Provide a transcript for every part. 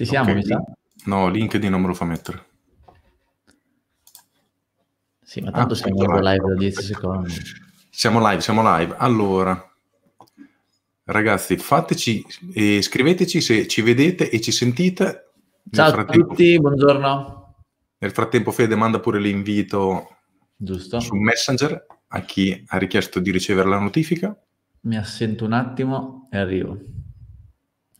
Ci siamo, okay. No, LinkedIn non me lo fa mettere. Sì, ma tanto ah, siamo live, live da 10 secondi. Siamo live, siamo live. Allora, ragazzi, fateci, eh, scriveteci se ci vedete e ci sentite. Ciao a tutti, buongiorno. Nel frattempo Fede manda pure l'invito Giusto. su Messenger a chi ha richiesto di ricevere la notifica. Mi assento un attimo e arrivo.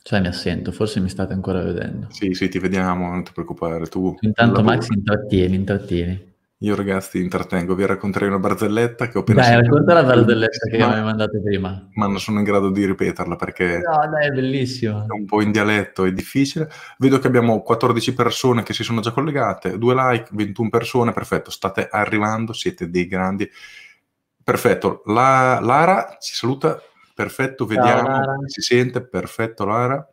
Cioè mi assento, forse mi state ancora vedendo. Sì, sì, ti vediamo, non ti preoccupare. Tu Intanto Max intrattieni, intrattieni. Io ragazzi intrattengo, vi racconterei una barzelletta che ho appena... Dai, racconta la barzelletta che mi hai mandato prima. Ma non sono in grado di ripeterla perché... No, dai, è bellissima. È un po' in dialetto, è difficile. Vedo che abbiamo 14 persone che si sono già collegate, 2 like, 21 persone, perfetto, state arrivando, siete dei grandi. Perfetto, la... Lara ci saluta Perfetto, vediamo, Ciao, si sente, perfetto Lara.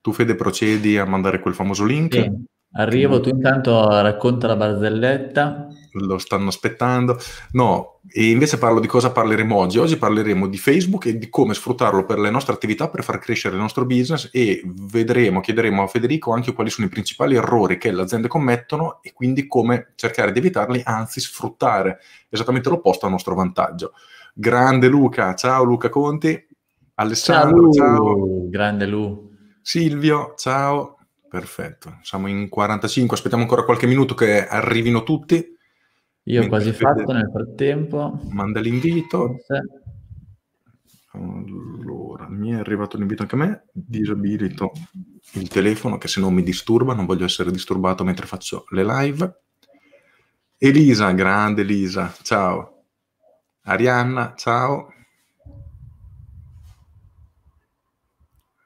Tu Fede procedi a mandare quel famoso link. Sì, arrivo, tu intanto racconta la barzelletta. Lo stanno aspettando. No, e invece parlo di cosa parleremo oggi. Oggi parleremo di Facebook e di come sfruttarlo per le nostre attività, per far crescere il nostro business e vedremo, chiederemo a Federico anche quali sono i principali errori che le aziende commettono e quindi come cercare di evitarli, anzi sfruttare esattamente l'opposto al nostro vantaggio. Grande Luca, ciao Luca Conti. Alessandro, ciao. ciao. Grande Lu. Silvio, ciao. Perfetto, siamo in 45, aspettiamo ancora qualche minuto che arrivino tutti. Io ho quasi fatto vede... nel frattempo. Manda l'invito. Allora, mi è arrivato l'invito anche a me, disabilito il telefono che se non mi disturba, non voglio essere disturbato mentre faccio le live. Elisa, grande Elisa, ciao. Arianna, ciao.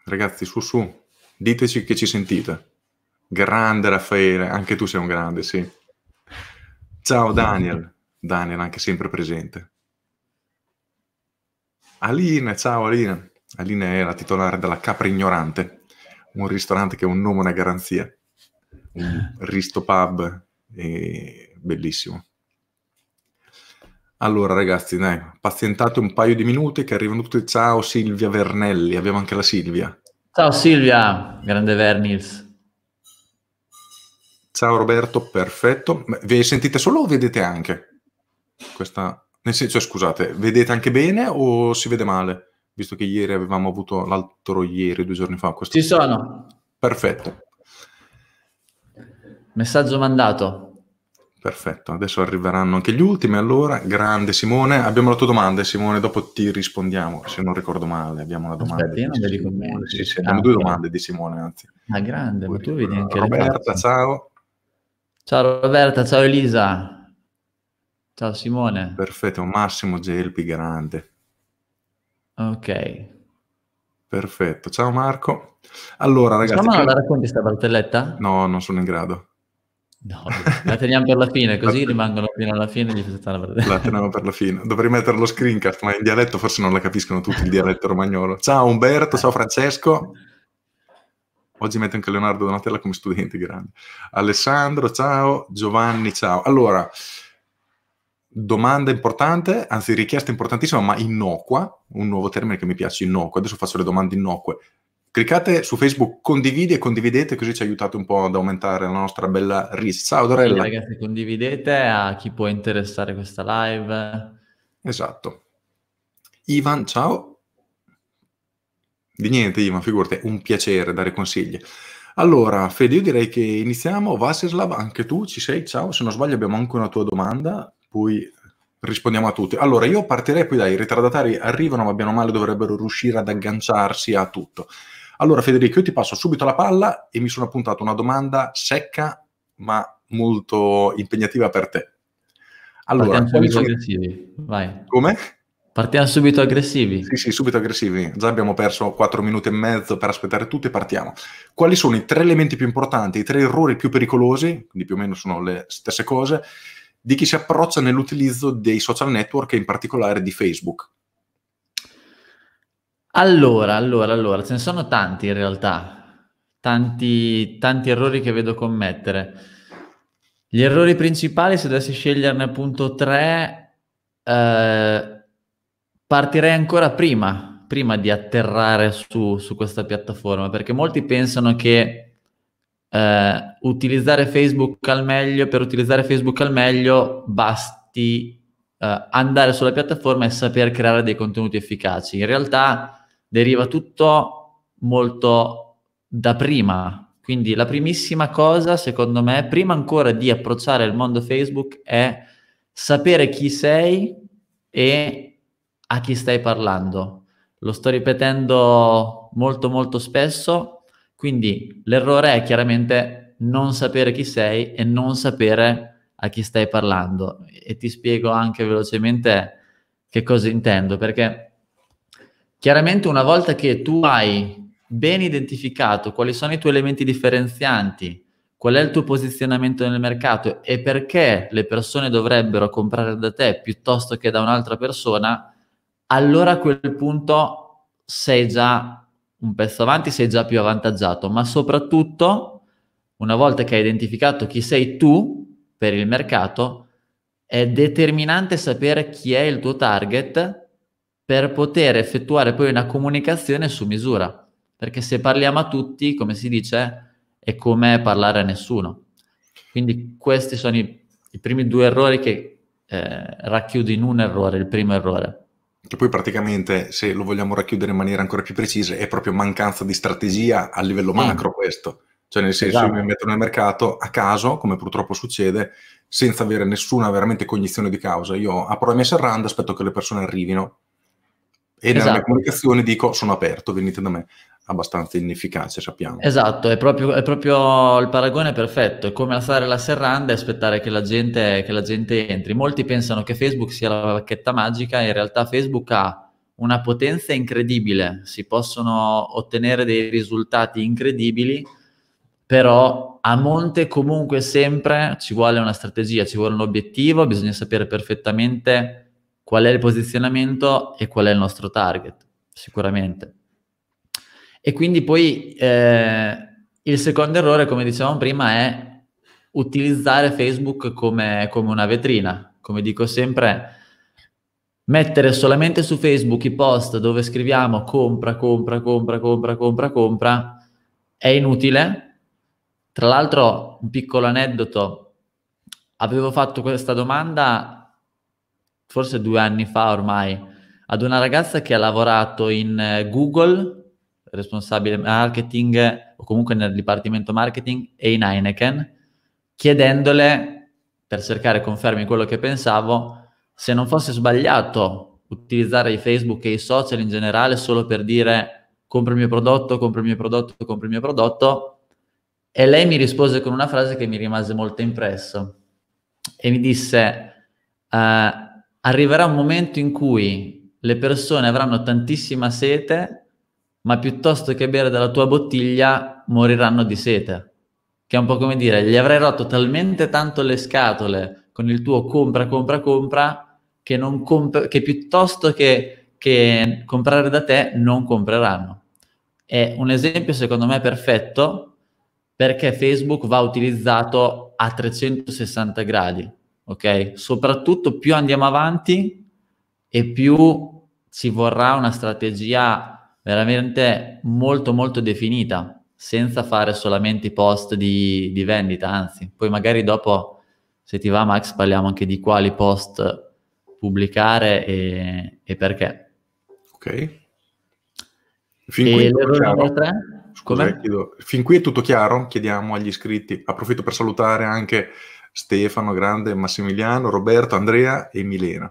Ragazzi, su su, diteci che ci sentite. Grande Raffaele, anche tu sei un grande, sì. Ciao Daniel, Daniel anche sempre presente. Alina, ciao Alina. Alina è la titolare della Capra Ignorante, un ristorante che è un nome, una garanzia. Un risto pub, eh, bellissimo. Allora ragazzi, dai, pazientate un paio di minuti che arrivano tutti. Ciao Silvia Vernelli, abbiamo anche la Silvia. Ciao Silvia, grande Vernils. Ciao Roberto, perfetto. Vi sentite solo o vedete anche? Questa... Nel senso, scusate, vedete anche bene o si vede male? Visto che ieri avevamo avuto l'altro ieri, due giorni fa. Questo... Ci sono. Perfetto. Messaggio mandato. Perfetto, adesso arriveranno anche gli ultimi. Allora, grande Simone, abbiamo la tua domanda, Simone, dopo ti rispondiamo, se non ricordo male, abbiamo una domanda. Aspetta, di Sì, sì, ah, abbiamo due domande di Simone, anzi. Ah, grande, Poi, ma tu vedi anche Roberta, ciao. Ciao Roberta, ciao Elisa. Ciao Simone. Perfetto, Massimo Gelpi, grande. Ok. Perfetto, ciao Marco. Allora, ragazzi. Ma che... la racconti sta barzelletta? No, non sono in grado. No, la teniamo per la fine, così rimangono fino alla fine di per... La teniamo per la fine. Dovrei mettere lo screencast, ma in dialetto forse non la capiscono tutti il dialetto romagnolo. Ciao Umberto, ciao Francesco. Oggi metto anche Leonardo Donatella come studente grande. Alessandro, ciao. Giovanni, ciao. Allora, domanda importante, anzi richiesta importantissima, ma innocua, un nuovo termine che mi piace, innocua. Adesso faccio le domande innocue cliccate su Facebook condividi e condividete così ci aiutate un po' ad aumentare la nostra bella ris. Ciao Dorella. Sì, ragazzi, condividete a chi può interessare questa live. Esatto. Ivan, ciao. Di niente Ivan, figurati, un piacere dare consigli. Allora, Fede, io direi che iniziamo. Vaseslav, anche tu ci sei, ciao. Se non sbaglio abbiamo anche una tua domanda, poi rispondiamo a tutti. Allora, io partirei poi dai, i ritardatari arrivano, ma bene o male dovrebbero riuscire ad agganciarsi a tutto. Allora Federico, io ti passo subito la palla e mi sono appuntato una domanda secca ma molto impegnativa per te. Allora, Partiamo subito sono... aggressivi, vai. Come? Partiamo subito aggressivi. Sì, sì, subito aggressivi. Già abbiamo perso 4 minuti e mezzo per aspettare tutti e partiamo. Quali sono i tre elementi più importanti, i tre errori più pericolosi, quindi più o meno sono le stesse cose, di chi si approccia nell'utilizzo dei social network e in particolare di Facebook? Allora, allora, allora, ce ne sono tanti in realtà, tanti, tanti errori che vedo commettere. Gli errori principali, se dovessi sceglierne appunto tre, eh, partirei ancora prima, prima di atterrare su, su questa piattaforma, perché molti pensano che eh, utilizzare Facebook al meglio, per utilizzare Facebook al meglio, basti eh, andare sulla piattaforma e saper creare dei contenuti efficaci. In realtà deriva mm. tutto molto da prima. Quindi la primissima cosa, secondo me, prima ancora di approcciare il mondo Facebook, è sapere chi sei e a chi stai parlando. Lo sto ripetendo molto molto spesso, quindi l'errore è chiaramente non sapere chi sei e non sapere a chi stai parlando. E ti spiego anche velocemente che cosa intendo, perché Chiaramente una volta che tu hai ben identificato quali sono i tuoi elementi differenzianti, qual è il tuo posizionamento nel mercato e perché le persone dovrebbero comprare da te piuttosto che da un'altra persona, allora a quel punto sei già un pezzo avanti, sei già più avvantaggiato, ma soprattutto una volta che hai identificato chi sei tu per il mercato, è determinante sapere chi è il tuo target per poter effettuare poi una comunicazione su misura. Perché se parliamo a tutti, come si dice, è come parlare a nessuno. Quindi questi sono i, i primi due errori che eh, racchiudo in un errore, il primo errore che poi praticamente, se lo vogliamo racchiudere in maniera ancora più precisa, è proprio mancanza di strategia a livello mm. macro mm. questo. Cioè nel senso esatto. io mi metto nel mercato a caso, come purtroppo succede, senza avere nessuna veramente cognizione di causa. Io apro la mia serranda, aspetto che le persone arrivino. E esatto. nella mia comunicazione dico sono aperto, venite da me. Abbastanza inefficace, sappiamo. Esatto, è proprio, è proprio il paragone perfetto. È come alzare la serranda e aspettare che la, gente, che la gente entri. Molti pensano che Facebook sia la bacchetta magica, in realtà Facebook ha una potenza incredibile, si possono ottenere dei risultati incredibili, però a monte comunque sempre ci vuole una strategia, ci vuole un obiettivo, bisogna sapere perfettamente qual è il posizionamento e qual è il nostro target, sicuramente. E quindi poi eh, il secondo errore, come dicevamo prima, è utilizzare Facebook come, come una vetrina. Come dico sempre, mettere solamente su Facebook i post dove scriviamo compra, compra, compra, compra, compra, compra, è inutile. Tra l'altro, un piccolo aneddoto, avevo fatto questa domanda forse due anni fa ormai, ad una ragazza che ha lavorato in eh, Google, responsabile marketing o comunque nel dipartimento marketing e in Heineken, chiedendole, per cercare confermi quello che pensavo, se non fosse sbagliato utilizzare i Facebook e i social in generale solo per dire compro il mio prodotto, compro il mio prodotto, compro il mio prodotto, e lei mi rispose con una frase che mi rimase molto impresso e mi disse, uh, arriverà un momento in cui le persone avranno tantissima sete, ma piuttosto che bere dalla tua bottiglia moriranno di sete. Che è un po' come dire, gli avrai rotto talmente tanto le scatole con il tuo compra, compra, compra, che, comp- che piuttosto che, che comprare da te non compreranno. È un esempio secondo me perfetto perché Facebook va utilizzato a 360 gradi ok? Soprattutto più andiamo avanti e più ci vorrà una strategia veramente molto molto definita, senza fare solamente i post di, di vendita, anzi, poi magari dopo, se ti va Max, parliamo anche di quali post pubblicare e, e perché. Ok. Fin qui, Scusa, fin qui è tutto chiaro? Chiediamo agli iscritti. Approfitto per salutare anche Stefano, Grande, Massimiliano, Roberto, Andrea e Milena.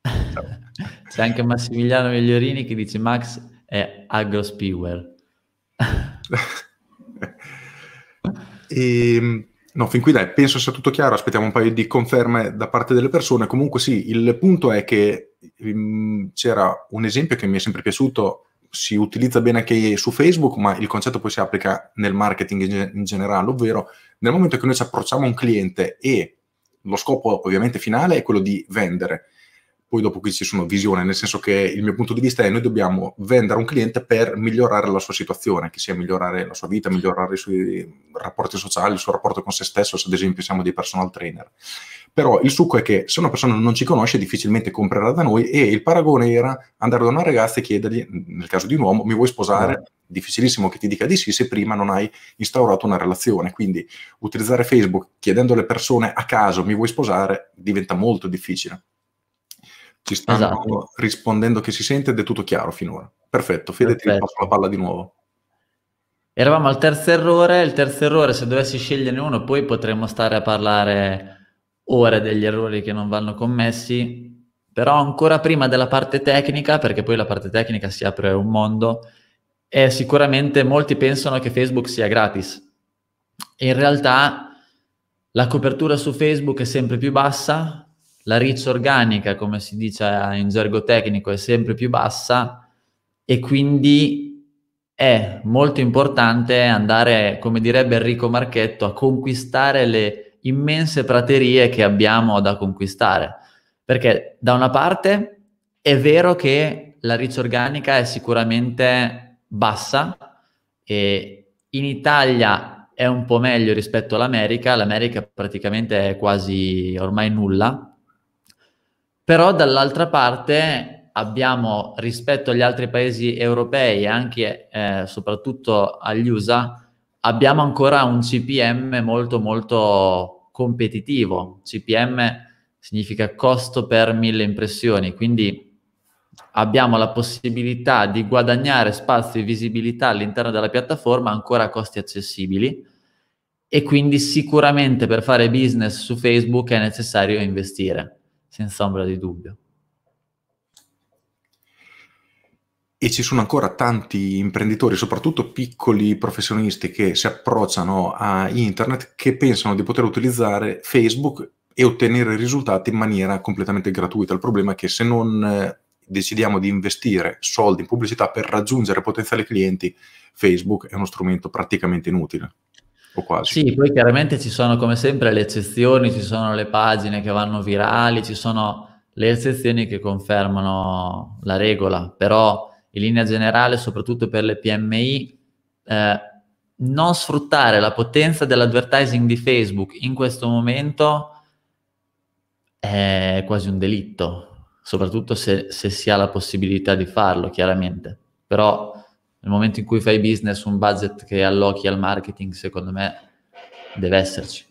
C'è anche Massimiliano Migliorini che dice Max è agrospiwer. e, ehm, no, fin qui dai, penso sia tutto chiaro, aspettiamo un paio di conferme da parte delle persone. Comunque sì, il punto è che mh, ehm, c'era un esempio che mi è sempre piaciuto si utilizza bene anche su Facebook, ma il concetto poi si applica nel marketing in, in generale, ovvero nel momento che noi ci approcciamo a un cliente e lo scopo ovviamente finale è quello di vendere. Poi dopo qui ci sono visione, nel senso che il mio punto di vista è noi dobbiamo vendere un cliente per migliorare la sua situazione, che sia migliorare la sua vita, migliorare i suoi rapporti sociali, il suo rapporto con se stesso, se ad esempio siamo dei personal trainer. Però il succo è che se una persona non ci conosce difficilmente comprerà da noi e il paragone era andare da una ragazza e chiedergli, nel caso di un uomo, mi vuoi sposare? Mm. Difficilissimo che ti dica di sì se prima non hai instaurato una relazione. Quindi utilizzare Facebook chiedendo alle persone a caso mi vuoi sposare diventa molto difficile. Ci stanno esatto. rispondendo che si sente ed è tutto chiaro finora. Perfetto, Fede Perfetto. ti passo la palla di nuovo. Eravamo al terzo errore, il terzo errore se dovessi sceglierne uno poi potremmo stare a parlare ora degli errori che non vanno commessi, però ancora prima della parte tecnica, perché poi la parte tecnica si apre un mondo, e sicuramente molti pensano che Facebook sia gratis. In realtà la copertura su Facebook è sempre più bassa, la reach organica, come si dice in gergo tecnico, è sempre più bassa e quindi è molto importante andare, come direbbe Enrico Marchetto, a conquistare le immense praterie che abbiamo da conquistare. Perché da una parte è vero che la riccia organica è sicuramente bassa e in Italia è un po' meglio rispetto all'America, l'America praticamente è quasi ormai nulla, però dall'altra parte abbiamo rispetto agli altri paesi europei e anche eh, soprattutto agli USA abbiamo ancora un CPM molto molto competitivo. CPM significa costo per mille impressioni, quindi abbiamo la possibilità di guadagnare spazio e visibilità all'interno della piattaforma ancora a costi accessibili e quindi sicuramente per fare business su Facebook è necessario investire, senza ombra di dubbio. e ci sono ancora tanti imprenditori, soprattutto piccoli professionisti che si approcciano a internet che pensano di poter utilizzare Facebook e ottenere risultati in maniera completamente gratuita. Il problema è che se non eh, decidiamo di investire soldi in pubblicità per raggiungere potenziali clienti, Facebook è uno strumento praticamente inutile. O quasi. Sì, poi chiaramente ci sono come sempre le eccezioni, ci sono le pagine che vanno virali, ci sono le eccezioni che confermano la regola, però in linea generale, soprattutto per le PMI, eh, non sfruttare la potenza dell'advertising di Facebook in questo momento è quasi un delitto, soprattutto se, se si ha la possibilità di farlo, chiaramente. Però nel momento in cui fai business, un budget che allochi al marketing, secondo me, deve esserci.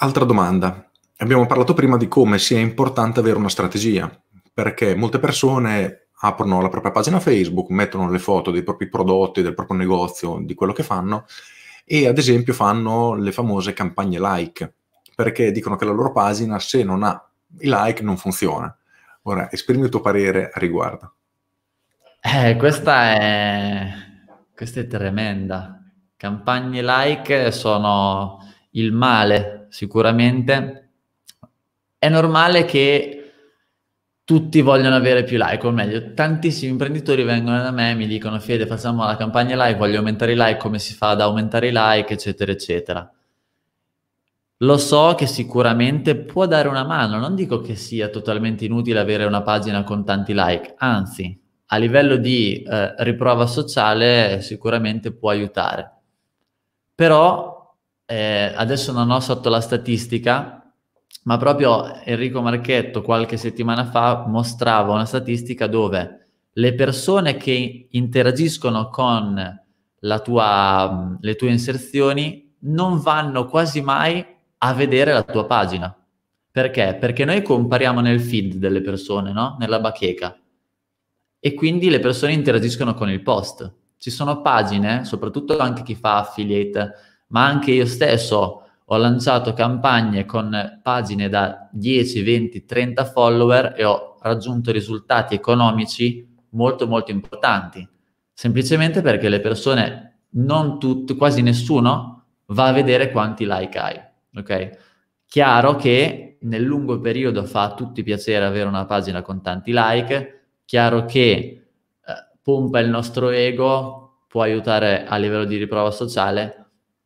Altra domanda. Abbiamo parlato prima di come sia importante avere una strategia perché molte persone aprono la propria pagina Facebook, mettono le foto dei propri prodotti, del proprio negozio, di quello che fanno e ad esempio fanno le famose campagne like, perché dicono che la loro pagina se non ha i like non funziona. Ora, esprimi il tuo parere a riguardo. Eh, questa, è... questa è tremenda. Campagne like sono il male, sicuramente. È normale che tutti vogliono avere più like, o meglio, tantissimi imprenditori vengono da me e mi dicono Fede, facciamo la campagna like, voglio aumentare i like, come si fa ad aumentare i like, eccetera, eccetera. Lo so che sicuramente può dare una mano, non dico che sia totalmente inutile avere una pagina con tanti like, anzi, a livello di eh, riprova sociale sicuramente può aiutare. Però, eh, adesso non ho sotto la statistica, ma proprio Enrico Marchetto qualche settimana fa mostrava una statistica dove le persone che interagiscono con tua, le tue inserzioni non vanno quasi mai a vedere la tua pagina. Perché? Perché noi compariamo nel feed delle persone, no? Nella bacheca. E quindi le persone interagiscono con il post. Ci sono pagine, soprattutto anche chi fa affiliate, ma anche io stesso ho ho lanciato campagne con pagine da 10, 20, 30 follower e ho raggiunto risultati economici molto molto importanti, semplicemente perché le persone, non tutte, quasi nessuno, va a vedere quanti like hai, ok? Chiaro che nel lungo periodo fa a tutti piacere avere una pagina con tanti like, chiaro che eh, pompa il nostro ego, può aiutare a livello di riprova sociale,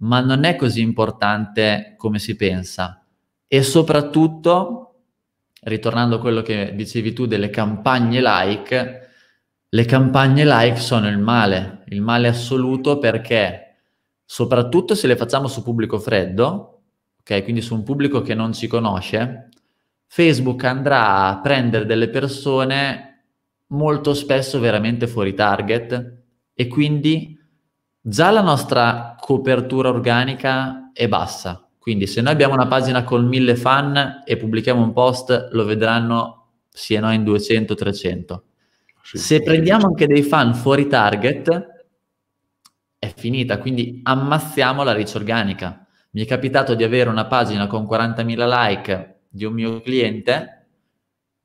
ma non è così importante come si pensa. E soprattutto, ritornando a quello che dicevi tu delle campagne like, le campagne like sono il male, il male assoluto perché soprattutto se le facciamo su pubblico freddo, ok, quindi su un pubblico che non ci conosce, Facebook andrà a prendere delle persone molto spesso veramente fuori target e quindi già la nostra copertura organica è bassa. Quindi se noi abbiamo una pagina con 1000 fan e pubblichiamo un post, lo vedranno sì e no in 200-300. Sì, se sì, prendiamo sì. anche dei fan fuori target, è finita. Quindi ammazziamo la reach organica. Mi è capitato di avere una pagina con 40.000 like di un mio cliente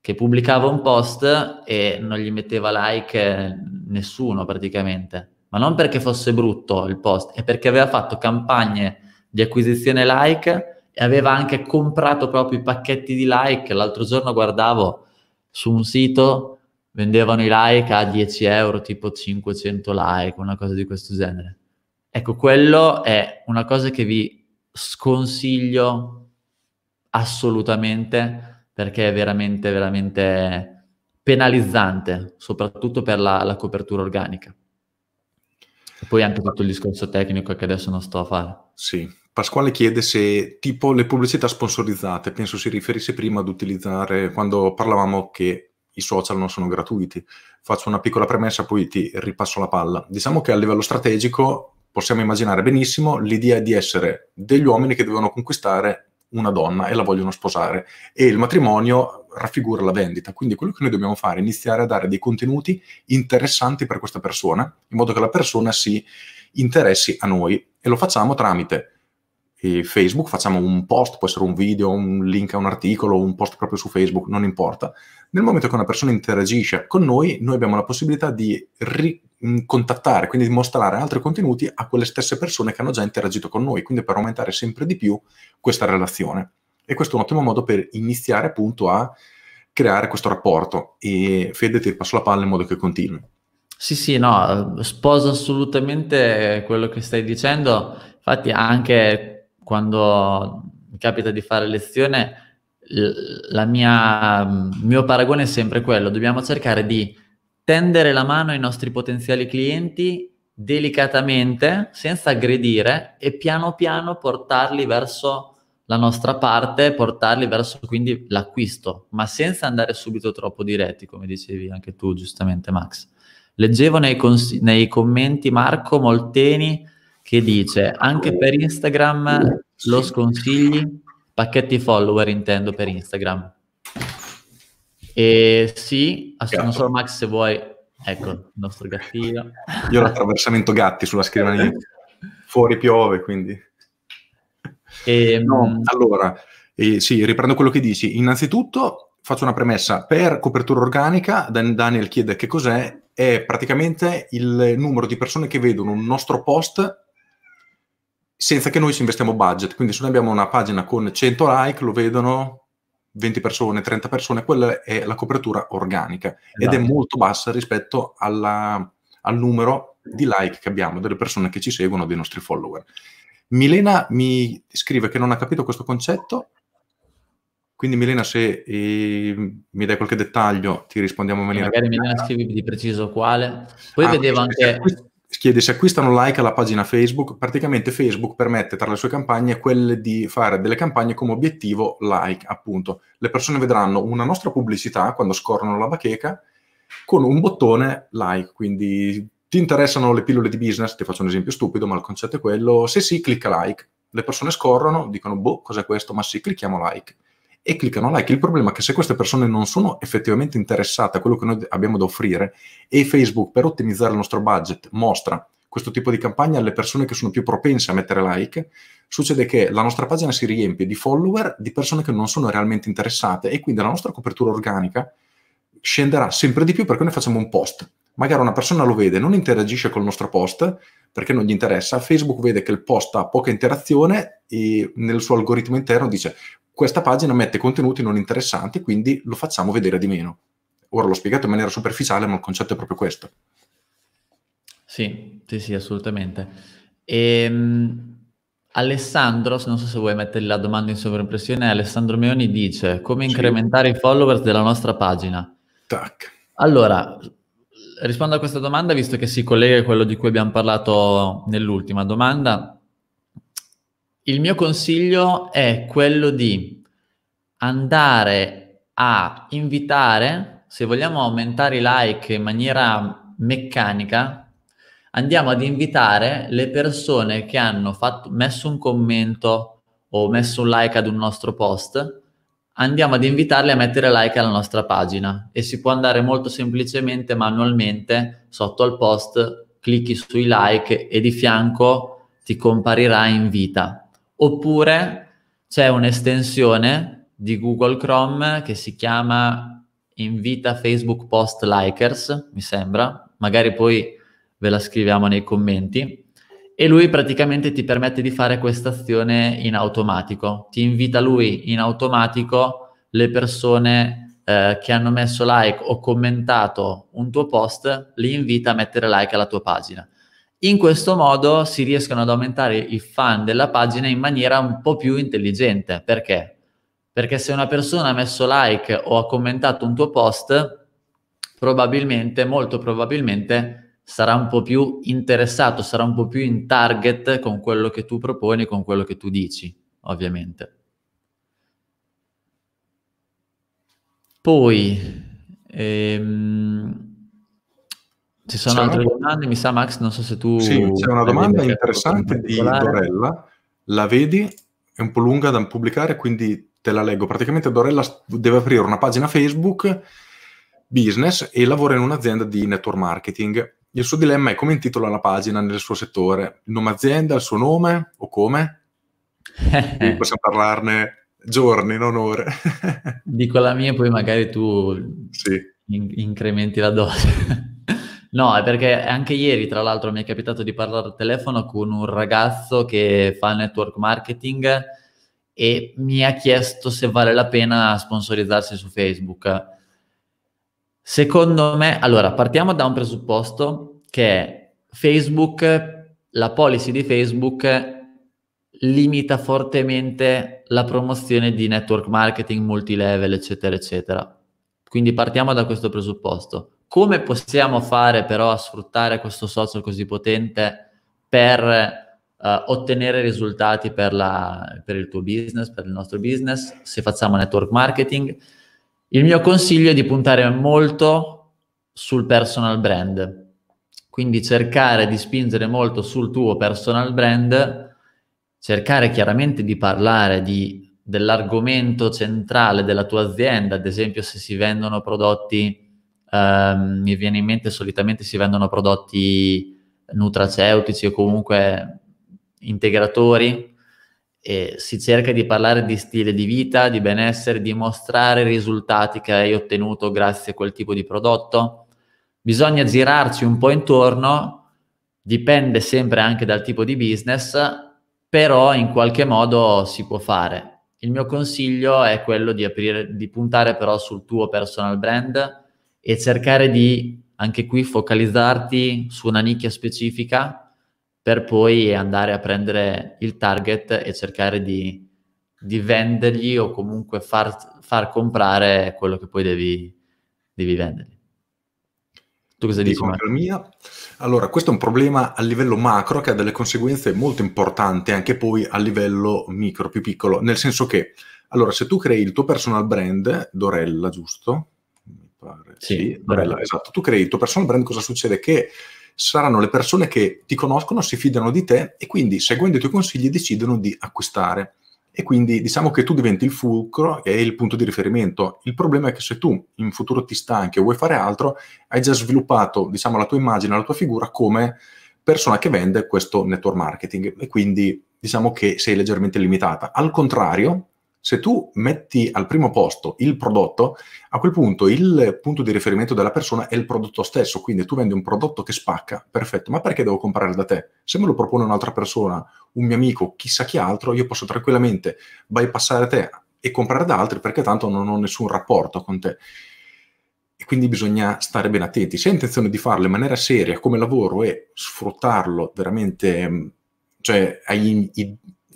che pubblicava un post e non gli metteva like nessuno praticamente ma non perché fosse brutto il post, è perché aveva fatto campagne di acquisizione like e aveva anche comprato proprio i pacchetti di like. L'altro giorno guardavo su un sito, vendevano i like a 10 euro, tipo 500 like, una cosa di questo genere. Ecco, quello è una cosa che vi sconsiglio assolutamente perché è veramente, veramente penalizzante, soprattutto per la, la copertura organica. Poi anche tutto il discorso tecnico che adesso non sto a fare. Sì, Pasquale chiede se tipo le pubblicità sponsorizzate, penso si riferisse prima ad utilizzare quando parlavamo che i social non sono gratuiti. Faccio una piccola premessa, poi ti ripasso la palla. Diciamo che a livello strategico possiamo immaginare benissimo l'idea di essere degli uomini che devono conquistare una donna e la vogliono sposare e il matrimonio raffigura la vendita. Quindi quello che noi dobbiamo fare è iniziare a dare dei contenuti interessanti per questa persona, in modo che la persona si interessi a noi e lo facciamo tramite Facebook, facciamo un post, può essere un video, un link a un articolo, un post proprio su Facebook, non importa. Nel momento che una persona interagisce con noi, noi abbiamo la possibilità di ricontattare, mm, quindi di mostrare altri contenuti a quelle stesse persone che hanno già interagito con noi, quindi per aumentare sempre di più questa relazione. E questo è un ottimo modo per iniziare appunto a creare questo rapporto. E Fede ti passo la palla in modo che continui. Sì, sì, no, sposo assolutamente quello che stai dicendo. Infatti anche quando mi capita di fare lezione, mia, il mio paragone è sempre quello, dobbiamo cercare di tendere la mano ai nostri potenziali clienti delicatamente, senza aggredire, e piano piano portarli verso la nostra parte, portarli verso quindi l'acquisto, ma senza andare subito troppo diretti, come dicevi anche tu giustamente Max. Leggevo nei, cons- nei commenti Marco Molteni che dice anche per Instagram lo sconsigli, pacchetti follower intendo per Instagram. E sì, ass- non so Max se vuoi, ecco il nostro gattino. Io ho l'attraversamento gatti sulla scrivania, fuori piove quindi. E, ehm, no, allora, eh, sì, riprendo quello che dici. Innanzitutto faccio una premessa, per copertura organica Dan- Daniel chiede che cos'è, è praticamente il numero di persone che vedono un nostro post senza che noi ci investiamo budget. Quindi se noi abbiamo una pagina con 100 like, lo vedono 20 persone, 30 persone, quella è la copertura organica esatto. ed è esatto. molto bassa rispetto alla, al numero di like che abbiamo, delle persone che ci seguono, dei nostri follower. Milena mi scrive che non ha capito questo concetto, quindi Milena se eh, mi dai qualche dettaglio ti rispondiamo in maniera... Magari Milena scrivi di preciso quale. Poi ah, vedevo anche... Questo, chiede se acquistano like alla pagina Facebook. Praticamente Facebook permette tra le sue campagne quelle di fare delle campagne come obiettivo like, appunto. Le persone vedranno una nostra pubblicità quando scorrono la bacheca con un bottone like, quindi ti interessano le pillole di business? Ti faccio un esempio stupido, ma il concetto è quello. Se sì, clicca like. Le persone scorrono, dicono boh, cos'è questo? Ma sì, clicchiamo like e cliccano like. Il problema è che se queste persone non sono effettivamente interessate a quello che noi abbiamo da offrire e Facebook per ottimizzare il nostro budget mostra questo tipo di campagna alle persone che sono più propense a mettere like, succede che la nostra pagina si riempie di follower di persone che non sono realmente interessate e quindi la nostra copertura organica scenderà sempre di più perché noi facciamo un post. Magari una persona lo vede, non interagisce col nostro post perché non gli interessa, Facebook vede che il post ha poca interazione e nel suo algoritmo interno dice questa pagina mette contenuti non interessanti, quindi lo facciamo vedere di meno. Ora l'ho spiegato in maniera superficiale, ma il concetto è proprio questo. Sì, sì, sì, assolutamente. Ehm, Alessandro, non so se vuoi mettere la domanda in sovraimpressione, Alessandro Meoni dice come incrementare i followers della nostra pagina. Tac. Allora, rispondo a questa domanda, visto che si collega a quello di cui abbiamo parlato nell'ultima domanda il mio consiglio è quello di andare a invitare, se vogliamo aumentare i like in maniera meccanica, andiamo ad invitare le persone che hanno fatto, messo un commento o messo un like ad un nostro post, andiamo ad invitarle a mettere like alla nostra pagina e si può andare molto semplicemente manualmente sotto al post, clicchi sui like e di fianco ti comparirà in vita. Oppure c'è un'estensione di Google Chrome che si chiama Invita Facebook Post Likers, mi sembra, magari poi ve la scriviamo nei commenti, e lui praticamente ti permette di fare questa azione in automatico, ti invita lui in automatico le persone eh, che hanno messo like o commentato un tuo post, li invita a mettere like alla tua pagina. In questo modo si riescono ad aumentare i fan della pagina in maniera un po' più intelligente. Perché? Perché se una persona ha messo like o ha commentato un tuo post, probabilmente, molto probabilmente, sarà un po' più interessato, sarà un po' più in target con quello che tu proponi, con quello che tu dici, ovviamente. Poi, ehm, ci sono altre domande, mi sa Max, non so se tu... Sì, c'è una domanda interessante di Dorella, la vedi? È un po' lunga da pubblicare, quindi te la leggo. Praticamente Dorella deve aprire una pagina Facebook business e lavora in un'azienda di network marketing. Il suo dilemma è come intitola la pagina nel suo settore, il nome azienda, il suo nome o come? possiamo parlarne giorni, non ore. Dico la mia, poi magari tu sì. in- incrementi la dose. No, è perché anche ieri, tra l'altro, mi è capitato di parlare al telefono con un ragazzo che fa network marketing e mi ha chiesto se vale la pena sponsorizzarsi su Facebook. Secondo me, allora, partiamo da un presupposto che è Facebook, la policy di Facebook limita fortemente la promozione di network marketing, multilevel, eccetera, eccetera. Quindi partiamo da questo presupposto. Come possiamo fare però a sfruttare questo social così potente per eh, ottenere risultati per, la, per il tuo business, per il nostro business, se facciamo network marketing? Il mio consiglio è di puntare molto sul personal brand, quindi cercare di spingere molto sul tuo personal brand, cercare chiaramente di parlare di, dell'argomento centrale della tua azienda, ad esempio se si vendono prodotti ehm, mi viene in mente solitamente si vendono prodotti nutraceutici o comunque integratori e si cerca di parlare di stile di vita, di benessere, di mostrare i risultati che hai ottenuto grazie a quel tipo di prodotto. Bisogna girarci un po' intorno, dipende sempre anche dal tipo di business, però in qualche modo si può fare. Il mio consiglio è quello di, aprire, di puntare però sul tuo personal brand, e cercare di anche qui focalizzarti su una nicchia specifica per poi andare a prendere il target e cercare di, di vendergli o comunque far, far, comprare quello che poi devi, devi vendergli. Tu cosa dici? Allora, questo è un problema a livello macro che ha delle conseguenze molto importanti anche poi a livello micro, più piccolo, nel senso che, allora, se tu crei il tuo personal brand, Dorella, giusto? fare. Sì, sì bella, esatto. Tu crei il tuo personal brand, cosa succede? Che saranno le persone che ti conoscono, si fidano di te e quindi seguendo i tuoi consigli decidono di acquistare. E quindi diciamo che tu diventi il fulcro e il punto di riferimento. Il problema è che se tu in futuro ti stanchi o vuoi fare altro, hai già sviluppato diciamo, la tua immagine, la tua figura come persona che vende questo network marketing e quindi diciamo che sei leggermente limitata. Al contrario, se tu metti al primo posto il prodotto, a quel punto il punto di riferimento della persona è il prodotto stesso, quindi tu vendi un prodotto che spacca, perfetto, ma perché devo comprare da te? Se me lo propone un'altra persona, un mio amico, chissà chi altro, io posso tranquillamente bypassare te e comprare da altri perché tanto non ho nessun rapporto con te. E quindi bisogna stare ben attenti. Se hai intenzione di farlo in maniera seria come lavoro e sfruttarlo veramente, cioè hai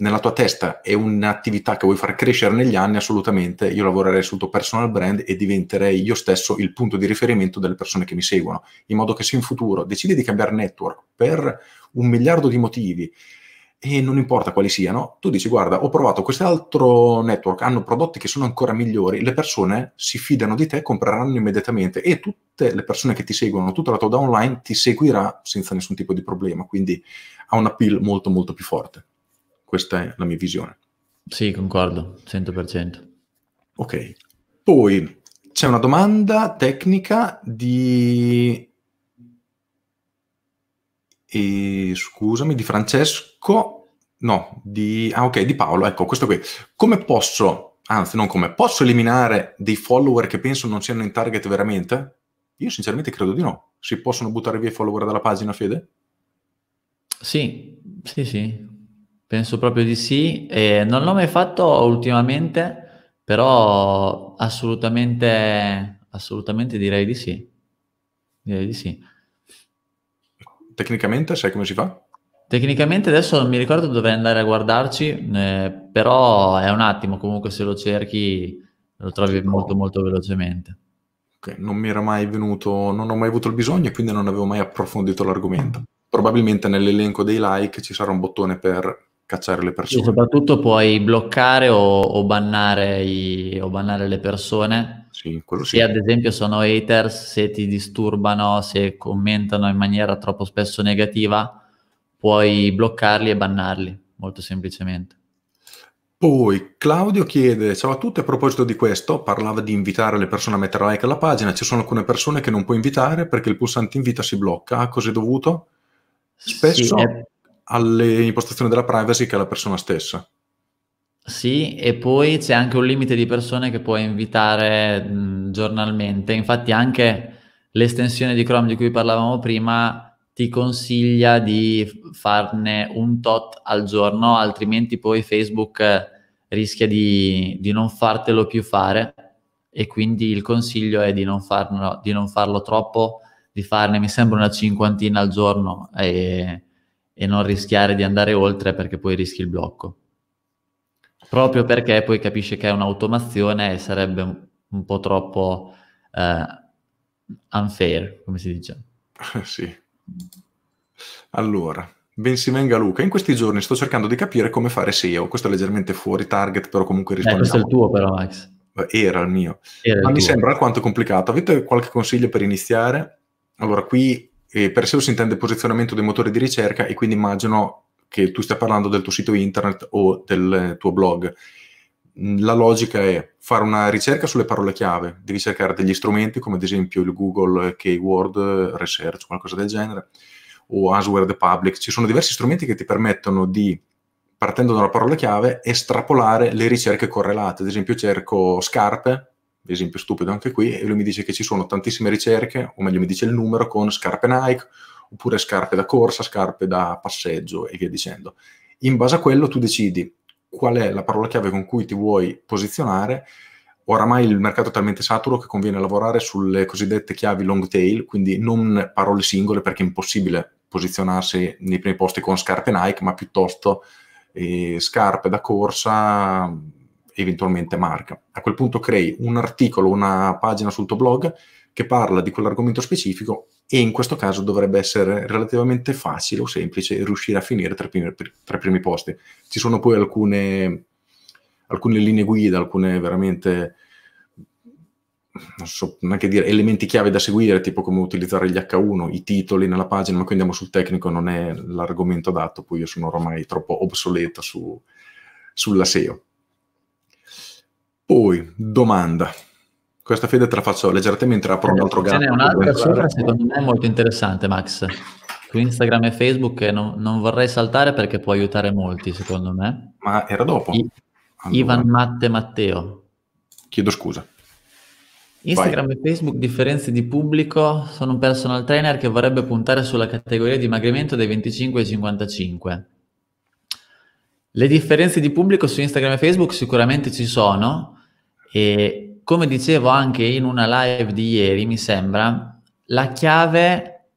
nella tua testa è un'attività che vuoi far crescere negli anni, assolutamente io lavorerei sul tuo personal brand e diventerei io stesso il punto di riferimento delle persone che mi seguono, in modo che se in futuro decidi di cambiare network per un miliardo di motivi e non importa quali siano, tu dici guarda ho provato quest'altro network, hanno prodotti che sono ancora migliori, le persone si fidano di te, compreranno immediatamente e tutte le persone che ti seguono, tutta la tua downline ti seguirà senza nessun tipo di problema, quindi ha un appeal molto molto più forte. Questa è la mia visione. Sì, concordo, 100%. Ok, poi c'è una domanda tecnica di... E, scusami, di Francesco, no, di... Ah, ok, di Paolo, ecco, questo qui. Come posso, anzi non come, posso eliminare dei follower che penso non siano in target veramente? Io sinceramente credo di no. Si possono buttare via i follower dalla pagina, Fede? Sì, sì, sì. Penso proprio di sì, e non l'ho mai fatto ultimamente, però assolutamente, assolutamente direi di sì. Direi di sì. Tecnicamente sai come si fa? Tecnicamente adesso non mi ricordo dove andare a guardarci, eh, però è un attimo, comunque se lo cerchi lo trovi molto molto velocemente. Okay. Non mi era mai venuto, non ho mai avuto il bisogno e quindi non avevo mai approfondito l'argomento. Probabilmente nell'elenco dei like ci sarà un bottone per cacciare le persone. E soprattutto puoi bloccare o, o, bannare, i, o bannare, le persone. Sì, quello sì. Se ad esempio sono haters, se ti disturbano, se commentano in maniera troppo spesso negativa, puoi bloccarli e bannarli, molto semplicemente. Poi Claudio chiede, ciao a tutti, a proposito di questo, parlava di invitare le persone a mettere like alla pagina, ci sono alcune persone che non puoi invitare perché il pulsante invita si blocca, a ah, cosa è dovuto? Spesso... Sì, è alle impostazioni della privacy che alla persona stessa. Sì, e poi c'è anche un limite di persone che puoi invitare mh, mm, giornalmente. Infatti anche l'estensione di Chrome di cui parlavamo prima ti consiglia di farne un tot al giorno, altrimenti poi Facebook eh, rischia di, di non fartelo più fare e quindi il consiglio è di non, farlo, di non farlo troppo, di farne mi sembra una cinquantina al giorno. E e non rischiare di andare oltre perché poi rischi il blocco. Proprio perché poi capisce che è un'automazione e sarebbe un, un po' troppo eh, unfair, come si dice. sì. Allora, ben venga Luca. In questi giorni sto cercando di capire come fare SEO. Questo è leggermente fuori target, però comunque rispondiamo. Eh, questo è il tuo però, Max. Era il mio. Era Ma il mi tuo. sembra alquanto complicato. Avete qualche consiglio per iniziare? Allora, qui e per SEO si intende posizionamento dei motori di ricerca e quindi immagino che tu stia parlando del tuo sito internet o del tuo blog. Mm, la logica è fare una ricerca sulle parole chiave, devi cercare degli strumenti come ad esempio il Google Keyword Research, qualcosa del genere, o Answer the Public. Ci sono diversi strumenti che ti permettono di partendo da una parola chiave, estrapolare le ricerche correlate. Ad esempio, cerco scarpe esempio stupido anche qui, e lui mi dice che ci sono tantissime ricerche, o meglio mi dice il numero, con scarpe Nike, oppure scarpe da corsa, scarpe da passeggio e via dicendo. In base a quello tu decidi qual è la parola chiave con cui ti vuoi posizionare. Oramai il mercato è talmente saturo che conviene lavorare sulle cosiddette chiavi long tail, quindi non parole singole perché è impossibile posizionarsi nei primi posti con scarpe Nike, ma piuttosto eh, scarpe da corsa, eventualmente marca. A quel punto crei un articolo, una pagina sul tuo blog che parla di quell'argomento specifico e in questo caso dovrebbe essere relativamente facile o semplice riuscire a finire tra i primi, tra i primi posti. Ci sono poi alcune, alcune linee guida, alcune veramente non so neanche dire elementi chiave da seguire, tipo come utilizzare gli H1, i titoli nella pagina, ma qui andiamo sul tecnico, non è l'argomento adatto, poi io sono ormai troppo obsoleto su, sulla SEO. Poi, domanda. Questa fede te la faccio leggermente, mentre apro un eh, altro gatto. Ce n'è un'altra sopra, secondo me è molto interessante, Max. Su Instagram e Facebook eh, non, non, vorrei saltare perché può aiutare molti, secondo me. Ma era dopo. I- allora. Ivan Matte Matteo. Chiedo scusa. Instagram Vai. e Facebook differenze di pubblico. Sono un personal trainer che vorrebbe puntare sulla categoria di dimagrimento dei 25 ai 55. Le differenze di pubblico su Instagram e Facebook sicuramente ci sono, e come dicevo anche in una live di ieri, mi sembra, la chiave,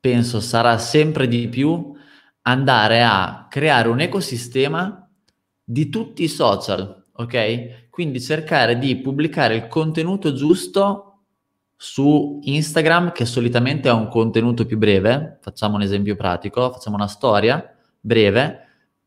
penso, sarà sempre di più andare a creare un ecosistema di tutti i social, ok? Quindi cercare di pubblicare il contenuto giusto su Instagram, che solitamente è un contenuto più breve, facciamo un esempio pratico, facciamo una storia breve,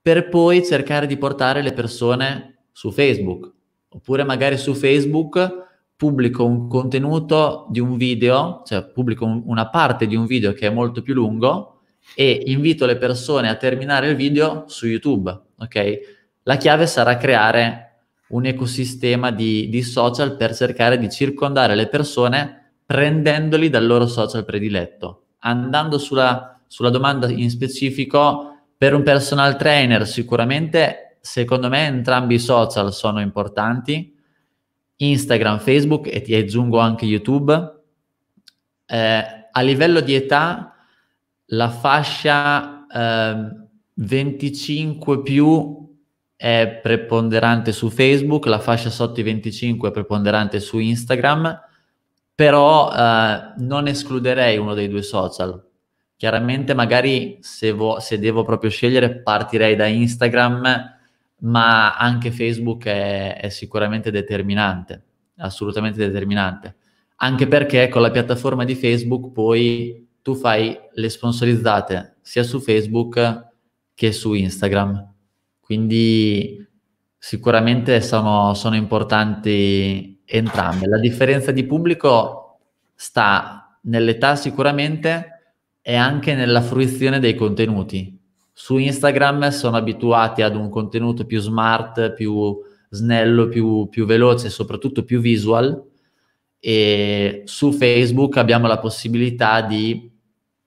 per poi cercare di portare le persone su Facebook, Oppure magari su Facebook pubblico un contenuto di un video, cioè pubblico un, una parte di un video che è molto più lungo e invito le persone a terminare il video su YouTube, ok? La chiave sarà creare un ecosistema di, di social per cercare di circondare le persone prendendoli dal loro social prediletto. Andando sulla, sulla domanda in specifico, per un personal trainer sicuramente secondo me entrambi i social sono importanti, Instagram, Facebook e ti aggiungo anche YouTube. Eh, a livello di età, la fascia eh, 25 più è preponderante su Facebook, la fascia sotto i 25 è preponderante su Instagram, però eh, non escluderei uno dei due social. Chiaramente magari se, vo- se devo proprio scegliere partirei da Instagram ma anche Facebook è, è sicuramente determinante, assolutamente determinante. Anche perché con la piattaforma di Facebook poi tu fai le sponsorizzate sia su Facebook che su Instagram. Quindi sicuramente sono, sono importanti entrambe. La differenza di pubblico sta nell'età sicuramente e anche nella fruizione dei contenuti su Instagram sono abituati ad un contenuto più smart, più snello, più, più veloce e soprattutto più visual e su Facebook abbiamo la possibilità di,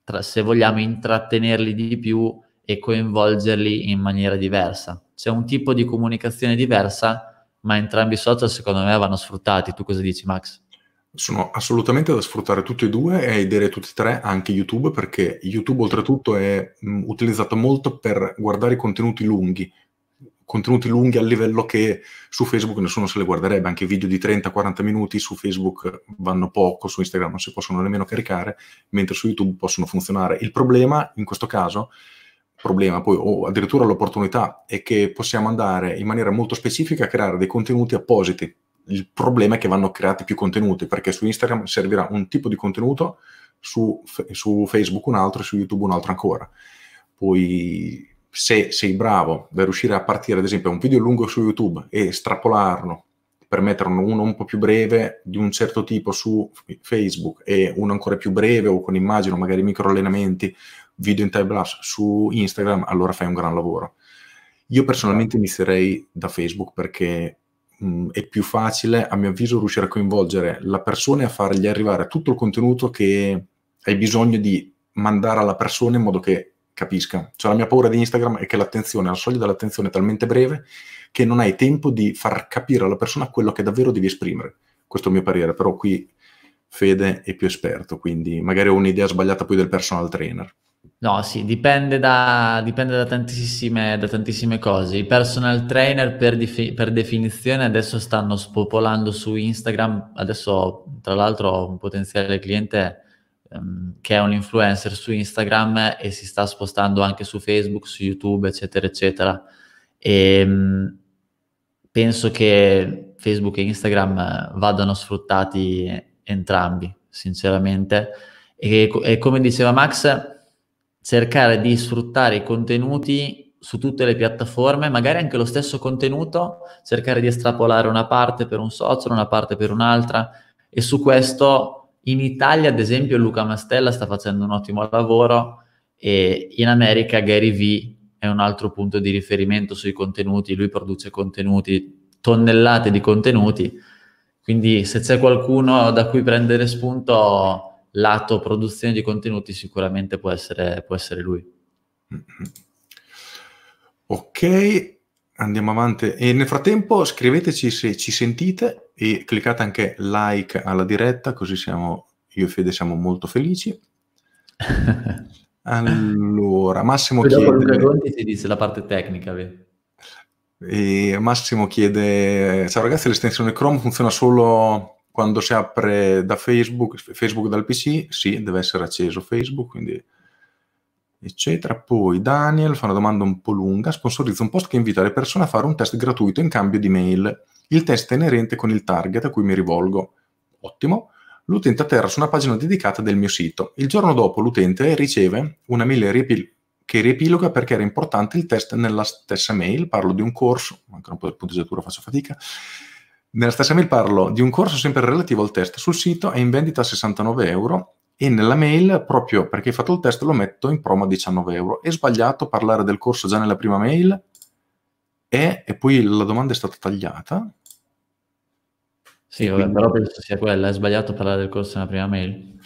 tra, se vogliamo, intrattenerli di più e coinvolgerli in maniera diversa. C'è un tipo di comunicazione diversa, ma entrambi i social secondo me vanno sfruttati. Tu cosa dici Max? sono assolutamente da sfruttare tutti e due e vedere tutti e tre anche YouTube perché YouTube oltretutto è mh, mm, utilizzato molto per guardare contenuti lunghi contenuti lunghi a livello che su Facebook nessuno se li guarderebbe, anche video di 30-40 minuti su Facebook vanno poco, su Instagram non si possono nemmeno caricare, mentre su YouTube possono funzionare. Il problema in questo caso, problema poi o addirittura l'opportunità, è che possiamo andare in maniera molto specifica a creare dei contenuti appositi il problema è che vanno creati più contenuti, perché su Instagram servirà un tipo di contenuto, su, su Facebook un altro e su YouTube un altro ancora. Poi se sei bravo da riuscire a partire, ad esempio, un video lungo su YouTube e strapolarlo per metterne uno un po' più breve di un certo tipo su Facebook e uno ancora più breve o con immagino, magari micro allenamenti, video in time lapse su Instagram, allora fai un gran lavoro. Io personalmente certo. inizierei da Facebook perché mh, mm, è più facile, a mio avviso, riuscire a coinvolgere la persona e a fargli arrivare tutto il contenuto che hai bisogno di mandare alla persona in modo che capisca. Cioè la mia paura di Instagram è che l'attenzione, la soglia dell'attenzione è talmente breve che non hai tempo di far capire alla persona quello che davvero devi esprimere. Questo è il mio parere, però qui Fede è più esperto, quindi magari ho un'idea sbagliata poi del personal trainer. No, sì, dipende da, dipende da, tantissime, da tantissime, cose. I personal trainer per, difi- per, definizione adesso stanno spopolando su Instagram. Adesso, tra l'altro, ho un potenziale cliente um, che è un influencer su Instagram e si sta spostando anche su Facebook, su YouTube, eccetera, eccetera. E, um, penso che Facebook e Instagram vadano sfruttati entrambi, sinceramente. e, e come diceva Max cercare di sfruttare i contenuti su tutte le piattaforme, magari anche lo stesso contenuto, cercare di estrapolare una parte per un socio, una parte per un'altra e su questo in Italia, ad esempio, Luca Mastella sta facendo un ottimo lavoro e in America Gary Vee è un altro punto di riferimento sui contenuti, lui produce contenuti, tonnellate di contenuti, quindi se c'è qualcuno da cui prendere spunto lato produzione di contenuti sicuramente può essere, può essere lui. Mm-hmm. Ok, andiamo avanti. E nel frattempo scriveteci se ci sentite e cliccate anche like alla diretta, così siamo, io e Fede siamo molto felici. allora, Massimo chiede... Ti dice la parte tecnica, vedi? Massimo chiede, ciao ragazzi, l'estensione Chrome funziona solo quando si apre da Facebook, Facebook dal PC, sì, deve essere acceso Facebook, quindi eccetera. Poi Daniel fa una domanda un po' lunga, sponsorizza un post che invita le persone a fare un test gratuito in cambio di mail. Il test è inerente con il target a cui mi rivolgo. Ottimo. L'utente atterra su una pagina dedicata del mio sito. Il giorno dopo l'utente riceve una mail riepil- che riepiloga perché era importante il test nella stessa mail. Parlo di un corso, manca un po' di punteggiatura faccio fatica nella stessa mail parlo di un corso sempre relativo al test sul sito, è in vendita a 69 euro e nella mail, proprio perché hai fatto il test, lo metto in promo a 19 euro. È sbagliato parlare del corso già nella prima mail? E, e poi la domanda è stata tagliata. Sì, vabbè, però penso sia quella, è sbagliato parlare del corso nella prima mail.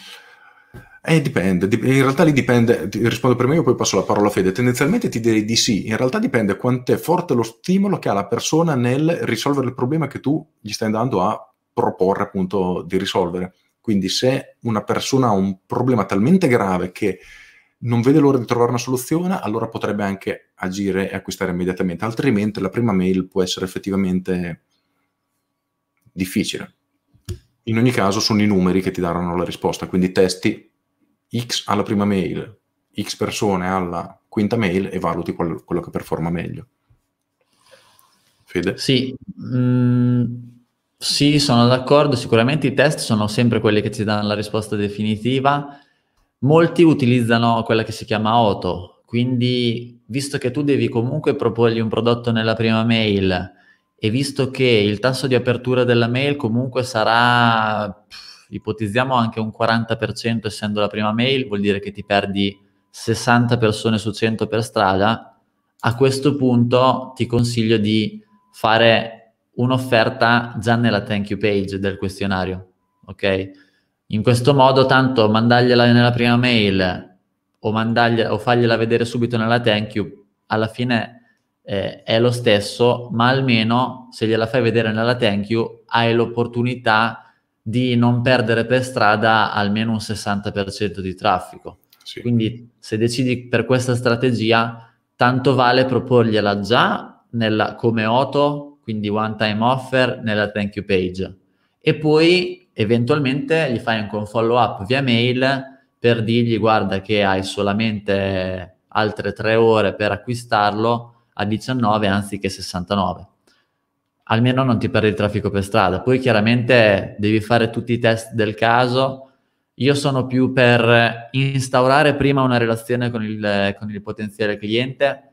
Eh, dipende, in realtà lì dipende, rispondo prima io poi passo la parola a Fede, tendenzialmente ti direi di sì, in realtà dipende quanto è forte lo stimolo che ha la persona nel risolvere il problema che tu gli stai andando a proporre appunto di risolvere. Quindi se una persona ha un problema talmente grave che non vede l'ora di trovare una soluzione, allora potrebbe anche agire e acquistare immediatamente, altrimenti la prima mail può essere effettivamente difficile. In ogni caso sono i numeri che ti daranno la risposta, quindi testi X alla prima mail, X persone alla quinta mail e valuti qual- quello che performa meglio. Fede? Sì, mm, sì, sono d'accordo. Sicuramente i test sono sempre quelli che ci danno la risposta definitiva. Molti utilizzano quella che si chiama OTO, quindi visto che tu devi comunque proporgli un prodotto nella prima mail e visto che il tasso di apertura della mail comunque sarà... Pff, ipotizziamo anche un 40% essendo la prima mail, vuol dire che ti perdi 60 persone su 100 per strada, a questo punto ti consiglio di fare un'offerta già nella thank you page del questionario, ok? In questo modo tanto mandargliela nella prima mail o, o fargliela vedere subito nella thank you, alla fine eh, è lo stesso, ma almeno se gliela fai vedere nella thank you hai l'opportunità di di non perdere per strada almeno un 60% di traffico. Sì. Quindi se decidi per questa strategia, tanto vale proporgliela già nella, come auto, quindi one time offer nella thank you page e poi eventualmente gli fai anche un follow up via mail per dirgli guarda che hai solamente altre tre ore per acquistarlo a 19 anziché 69 almeno non ti perdi il traffico per strada. Poi chiaramente devi fare tutti i test del caso. Io sono più per instaurare prima una relazione con il, con il potenziale cliente,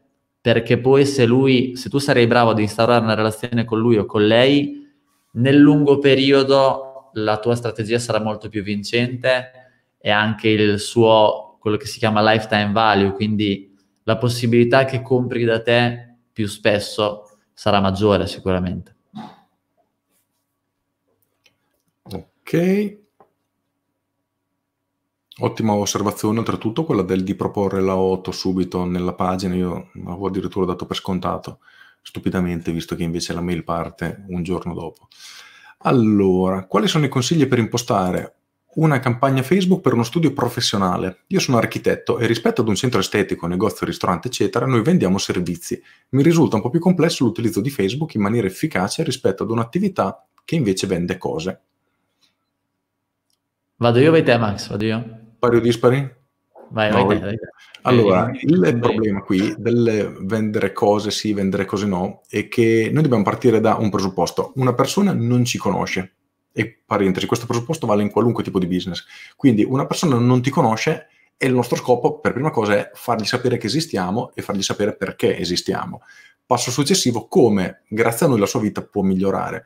perché poi se, lui, se tu sarai bravo ad instaurare una relazione con lui o con lei, nel lungo periodo la tua strategia sarà molto più vincente e anche il suo, quello che si chiama lifetime value, quindi la possibilità che compri da te più spesso sarà maggiore sicuramente. Ok. Ottima osservazione, oltretutto quella del di proporre la 8 subito nella pagina, io l'avevo addirittura dato per scontato, stupidamente, visto che invece la mail parte un giorno dopo. Allora, quali sono i consigli per impostare una campagna Facebook per uno studio professionale. Io sono architetto e rispetto ad un centro estetico, negozio, ristorante, eccetera, noi vendiamo servizi. Mi risulta un po' più complesso l'utilizzo di Facebook in maniera efficace rispetto ad un'attività che invece vende cose. Vado io, vai te, Max? Vado io. Pari o dispari? Vai, no, vai, te, vai te. Allora, eh, il eh, problema qui del vendere cose sì, vendere cose no, è che noi dobbiamo partire da un presupposto. Una persona non ci conosce, e parentesi, questo presupposto vale in qualunque tipo di business. Quindi una persona non ti conosce e il nostro scopo per prima cosa è fargli sapere che esistiamo e fargli sapere perché esistiamo. Passo successivo, come grazie a noi la sua vita può migliorare.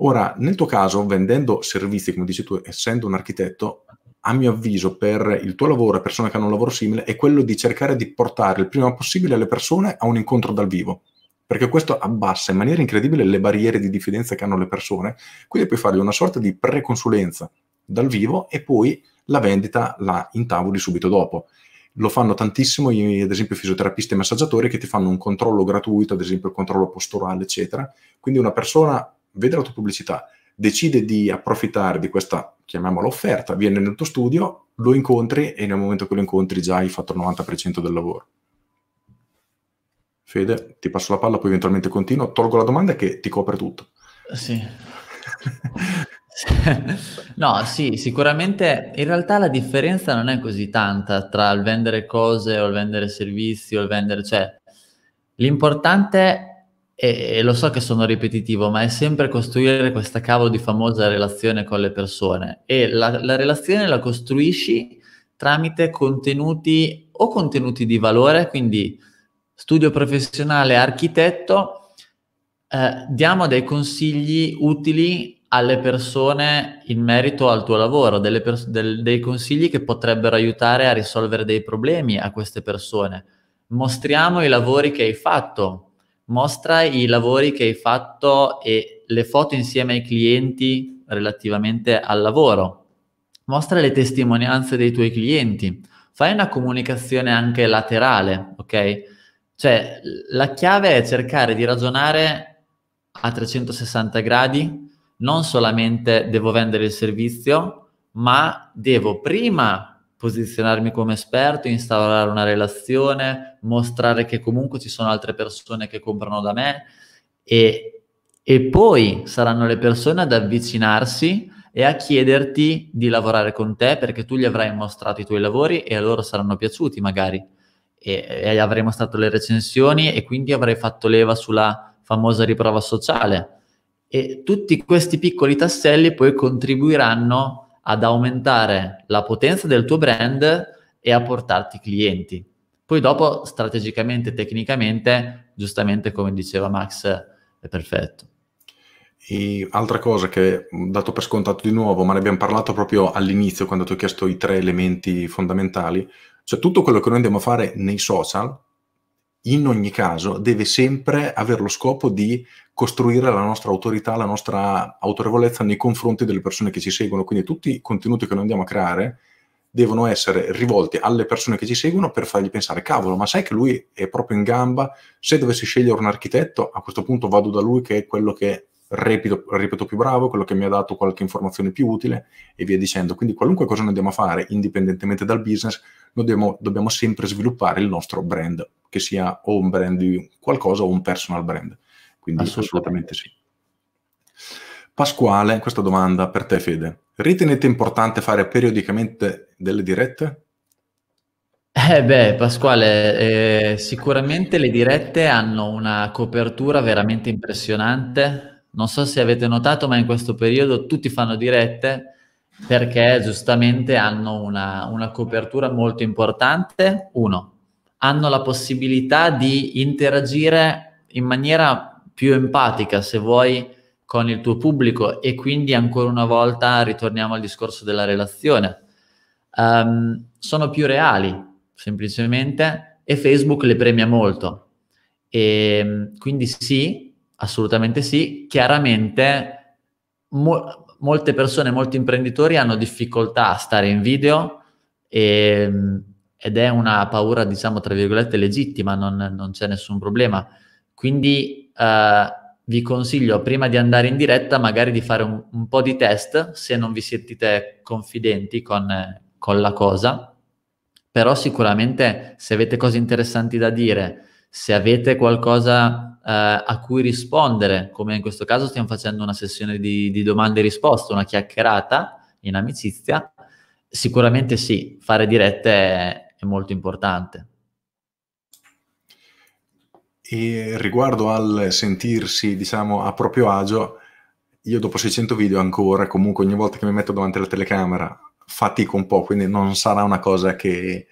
Ora, nel tuo caso, vendendo servizi, come dici tu, essendo un architetto, a mio avviso, per il tuo lavoro e persone che hanno un lavoro simile, è quello di cercare di portare il prima possibile le persone a un incontro dal vivo perché questo abbassa in maniera incredibile le barriere di diffidenza che hanno le persone, quindi puoi fargli una sorta di preconsulenza dal vivo e poi la vendita la intavoli subito dopo. Lo fanno tantissimo, ad esempio, fisioterapisti e massaggiatori che ti fanno un controllo gratuito, ad esempio il controllo posturale, eccetera. Quindi una persona vede la tua pubblicità, decide di approfittare di questa, chiamiamola offerta, viene nel tuo studio, lo incontri e nel momento che lo incontri già hai fatto il 90% del lavoro. Fede, ti passo la palla, poi eventualmente continuo. Tolgo la domanda che ti copre tutto. Sì. no, sì, sicuramente in realtà la differenza non è così tanta tra il vendere cose o il vendere servizi o il vendere... Cioè, l'importante, e lo so che sono ripetitivo, ma è sempre costruire questa cavolo di famosa relazione con le persone. E la, la relazione la costruisci tramite contenuti o contenuti di valore, quindi studio professionale architetto, eh, diamo dei consigli utili alle persone in merito al tuo lavoro, pers- del- dei consigli che potrebbero aiutare a risolvere dei problemi a queste persone. Mostriamo i lavori che hai fatto, mostra i lavori che hai fatto e le foto insieme ai clienti relativamente al lavoro, mostra le testimonianze dei tuoi clienti, fai una comunicazione anche laterale, ok? Cioè, la chiave è cercare di ragionare a 360 gradi, non solamente devo vendere il servizio, ma devo prima posizionarmi come esperto, instaurare una relazione, mostrare che comunque ci sono altre persone che comprano da me e, e poi saranno le persone ad avvicinarsi e a chiederti di lavorare con te perché tu gli avrai mostrato i tuoi lavori e a loro saranno piaciuti magari e, e avremmo stato le recensioni e quindi avrei fatto leva sulla famosa riprova sociale. E tutti questi piccoli tasselli poi contribuiranno ad aumentare la potenza del tuo brand e a portarti clienti. Poi dopo, strategicamente, tecnicamente, giustamente come diceva Max, è perfetto. E altra cosa che ho dato per scontato di nuovo, ma ne abbiamo parlato proprio all'inizio quando ti ho chiesto i tre elementi fondamentali, cioè tutto quello che noi andiamo a fare nei social, in ogni caso, deve sempre avere lo scopo di costruire la nostra autorità, la nostra autorevolezza nei confronti delle persone che ci seguono. Quindi tutti i contenuti che noi andiamo a creare devono essere rivolti alle persone che ci seguono per fargli pensare, cavolo, ma sai che lui è proprio in gamba, se dovessi scegliere un architetto, a questo punto vado da lui che è quello che ripeto, ripeto più bravo, quello che mi ha dato qualche informazione più utile e via dicendo. Quindi qualunque cosa noi andiamo a fare, indipendentemente dal business, noi dobbiamo, dobbiamo sempre sviluppare il nostro brand, che sia o un brand di qualcosa o un personal brand. Quindi assolutamente, assolutamente sì. Pasquale, questa domanda per te Fede. Ritenete importante fare periodicamente delle dirette? Eh beh, Pasquale, eh, sicuramente le dirette hanno una copertura veramente impressionante non so se avete notato, ma in questo periodo tutti fanno dirette perché giustamente hanno una, una copertura molto importante. Uno, hanno la possibilità di interagire in maniera più empatica, se vuoi, con il tuo pubblico e quindi ancora una volta ritorniamo al discorso della relazione. Um, sono più reali, semplicemente, e Facebook le premia molto. E, ehm, quindi sì, Assolutamente sì. Chiaramente mo- molte persone, molti imprenditori hanno difficoltà a stare in video e, ehm, ed è una paura, diciamo, tra virgolette legittima, non, non c'è nessun problema. Quindi eh, vi consiglio prima di andare in diretta magari di fare un, un po' di test se non vi sentite confidenti con, con la cosa, però sicuramente se avete cose interessanti da dire, se avete qualcosa eh, a cui rispondere, come in questo caso stiamo facendo una sessione di, di domande e risposte, una chiacchierata in amicizia, sicuramente sì, fare dirette è, è molto importante. E riguardo al sentirsi, diciamo, a proprio agio, io dopo 600 video ancora, comunque ogni volta che mi metto davanti alla telecamera, fatico un po', quindi non sarà una cosa che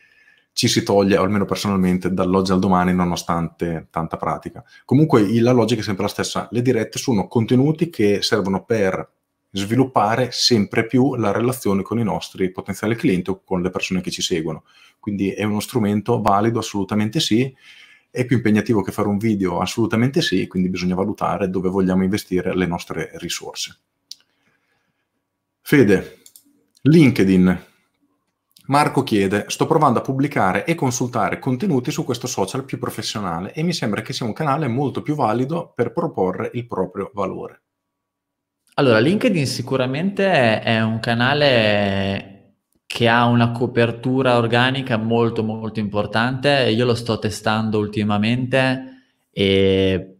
ci si toglie, o almeno personalmente, dall'oggi al domani, nonostante tanta pratica. Comunque la logica è sempre la stessa, le dirette sono contenuti che servono per sviluppare sempre più la relazione con i nostri potenziali clienti o con le persone che ci seguono. Quindi è uno strumento valido, assolutamente sì. È più impegnativo che fare un video? Assolutamente sì, quindi bisogna valutare dove vogliamo investire le nostre risorse. Fede, LinkedIn, Marco chiede, sto provando a pubblicare e consultare contenuti su questo social più professionale e mi sembra che sia un canale molto più valido per proporre il proprio valore. Allora, LinkedIn sicuramente è un canale che ha una copertura organica molto molto importante. Io lo sto testando ultimamente e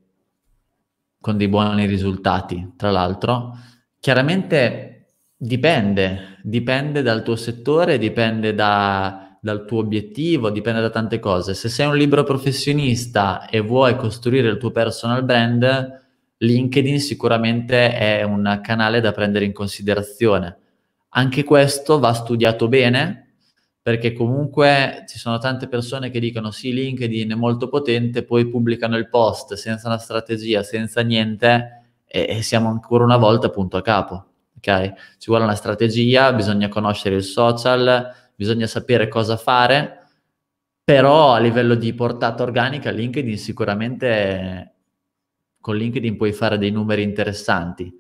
con dei buoni risultati, tra l'altro. Chiaramente Dipende, dipende dal tuo settore, dipende da, dal tuo obiettivo, dipende da tante cose. Se sei un libero professionista e vuoi costruire il tuo personal brand, LinkedIn sicuramente è un canale da prendere in considerazione. Anche questo va studiato bene perché comunque ci sono tante persone che dicono sì, LinkedIn è molto potente, poi pubblicano il post senza una strategia, senza niente e siamo ancora una volta punto a capo ok? Ci vuole una strategia, bisogna conoscere il social, bisogna sapere cosa fare, però a livello di portata organica LinkedIn sicuramente con LinkedIn puoi fare dei numeri interessanti.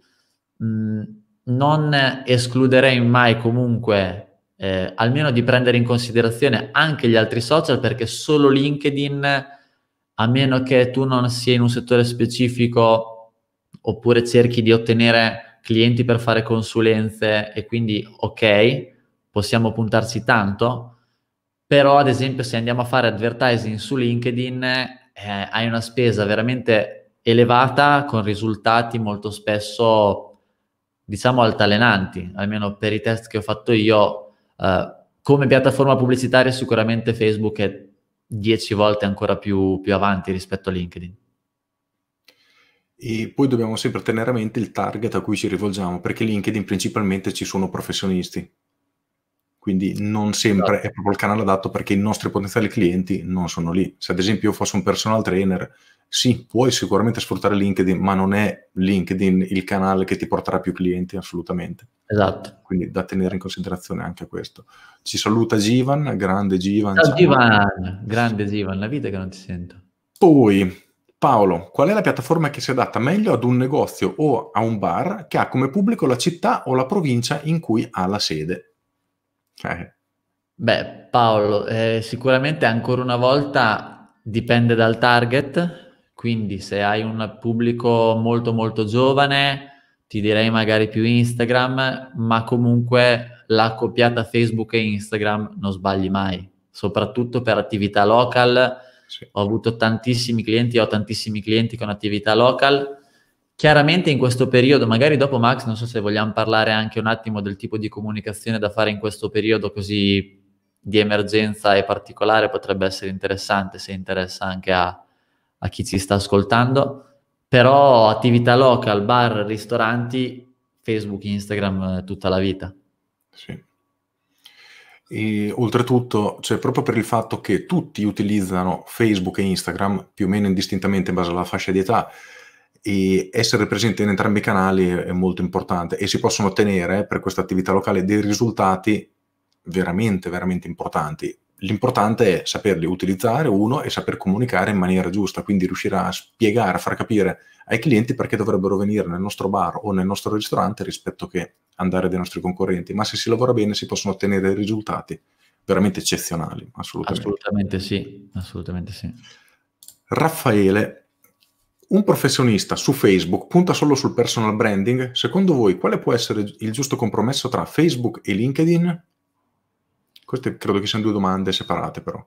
Mm, non escluderei mai comunque eh, almeno di prendere in considerazione anche gli altri social perché solo LinkedIn a meno che tu non sia in un settore specifico oppure cerchi di ottenere clienti per fare consulenze e quindi ok, possiamo puntarci tanto, però ad esempio se andiamo a fare advertising su LinkedIn eh, hai una spesa veramente elevata con risultati molto spesso diciamo altalenanti, almeno per i test che ho fatto io eh, come piattaforma pubblicitaria sicuramente Facebook è 10 volte ancora più, più avanti rispetto a LinkedIn. E poi dobbiamo sempre tenere a mente il target a cui ci rivolgiamo, perché LinkedIn principalmente ci sono professionisti. Quindi non sempre esatto. è proprio il canale adatto perché i nostri potenziali clienti non sono lì. Se ad esempio io fossi un personal trainer, sì, puoi sicuramente sfruttare LinkedIn, ma non è LinkedIn il canale che ti porterà più clienti, assolutamente. Esatto. Quindi da tenere in considerazione anche questo. Ci saluta Givan, grande Givan. Ciao, ciao. Givan, grande Givan, la vita che non ti sento. Poi Paolo, qual è la piattaforma che si adatta meglio ad un negozio o a un bar che ha come pubblico la città o la provincia in cui ha la sede? Eh. Beh, Paolo, eh, sicuramente ancora una volta dipende dal target, quindi se hai un pubblico molto molto giovane, ti direi magari più Instagram, ma comunque la copiata Facebook e Instagram non sbagli mai, soprattutto per attività local sì. ho avuto tantissimi clienti, ho tantissimi clienti con attività local. Chiaramente in questo periodo, magari dopo Max, non so se vogliamo parlare anche un attimo del tipo di comunicazione da fare in questo periodo così di emergenza e particolare, potrebbe essere interessante se interessa anche a, a chi ci sta ascoltando. Però attività local, bar, ristoranti, Facebook, Instagram, tutta la vita. Sì. E, oltretutto, cioè, proprio per il fatto che tutti utilizzano Facebook e Instagram più o meno indistintamente in base alla fascia di età, e essere presenti in entrambi i canali è molto importante e si possono ottenere eh, per questa attività locale dei risultati veramente, veramente importanti. L'importante è saperli utilizzare, uno, e saper comunicare in maniera giusta, quindi riuscire a spiegare, a far capire ai clienti perché dovrebbero venire nel nostro bar o nel nostro ristorante rispetto che andare dai nostri concorrenti, ma se si lavora bene si possono ottenere risultati veramente eccezionali, assolutamente. Assolutamente sì, assolutamente sì. Raffaele, un professionista su Facebook punta solo sul personal branding, secondo voi quale può essere il giusto compromesso tra Facebook e LinkedIn? Queste credo che siano due domande separate però.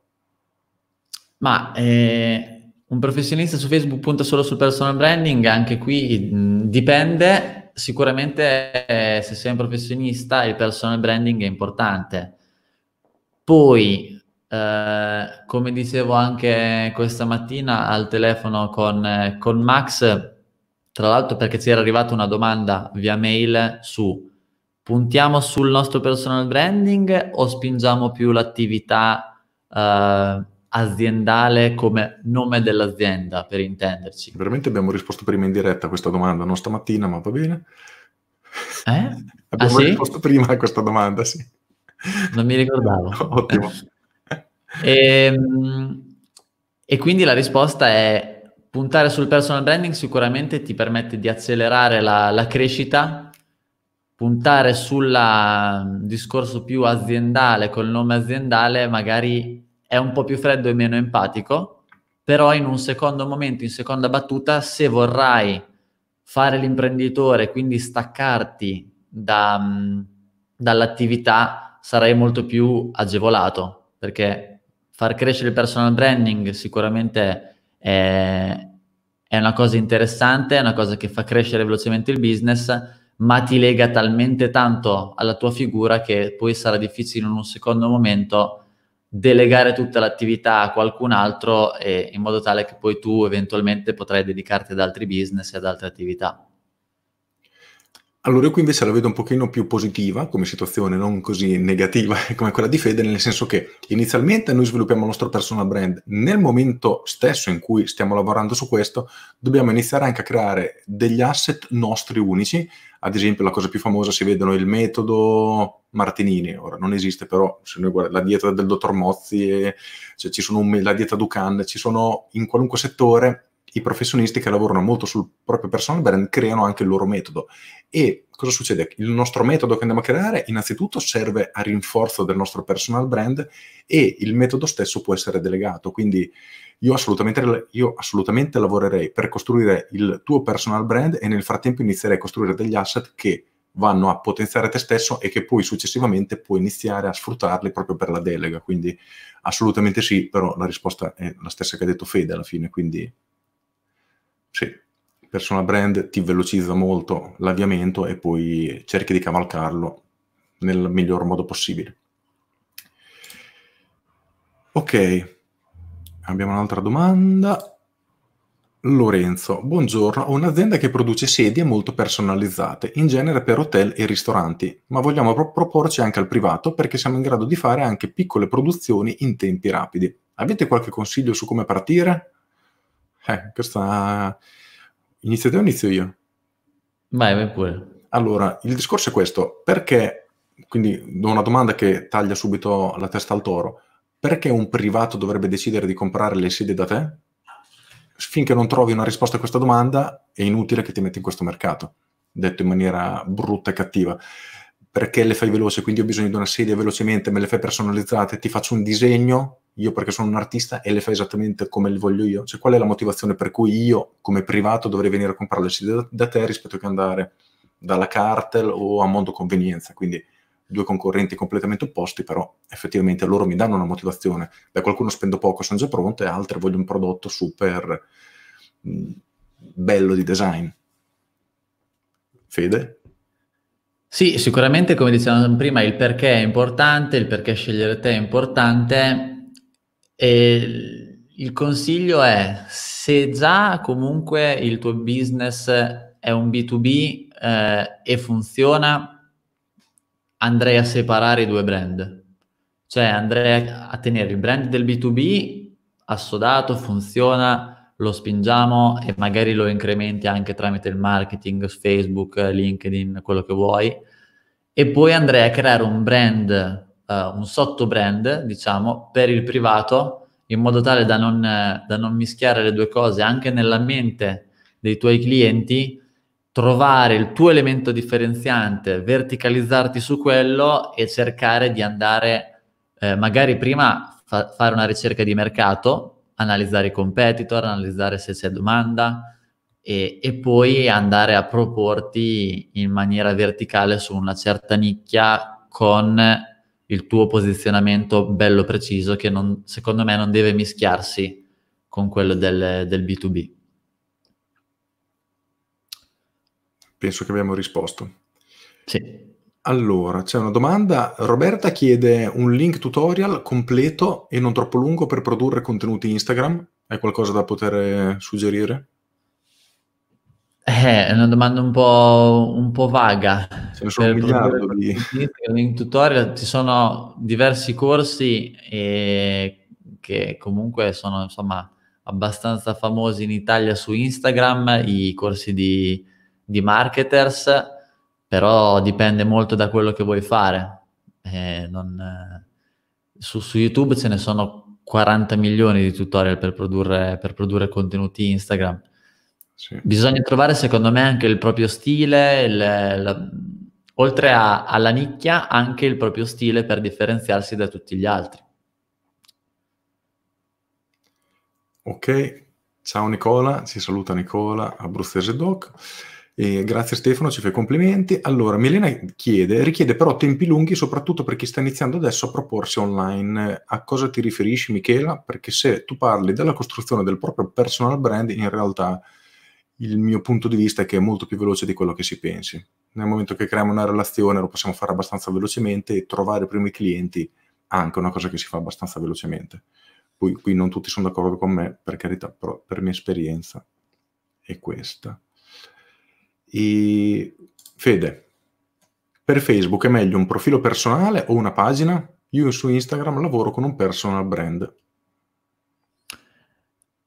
Ma eh, un professionista su Facebook punta solo sul personal branding, anche qui mh, mm, dipende sicuramente eh, se sei un professionista il personal branding è importante. Poi, eh, come dicevo anche questa mattina al telefono con, eh, con Max, tra l'altro perché ci era arrivata una domanda via mail su puntiamo sul nostro personal branding o spingiamo più l'attività eh, aziendale come nome dell'azienda, per intenderci. Veramente abbiamo risposto prima in diretta a questa domanda, non stamattina, ma va bene. Eh? Ah, abbiamo ah, sì? risposto prima a questa domanda, sì. Non mi ricordavo. Ottimo. e, ehm, e quindi la risposta è puntare sul personal branding sicuramente ti permette di accelerare la, la crescita, puntare sul discorso più aziendale, col nome aziendale, magari è un po' più freddo e meno empatico, però in un secondo momento, in seconda battuta, se vorrai fare l'imprenditore, quindi staccarti da, mm, dall'attività, sarai molto più agevolato, perché far crescere il personal branding sicuramente è, è una cosa interessante, è una cosa che fa crescere velocemente il business, ma ti lega talmente tanto alla tua figura che poi sarà difficile in un secondo momento delegare tutta l'attività a qualcun altro e, in modo tale che poi tu eventualmente potrai dedicarti ad altri business e ad altre attività. Allora io qui invece la vedo un pochino più positiva come situazione, non così negativa come quella di Fede, nel senso che inizialmente noi sviluppiamo il nostro personal brand, nel momento stesso in cui stiamo lavorando su questo dobbiamo iniziare anche a creare degli asset nostri unici ad esempio la cosa più famosa si vedono il metodo Martinini, ora non esiste però, se noi guardiamo la dieta del dottor Mozzi, e, cioè, ci sono un, la dieta Ducan, ci sono in qualunque settore i professionisti che lavorano molto sul proprio personal brand creano anche il loro metodo. E cosa succede? Il nostro metodo che andiamo a creare innanzitutto serve a rinforzo del nostro personal brand e il metodo stesso può essere delegato, quindi io assolutamente, io assolutamente lavorerei per costruire il tuo personal brand e nel frattempo inizierei a costruire degli asset che vanno a potenziare te stesso e che poi successivamente puoi iniziare a sfruttarli proprio per la delega. Quindi assolutamente sì, però la risposta è la stessa che ha detto Fede alla fine, quindi sì, personal brand ti velocizza molto l'avviamento e poi cerchi di cavalcarlo nel miglior modo possibile. Ok. Abbiamo un'altra domanda. Lorenzo, buongiorno, ho un'azienda che produce sedie molto personalizzate, in genere per hotel e ristoranti, ma vogliamo pro- proporci anche al privato perché siamo in grado di fare anche piccole produzioni in tempi rapidi. Avete qualche consiglio su come partire? Eh, questa... Iniziate o inizio io? Vai, vai pure. Allora, il discorso è questo, perché... Quindi do una domanda che taglia subito la testa al toro perché un privato dovrebbe decidere di comprare le sedie da te? Finché non trovi una risposta a questa domanda, è inutile che ti metti in questo mercato, detto in maniera brutta e cattiva. Perché le fai veloce? Quindi ho bisogno di una sedia velocemente, me le fai personalizzate, ti faccio un disegno, io perché sono un artista, e le fai esattamente come le voglio io. Cioè, qual è la motivazione per cui io, come privato, dovrei venire a comprare le sedie da te rispetto che andare dalla cartel o a mondo convenienza? Quindi due concorrenti completamente opposti, però effettivamente loro mi danno una motivazione. Da qualcuno spendo poco, sono già pronto, e altri voglio un prodotto super mm, bello di design. Fede? Sì, sicuramente come dicevamo prima il perché è importante, il perché scegliere te è importante e il consiglio è se già comunque il tuo business è un B2B eh, e funziona, andrei a separare i due brand. Cioè andrei a tenere il brand del B2B assodato, funziona, lo spingiamo e magari lo incrementi anche tramite il marketing, Facebook, LinkedIn, quello che vuoi. E poi andrei a creare un brand, uh, un sottobrand, diciamo, per il privato, in modo tale da non, da non mischiare le due cose anche nella mente dei tuoi clienti trovare il tuo elemento differenziante, verticalizzarti su quello e cercare di andare eh, magari prima fa- fare una ricerca di mercato, analizzare i competitor, analizzare se c'è domanda e, e poi andare a proporti in maniera verticale su una certa nicchia con il tuo posizionamento bello preciso che non, secondo me non deve mischiarsi con quello del, del B2B. penso che abbiamo risposto. Sì. Allora, c'è una domanda. Roberta chiede un link tutorial completo e non troppo lungo per produrre contenuti Instagram. Hai qualcosa da poter eh, suggerire? Eh, è una domanda un po', un po vaga. Ce ne sono per un miliardo di... In tutorial ci sono diversi corsi e che comunque sono insomma abbastanza famosi in Italia su Instagram, i corsi di di marketers, però dipende molto da quello che vuoi fare. Eh, non, eh, su, su, YouTube ce ne sono 40 milioni di tutorial per produrre, per produrre contenuti Instagram. Sì. Bisogna trovare, secondo me, anche il proprio stile, il, la, oltre a, alla nicchia, anche il proprio stile per differenziarsi da tutti gli altri. Ok, ciao Nicola, si saluta Nicola a Bruzzese Doc. Eh, grazie Stefano, ci fai complimenti. Allora, Milena chiede, richiede però tempi lunghi soprattutto per chi sta iniziando adesso a proporsi online. A cosa ti riferisci Michela? Perché se tu parli della costruzione del proprio personal brand, in realtà il mio punto di vista è che è molto più veloce di quello che si pensi. Nel momento che creiamo una relazione lo possiamo fare abbastanza velocemente e trovare i primi clienti è anche una cosa che si fa abbastanza velocemente. Poi qui non tutti sono d'accordo con me, per carità, però per mia esperienza è questa. E... Fede, per Facebook è meglio un profilo personale o una pagina? Io su Instagram lavoro con un personal brand.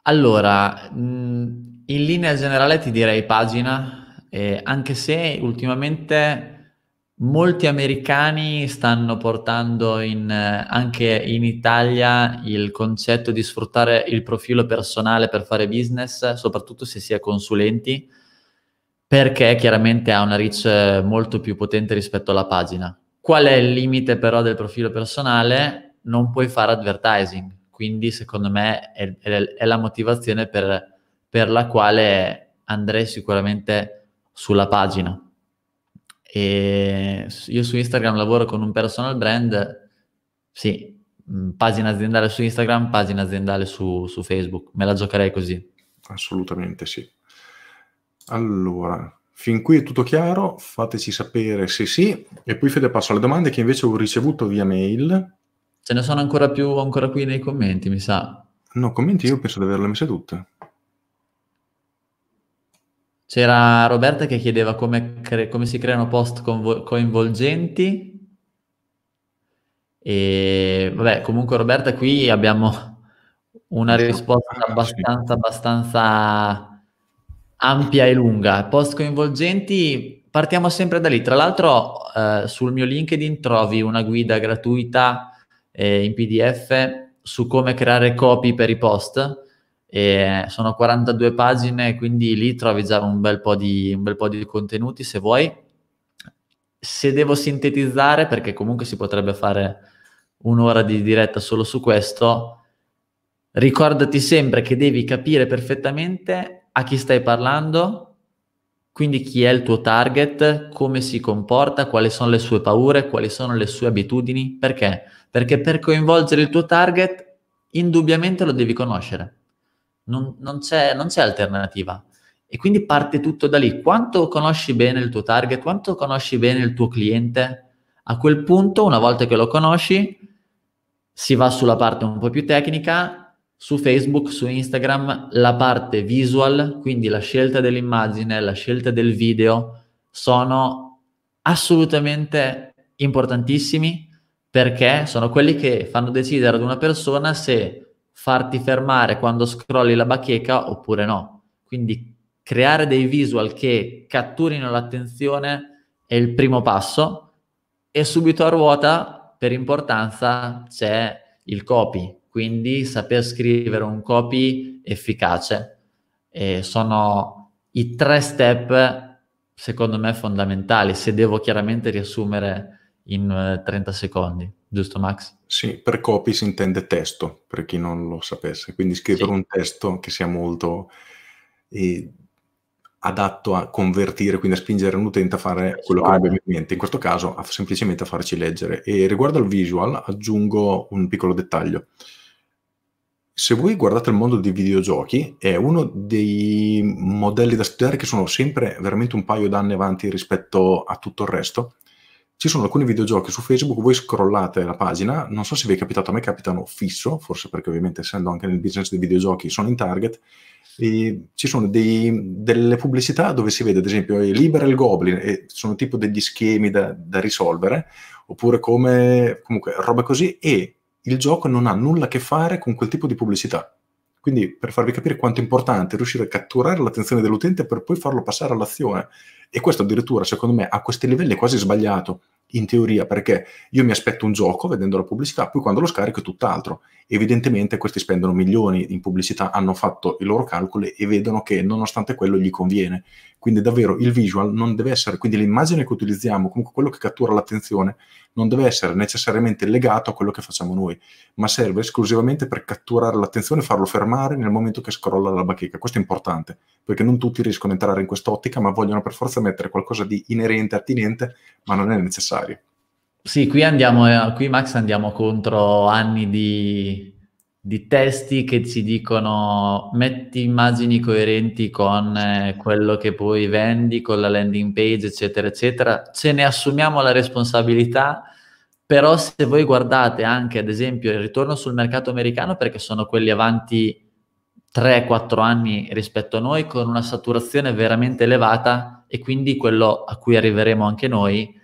Allora, mm, in linea generale ti direi pagina, eh, anche se ultimamente molti americani stanno portando in, eh, anche in Italia il concetto di sfruttare il profilo personale per fare business, soprattutto se si è consulenti perché chiaramente ha una reach eh, molto più potente rispetto alla pagina. Qual è il limite però del profilo personale? Non puoi fare advertising, quindi secondo me è, è, è la motivazione per, per, la quale andrei sicuramente sulla pagina. E io su Instagram lavoro con un personal brand, sì, mm, pagina aziendale su Instagram, pagina aziendale su, su Facebook, me la giocherei così. Assolutamente sì. Allora, fin qui è tutto chiaro, fateci sapere se sì, e poi Fede passo alle domande che invece ho ricevuto via mail. Ce ne sono ancora più, ancora qui nei commenti, mi sa. No, commenti io penso di averle messe tutte. C'era Roberta che chiedeva come, cre- come si creano post convo- coinvolgenti. E vabbè, comunque Roberta qui abbiamo una risposta abbastanza, abbastanza ampia e lunga. Post coinvolgenti, partiamo sempre da lì. Tra l'altro eh, sul mio LinkedIn trovi una guida gratuita eh, in PDF su come creare copy per i post. E sono 42 pagine, quindi lì trovi già un bel, di, un bel, po di, contenuti se vuoi. Se devo sintetizzare, perché comunque si potrebbe fare un'ora di diretta solo su questo, ricordati sempre che devi capire perfettamente a chi stai parlando, quindi chi è il tuo target, come si comporta, quali sono le sue paure, quali sono le sue abitudini. Perché? Perché per coinvolgere il tuo target, indubbiamente lo devi conoscere. Non, non, c'è, non c'è alternativa. E quindi parte tutto da lì. Quanto conosci bene il tuo target, quanto conosci bene il tuo cliente, a quel punto, una volta che lo conosci, si va sulla parte un po' più tecnica su Facebook, su Instagram, la parte visual, quindi la scelta dell'immagine, la scelta del video, sono assolutamente importantissimi perché sono quelli che fanno decidere ad una persona se farti fermare quando scrolli la bacheca oppure no. Quindi creare dei visual che catturino l'attenzione è il primo passo e subito a ruota per importanza c'è il copy, quindi saper scrivere un copy efficace. E sono i tre step, secondo me, fondamentali, se devo chiaramente riassumere in 30 eh, secondi, giusto Max? Sì, per copy si intende testo, per chi non lo sapesse, quindi scrivere sì. un testo che sia molto eh, adatto a convertire, quindi a spingere un utente a fare quello che abbiamo in mente, in questo caso a, semplicemente a farci leggere. E riguardo al visual aggiungo un piccolo dettaglio se voi guardate il mondo dei videogiochi, è uno dei modelli da studiare che sono sempre veramente un paio d'anni avanti rispetto a tutto il resto. Ci sono alcuni videogiochi su Facebook, voi scrollate la pagina, non so se vi è capitato, a me capitano fisso, forse perché ovviamente essendo anche nel business dei videogiochi sono in target, ci sono dei, delle pubblicità dove si vede ad esempio libera il goblin e sono tipo degli schemi da, da risolvere, oppure come comunque roba così e il gioco non ha nulla a che fare con quel tipo di pubblicità. Quindi per farvi capire quanto è importante riuscire a catturare l'attenzione dell'utente per poi farlo passare all'azione e questo addirittura, secondo me, a questi livelli è quasi sbagliato, in teoria, perché io mi aspetto un gioco vedendo la pubblicità, poi quando lo scarico è tutt'altro. Evidentemente questi spendono milioni in pubblicità, hanno fatto i loro calcoli e vedono che nonostante quello gli conviene. Quindi davvero il visual non deve essere, quindi l'immagine che utilizziamo, comunque quello che cattura l'attenzione, non deve essere necessariamente legato a quello che facciamo noi, ma serve esclusivamente per catturare l'attenzione e farlo fermare nel momento che scrolla la bacheca. Questo è importante, perché non tutti riescono a entrare in quest'ottica, ma vogliono per forza mettere qualcosa di inerente, attinente, ma non è necessario. Sì, qui andiamo, eh, qui Max andiamo contro anni di, di testi che ci dicono metti immagini coerenti con eh, quello che poi vendi, con la landing page, eccetera, eccetera. Ce ne assumiamo la responsabilità, però se voi guardate anche, ad esempio, il ritorno sul mercato americano, perché sono quelli avanti 3-4 anni rispetto a noi, con una saturazione veramente elevata, e quindi quello a cui arriveremo anche noi.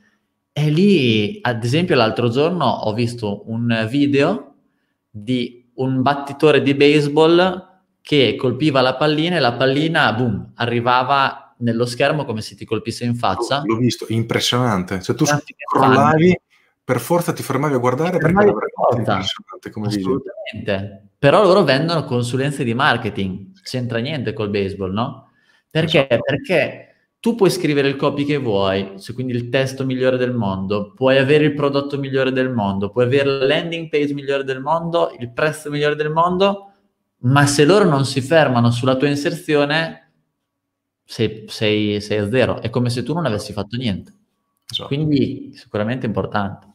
E lì, ad esempio, l'altro giorno ho visto un video di un battitore di baseball che colpiva la pallina e la pallina, boom, arrivava nello schermo come se ti colpisse in faccia. L'ho visto, impressionante. Cioè tu scrollavi, per forza ti fermavi a guardare fermavi perché era impressionante come Assolutamente. Dice. Però loro vendono consulenze di marketing, c'entra niente col baseball, no? Perché? Esatto. Perché tu puoi scrivere il copy che vuoi, cioè quindi il testo migliore del mondo, puoi avere il prodotto migliore del mondo, puoi avere la landing page migliore del mondo, il prezzo migliore del mondo, ma se loro non si fermano sulla tua inserzione, sei, sei, sei a zero. È come se tu non avessi fatto niente. Esatto. Quindi sicuramente è importante.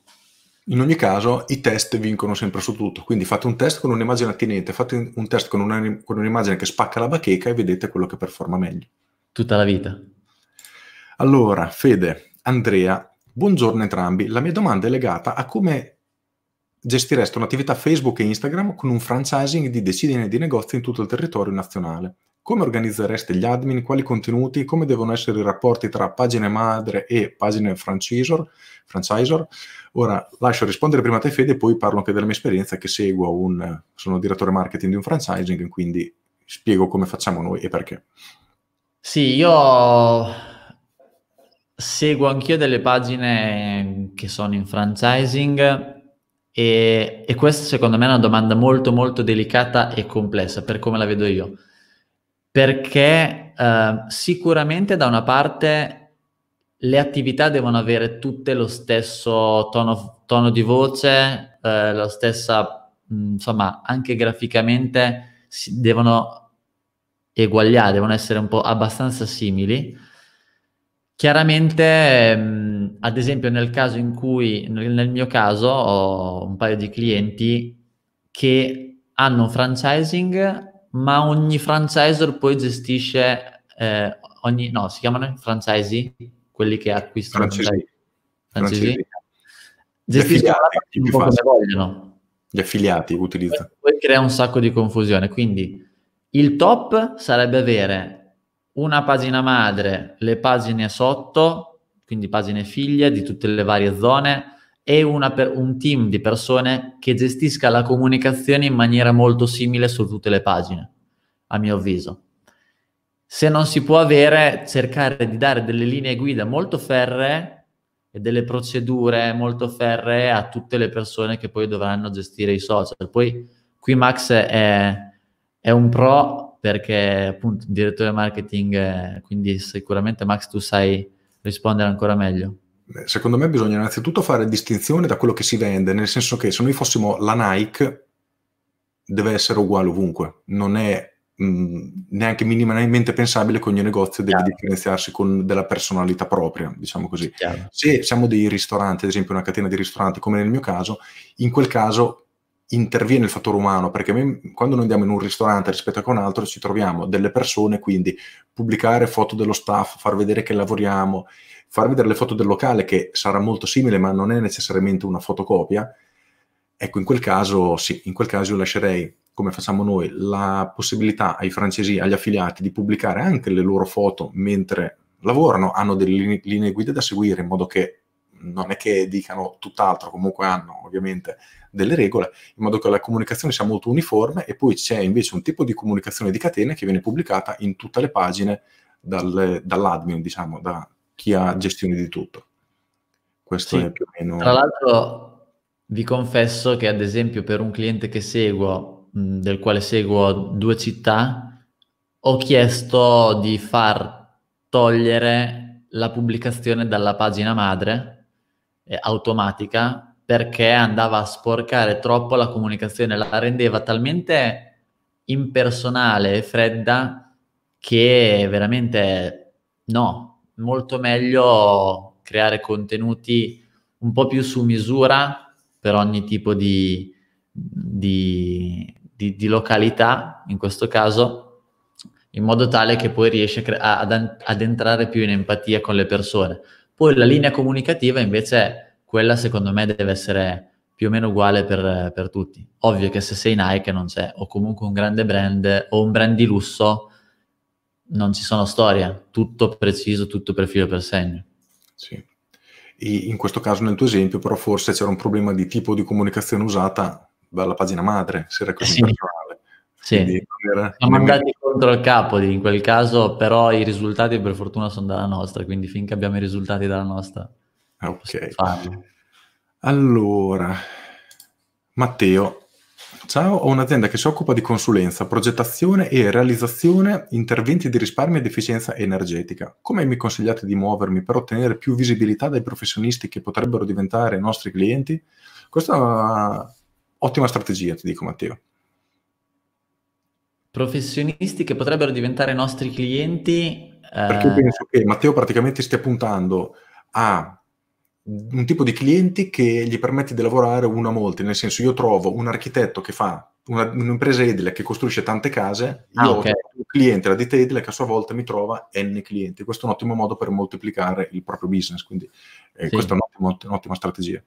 In ogni caso, i test vincono sempre su tutto. Quindi fate un test con un'immagine attinente, fate un test con, una, con un'immagine che spacca la bacheca e vedete quello che performa meglio. Tutta la vita. Allora, Fede, Andrea, buongiorno entrambi. La mia domanda è legata a come gestireste un'attività Facebook e Instagram con un franchising di decine di negozi in tutto il territorio nazionale. Come organizzereste gli admin, quali contenuti, come devono essere i rapporti tra pagine madre e pagine franchisor? franchisor? Ora lascio rispondere prima a te Fede e poi parlo anche della mia esperienza che seguo un, sono direttore marketing di un franchising, quindi spiego come facciamo noi e perché. Sì, io seguo anch'io delle pagine che sono in franchising e, e, questa secondo me è una domanda molto molto delicata e complessa per come la vedo io perché eh, sicuramente da una parte le attività devono avere tutte lo stesso tono, tono di voce eh, la stessa mm, insomma anche graficamente devono eguagliare devono essere un po' abbastanza simili Chiaramente, ehm, ad esempio, nel caso in cui, nel mio caso, ho un paio di clienti che hanno un franchising, ma ogni franchisor poi gestisce eh, ogni, no, si chiamano franchisee, quelli che acquistano francesi. francesi. Gestiscono affiliati, un vogliono. Gli affiliati utilizzano. Poi crea un sacco di confusione, quindi il top sarebbe avere una pagina madre, le pagine sotto, quindi pagine figlie di tutte le varie zone e per, un team di persone che gestisca la comunicazione in maniera molto simile su tutte le pagine, a mio avviso. Se non si può avere, cercare di dare delle linee guida molto ferree e delle procedure molto ferree a tutte le persone che poi dovranno gestire i social. Poi qui Max è, è un pro perché appunto direttore marketing, eh, quindi sicuramente Max tu sai rispondere ancora meglio. Secondo me bisogna innanzitutto fare distinzione da quello che si vende, nel senso che se noi fossimo la Nike deve essere uguale ovunque, non è Mh, mm, neanche minimamente pensabile che ogni negozio deve differenziarsi con della personalità propria, diciamo così. Chiaro. Se siamo dei ristoranti, ad esempio una catena di ristoranti come nel mio caso, in quel caso interviene il fattore umano, perché quando noi andiamo in un ristorante rispetto a un altro ci troviamo delle persone, quindi pubblicare foto dello staff, far vedere che lavoriamo, far vedere le foto del locale che sarà molto simile ma non è necessariamente una fotocopia, ecco in quel caso sì, in quel caso io lascerei come facciamo noi la possibilità ai francesi, agli affiliati di pubblicare anche le loro foto mentre lavorano, hanno delle linee guida da seguire in modo che non è che dicano tutt'altro, comunque hanno ovviamente delle regole, in modo che la comunicazione sia molto uniforme e poi c'è invece un tipo di comunicazione di catena che viene pubblicata in tutte le pagine dal, dall'admin, diciamo, da chi ha gestione di tutto. Questo sì, è più o meno... Tra l'altro vi confesso che ad esempio per un cliente che seguo, mh, del quale seguo due città, ho chiesto di far togliere la pubblicazione dalla pagina madre eh, automatica perché andava a sporcare troppo la comunicazione, la rendeva talmente impersonale e fredda che veramente no, molto meglio creare contenuti un po' più su misura per ogni tipo di, di, di, di località, in questo caso, in modo tale che poi riesce cre- ad, ad entrare più in empatia con le persone. Poi la linea comunicativa invece, quella secondo me deve essere più o meno uguale per, per tutti. Ovvio che se sei Nike non c'è, o comunque un grande brand o un brand di lusso, non ci sono storie, tutto preciso, tutto per filo per segno. Sì. in questo caso, nel tuo esempio, però forse c'era un problema di tipo di comunicazione usata dalla pagina madre, se era così. Eh sì. Sì, Quindi, era... siamo andati contro il capo in quel caso, però i risultati per fortuna sono dalla nostra, quindi finché abbiamo i risultati dalla nostra. Ah, ok. Allora, Matteo, ciao, ho un'azienda che si occupa di consulenza, progettazione e realizzazione interventi di risparmio ed efficienza energetica. Come mi consigliate di muovermi per ottenere più visibilità dai professionisti che potrebbero diventare nostri clienti? Questa è una ottima strategia, ti dico Matteo professionisti che potrebbero diventare nostri clienti. Eh... Perché penso che Matteo praticamente stia puntando a un tipo di clienti che gli permette di lavorare uno a molti, nel senso io trovo un architetto che fa una, un'impresa edile che costruisce tante case, ah, io ah, okay. ho un cliente, la ditta edile, che a sua volta mi trova n clienti. Questo è un ottimo modo per moltiplicare il proprio business, quindi eh, sì. questa è un'ottima, un'ottima strategia.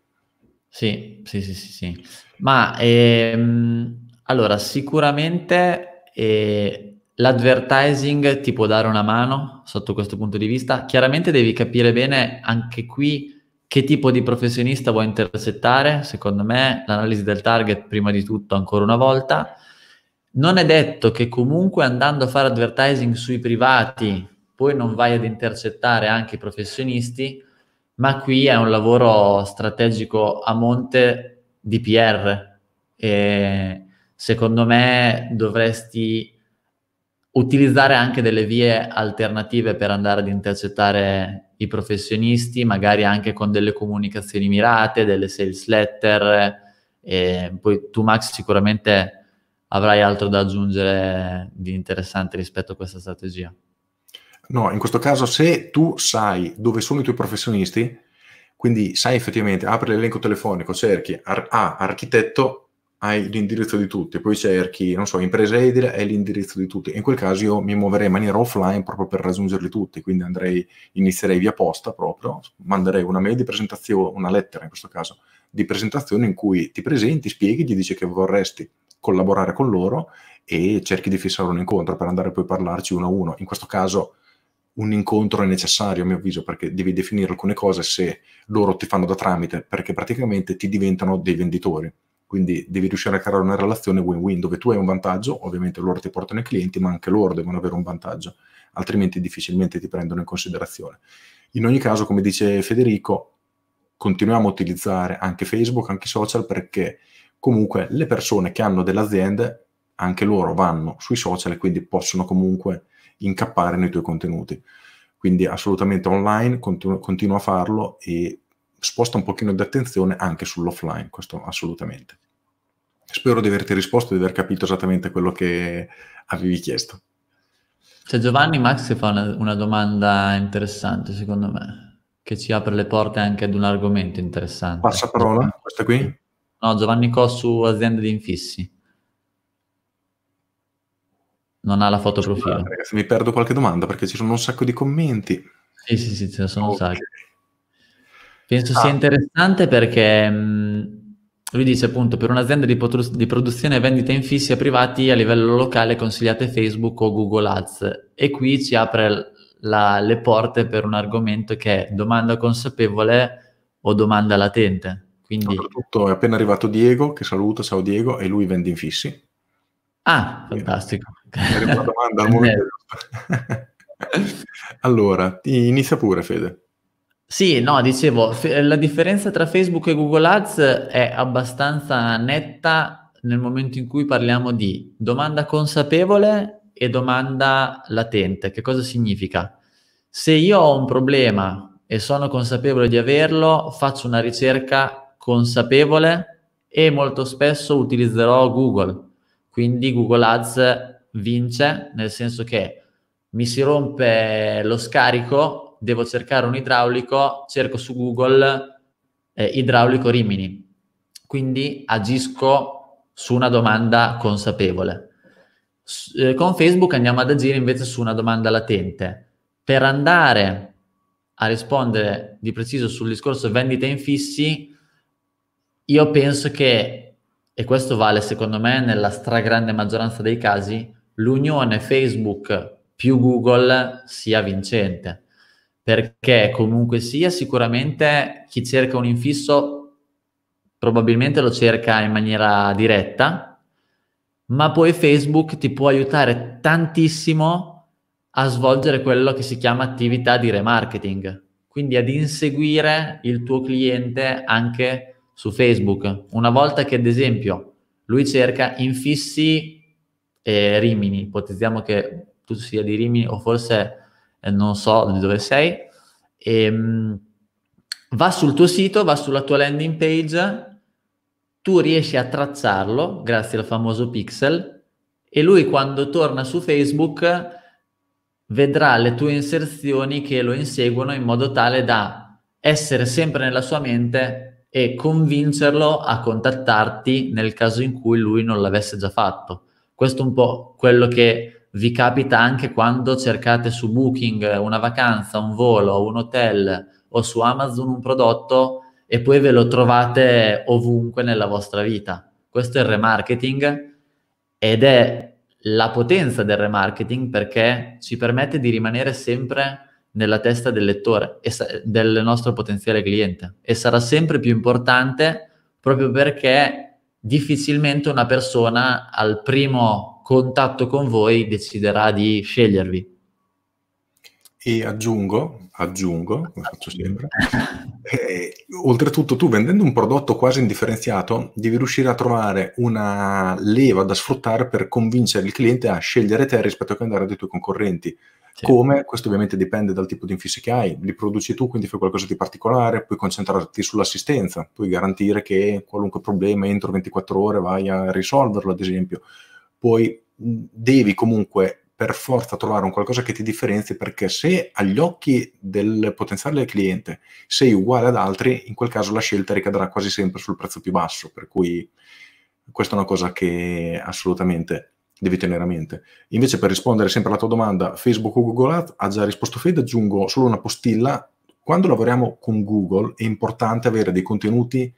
Sì, sì, sì, sì, sì. Ma ehm, allora sicuramente e l'advertising ti può dare una mano sotto questo punto di vista. Chiaramente devi capire bene anche qui che tipo di professionista vuoi intercettare. Secondo me l'analisi del target prima di tutto ancora una volta. Non è detto che comunque andando a fare advertising sui privati poi non vai ad intercettare anche i professionisti, ma qui è un lavoro strategico a monte di PR e, secondo me dovresti utilizzare anche delle vie alternative per andare ad intercettare i professionisti, magari anche con delle comunicazioni mirate, delle sales letter. E poi tu, Max, sicuramente avrai altro da aggiungere di interessante rispetto a questa strategia. No, in questo caso, se tu sai dove sono i tuoi professionisti, quindi sai effettivamente, apri l'elenco telefonico, cerchi ar- ah, architetto hai l'indirizzo di tutti, poi cerchi, non so, impresa edile è l'indirizzo di tutti. In quel caso io mi muoverei in maniera offline proprio per raggiungerli tutti, quindi andrei, inizierei via posta proprio, manderei una mail di presentazione, una lettera in questo caso, di presentazione in cui ti presenti, spieghi, gli dici che vorresti collaborare con loro e cerchi di fissare un incontro per andare poi a parlarci uno a uno. In questo caso un incontro è necessario, a mio avviso, perché devi definire alcune cose se loro ti fanno da tramite, perché praticamente ti diventano dei venditori. Quindi devi riuscire a creare una relazione win-win dove tu hai un vantaggio, ovviamente loro ti portano i clienti, ma anche loro devono avere un vantaggio, altrimenti difficilmente ti prendono in considerazione. In ogni caso, come dice Federico, continuiamo a utilizzare anche Facebook, anche i social, perché comunque le persone che hanno delle aziende, anche loro vanno sui social e quindi possono comunque incappare nei tuoi contenuti. Quindi assolutamente online, continu- continua a farlo e sposta un pochino di attenzione anche sull'offline, questo assolutamente. Spero di averti risposto e di aver capito esattamente quello che avevi chiesto. C'è cioè, Giovanni Max che fa una, una domanda interessante, secondo me, che ci apre le porte anche ad un argomento interessante. Passa parola, questa qui? No, Giovanni Co su aziende di infissi. Non ha la foto profilo. mi perdo qualche domanda perché ci sono un sacco di commenti. Sì, sì, sì, ce ne sono okay. un sacco. Penso ah. sia esatto. interessante perché mh, mm, lui dice appunto per un'azienda di, produ- di, produzione e vendita in fissi a privati a livello locale consigliate Facebook o Google Ads e qui ci apre la, le porte per un argomento che è domanda consapevole o domanda latente. Quindi... Soprattutto è appena arrivato Diego, che saluto, ciao Diego, e lui vende in fissi. Ah, fantastico. una domanda al momento. allora, inizia pure Fede. Sì, no, dicevo, la differenza tra Facebook e Google Ads è abbastanza netta nel momento in cui parliamo di domanda consapevole e domanda latente. Che cosa significa? Se io ho un problema e sono consapevole di averlo, faccio una ricerca consapevole e molto spesso utilizzerò Google. Quindi Google Ads vince, nel senso che mi si rompe lo scarico devo cercare un idraulico, cerco su Google eh, idraulico Rimini. Quindi agisco su una domanda consapevole. S- eh, con Facebook andiamo ad agire invece su una domanda latente. Per andare a rispondere di preciso sul discorso vendita in fissi, io penso che, e questo vale secondo me nella stragrande maggioranza dei casi, l'unione Facebook più Google sia vincente perché comunque sia sicuramente chi cerca un infisso probabilmente lo cerca in maniera diretta, ma poi Facebook ti può aiutare tantissimo a svolgere quello che si chiama attività di remarketing, quindi ad inseguire il tuo cliente anche su Facebook. Una volta che ad esempio lui cerca infissi e Rimini, ipotizziamo che tu sia di Rimini o forse eh, non so di dove sei, e, ehm, mh, va sul tuo sito, va sulla tua landing page, tu riesci a tracciarlo grazie al famoso pixel e lui quando torna su Facebook vedrà le tue inserzioni che lo inseguono in modo tale da essere sempre nella sua mente e convincerlo a contattarti nel caso in cui lui non l'avesse già fatto. Questo è un po' quello che vi capita anche quando cercate su Booking una vacanza, un volo, un hotel o su Amazon un prodotto e poi ve lo trovate ovunque nella vostra vita. Questo è il remarketing ed è la potenza del remarketing perché ci permette di rimanere sempre nella testa del lettore e del nostro potenziale cliente e sarà sempre più importante proprio perché difficilmente una persona al primo contatto con voi deciderà di scegliervi. E aggiungo, aggiungo, come faccio sempre, eh, oltretutto tu vendendo un prodotto quasi indifferenziato devi riuscire a trovare una leva da sfruttare per convincere il cliente a scegliere te rispetto a che andare dai tuoi concorrenti. Sì. Come? Questo ovviamente dipende dal tipo di infissi che hai, li produci tu, quindi fai qualcosa di particolare, puoi concentrarti sull'assistenza, puoi garantire che qualunque problema entro 24 ore vai a risolverlo, ad esempio puoi, devi comunque per forza trovare un qualcosa che ti differenzi perché se agli occhi del potenziale cliente sei uguale ad altri, in quel caso la scelta ricadrà quasi sempre sul prezzo più basso, per cui questa è una cosa che assolutamente devi tenere a mente. Invece per rispondere sempre alla tua domanda, Facebook o Google Ads ha già risposto Fede, aggiungo solo una postilla, quando lavoriamo con Google è importante avere dei contenuti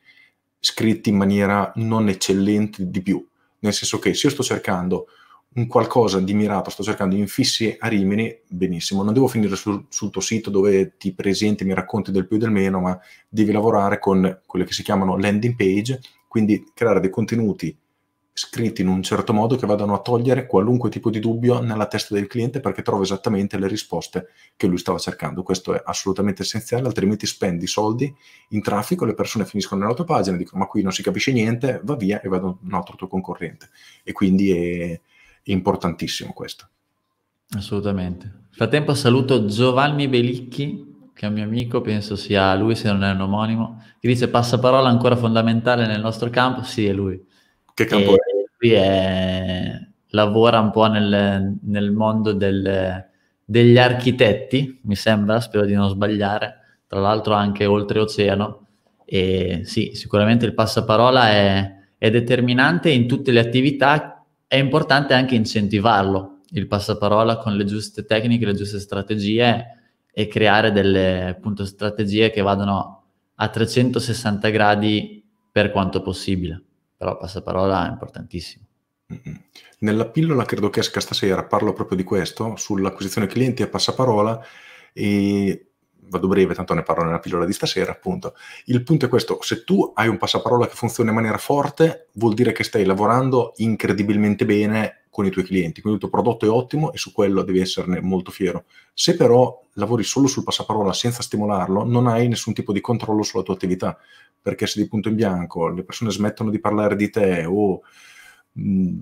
scritti in maniera non eccellente di più nel senso che se io sto cercando un qualcosa di mirato, sto cercando infissi a Rimini, benissimo, non devo finire sul, sul tuo sito dove ti presenti, mi racconti del più e del meno, ma devi lavorare con quelle che si chiamano landing page, quindi creare dei contenuti scritti in un certo modo che vadano a togliere qualunque tipo di dubbio nella testa del cliente perché trova esattamente le risposte che lui stava cercando. Questo è assolutamente essenziale, altrimenti spendi soldi in traffico, le persone finiscono nella tua pagina, dicono ma qui non si capisce niente, va via e vado in un altro tuo concorrente. E quindi è importantissimo questo. Assolutamente. Nel frattempo saluto Giovanni Belicchi che è un mio amico, penso sia lui se non è un omonimo, che dice passaparola ancora fondamentale nel nostro campo, sì è lui. Che campo e... è? lui è, lavora un po' nel, nel mondo del, degli architetti, mi sembra, spero di non sbagliare, tra l'altro anche oltreoceano. E sì, sicuramente il passaparola è, è determinante in tutte le attività, è importante anche incentivarlo, il passaparola con le giuste tecniche, le giuste strategie e creare delle appunto strategie che vadano a 360 gradi per quanto possibile però passaparola è importantissimo. Nella pillola credo che esca stasera, parlo proprio di questo, sull'acquisizione clienti a passaparola e vado breve, tanto ne parlo nella pillola di stasera, appunto. Il punto è questo, se tu hai un passaparola che funziona in maniera forte, vuol dire che stai lavorando incredibilmente bene con i tuoi clienti. Quindi il tuo prodotto è ottimo e su quello devi esserne molto fiero. Se però lavori solo sul passaparola senza stimolarlo, non hai nessun tipo di controllo sulla tua attività, perché se di punto in bianco le persone smettono di parlare di te o mh, mm,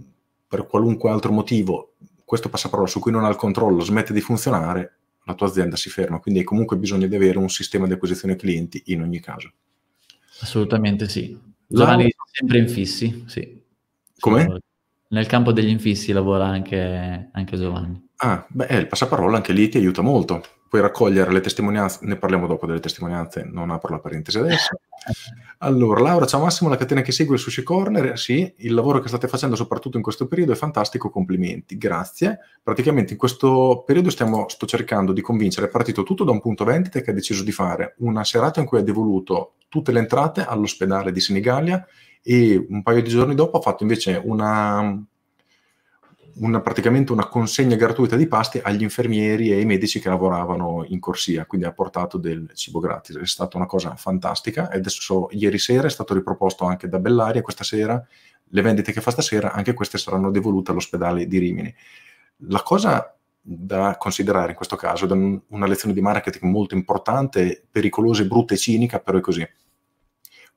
per qualunque altro motivo questo passaparola su cui non ha il controllo smette di funzionare, la tua azienda si ferma. Quindi hai comunque bisogno di avere un sistema di acquisizione clienti in ogni caso. Assolutamente sì. Giovanni La... sempre fissi, sì. Come? Nel campo degli infissi lavora anche, anche Giovanni. Ah, beh, il passaparola anche lì ti aiuta molto. Puoi raccogliere le testimonianze, ne parliamo dopo delle testimonianze, non apro la parentesi adesso. allora, Laura, ciao Massimo, la catena che segue su Sushi Corner, sì, il lavoro che state facendo soprattutto in questo periodo è fantastico, complimenti, grazie. Praticamente in questo periodo stiamo, sto cercando di convincere, è partito tutto da un punto vendita che ha deciso di fare una serata in cui ha devoluto tutte le entrate all'ospedale di Senigallia e un paio di giorni dopo ha fatto invece una, una, praticamente una consegna gratuita di pasti agli infermieri e ai medici che lavoravano in corsia, quindi ha portato del cibo gratis, è stata una cosa fantastica e adesso ieri sera è stato riproposto anche da Bellaria, questa sera le vendite che fa stasera, anche queste saranno devolute all'ospedale di Rimini. La cosa da considerare in questo caso, è una lezione di marketing molto importante, pericolosa, brutta e cinica, però è così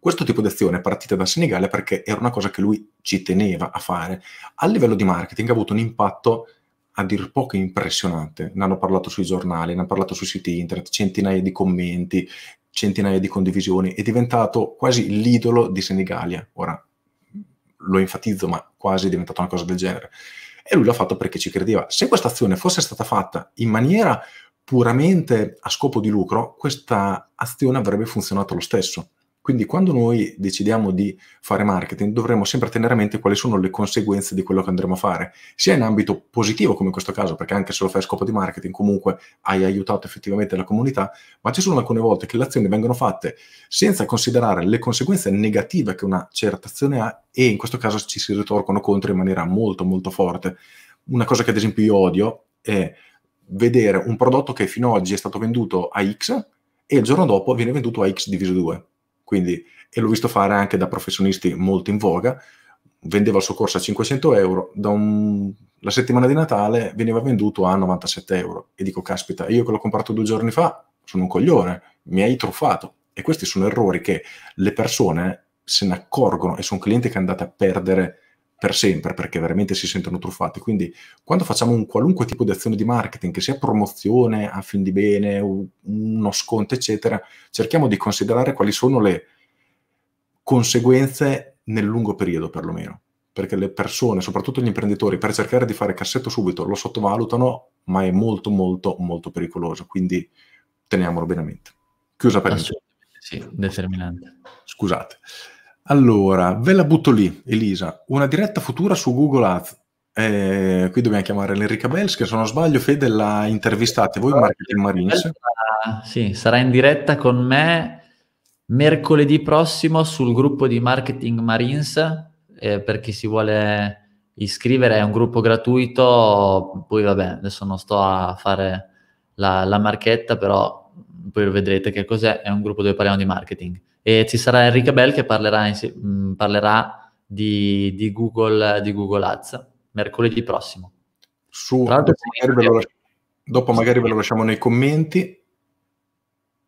questo tipo di azione è partita dal Senegal perché era una cosa che lui ci teneva a fare. A livello di marketing ha avuto un impatto a dir poco impressionante. Ne hanno parlato sui giornali, ne hanno parlato sui siti internet, centinaia di commenti, centinaia di condivisioni. È diventato quasi l'idolo di Senegalia. Ora lo enfatizzo, ma quasi è diventata una cosa del genere. E lui l'ha fatto perché ci credeva. Se questa azione fosse stata fatta in maniera puramente a scopo di lucro, questa azione avrebbe funzionato lo stesso. Quindi quando noi decidiamo di fare marketing dovremmo sempre tenere a mente quali sono le conseguenze di quello che andremo a fare, sia in ambito positivo come in questo caso, perché anche se lo fai a scopo di marketing comunque hai aiutato effettivamente la comunità, ma ci sono alcune volte che le azioni vengono fatte senza considerare le conseguenze negative che una certa azione ha e in questo caso ci si ritorcono contro in maniera molto molto forte. Una cosa che ad esempio io odio è vedere un prodotto che fino ad oggi è stato venduto a X e il giorno dopo viene venduto a X diviso 2 quindi, e l'ho visto fare anche da professionisti molto in voga, vendeva il suo corso a 500 euro, da un, la settimana di Natale veniva venduto a 97 euro. E dico, caspita, io che l'ho comprato due giorni fa, sono un coglione, mi hai truffato. E questi sono errori che le persone se ne accorgono e sono clienti che andate a perdere per sempre perché veramente si sentono truffati. Quindi quando facciamo un qualunque tipo di azione di marketing, che sia promozione a fin di bene, uno sconto, eccetera, cerchiamo di considerare quali sono le conseguenze nel lungo periodo perlomeno. Perché le persone, soprattutto gli imprenditori, per cercare di fare cassetto subito lo sottovalutano, ma è molto, molto, molto pericoloso. Quindi teniamolo bene a mente. Chiusa per Sì, determinante. Scusate. Allora, ve la butto lì, Elisa. Una diretta futura su Google Ads. Eh, qui dobbiamo chiamare Enrica Bels, che se non sbaglio, Fede, la intervistate voi, Marketing Marines. Sì, sarà in diretta con me mercoledì prossimo sul gruppo di Marketing Marines, eh, per chi si vuole iscrivere, è un gruppo gratuito, poi vabbè, adesso non sto a fare la, la marchetta, però poi vedrete che cos'è, è un gruppo dove parliamo di marketing e ci sarà Enrica Bell che parlerà, in, mm, parlerà di, di, Google, di, Google, Ads mercoledì prossimo. Su, dopo, magari lo, dopo, magari ve lo lasciamo nei commenti.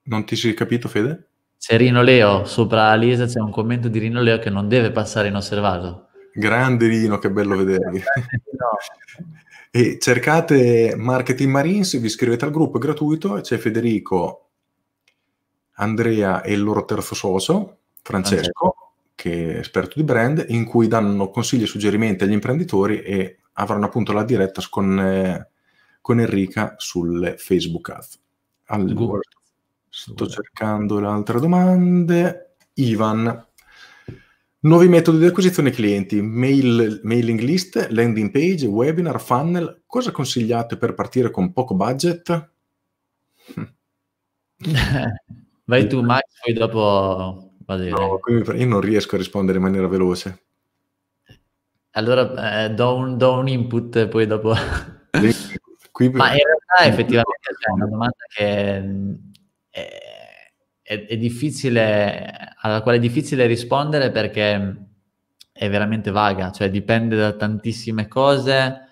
Non ti sei capito, Fede? C'è Rino Leo sopra Alisa, c'è un commento di Rino Leo che non deve passare inosservato. Grande Rino, che bello vedervi. no. e cercate Marketing Marines, vi iscrivete al gruppo, è gratuito, c'è Federico Andrea e il loro terzo socio, Francesco, che è esperto di brand, in cui danno consigli e suggerimenti agli imprenditori e avranno appunto la diretta con, eh, con Enrica sulle Facebook Ads. Allora, sto cercando le altre domande. Ivan, nuovi metodi di acquisizione clienti, mail, mailing list, landing page, webinar, funnel. Cosa consigliate per partire con poco budget? Vai tu Max, poi dopo... No, io non riesco a rispondere in maniera veloce. Allora eh, do, un, do, un, input poi dopo. Qui... Ma in realtà effettivamente è una domanda che mm, è, è, è, difficile, alla quale è difficile rispondere perché è veramente vaga, cioè dipende da tantissime cose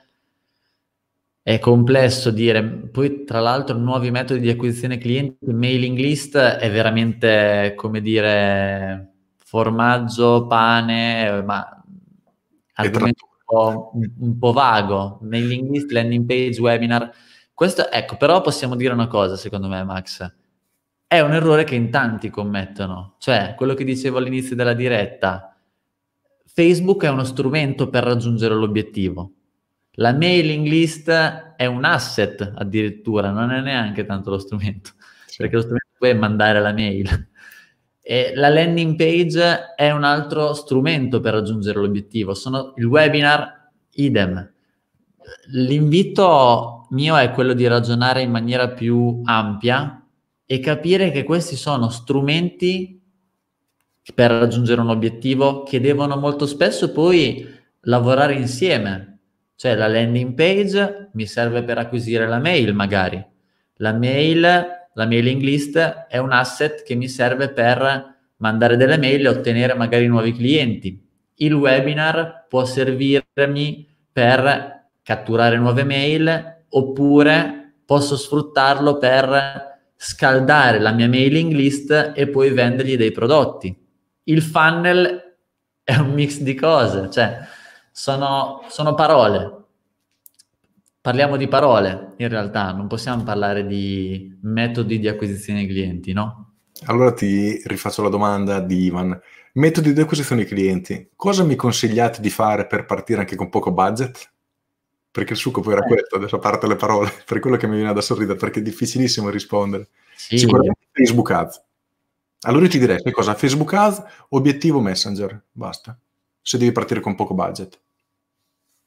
è complesso dire. Poi, tra l'altro, nuovi metodi di acquisizione clienti, mailing list è veramente, come dire, formaggio, pane, ma argomento un po', un po' vago. Mailing list, landing page, webinar. Questo, ecco, però possiamo dire una cosa, secondo me, Max. È un errore che in tanti commettono. Cioè, quello che dicevo all'inizio della diretta, Facebook è uno strumento per raggiungere l'obiettivo la mailing list è un asset addirittura, non è neanche tanto lo strumento, sì. perché lo strumento è mandare la mail. E la landing page è un altro strumento per raggiungere l'obiettivo. Sono il webinar, idem. L'invito mio è quello di ragionare in maniera più ampia e capire che questi sono strumenti per raggiungere un obiettivo che devono molto spesso poi lavorare insieme. Cioè la landing page mi serve per acquisire la mail magari. La mail, la mailing list è un asset che mi serve per mandare delle mail e ottenere magari nuovi clienti. Il webinar può servirmi per catturare nuove mail oppure posso sfruttarlo per scaldare la mia mailing list e poi vendergli dei prodotti. Il funnel è un mix di cose, cioè sono, sono parole. Parliamo di parole, in realtà, non possiamo parlare di metodi di acquisizione clienti, no? Allora ti rifaccio la domanda di Ivan. Metodi di acquisizione clienti, cosa mi consigliate di fare per partire anche con poco budget? Perché il succo poi era eh. questo, adesso a parte le parole, per quello che mi viene da sorridere, perché è difficilissimo rispondere. Sì. Sicuramente Facebook Ads. Allora io ti direi, che cosa? Facebook Ads, obiettivo Messenger, basta. Se devi partire con poco budget.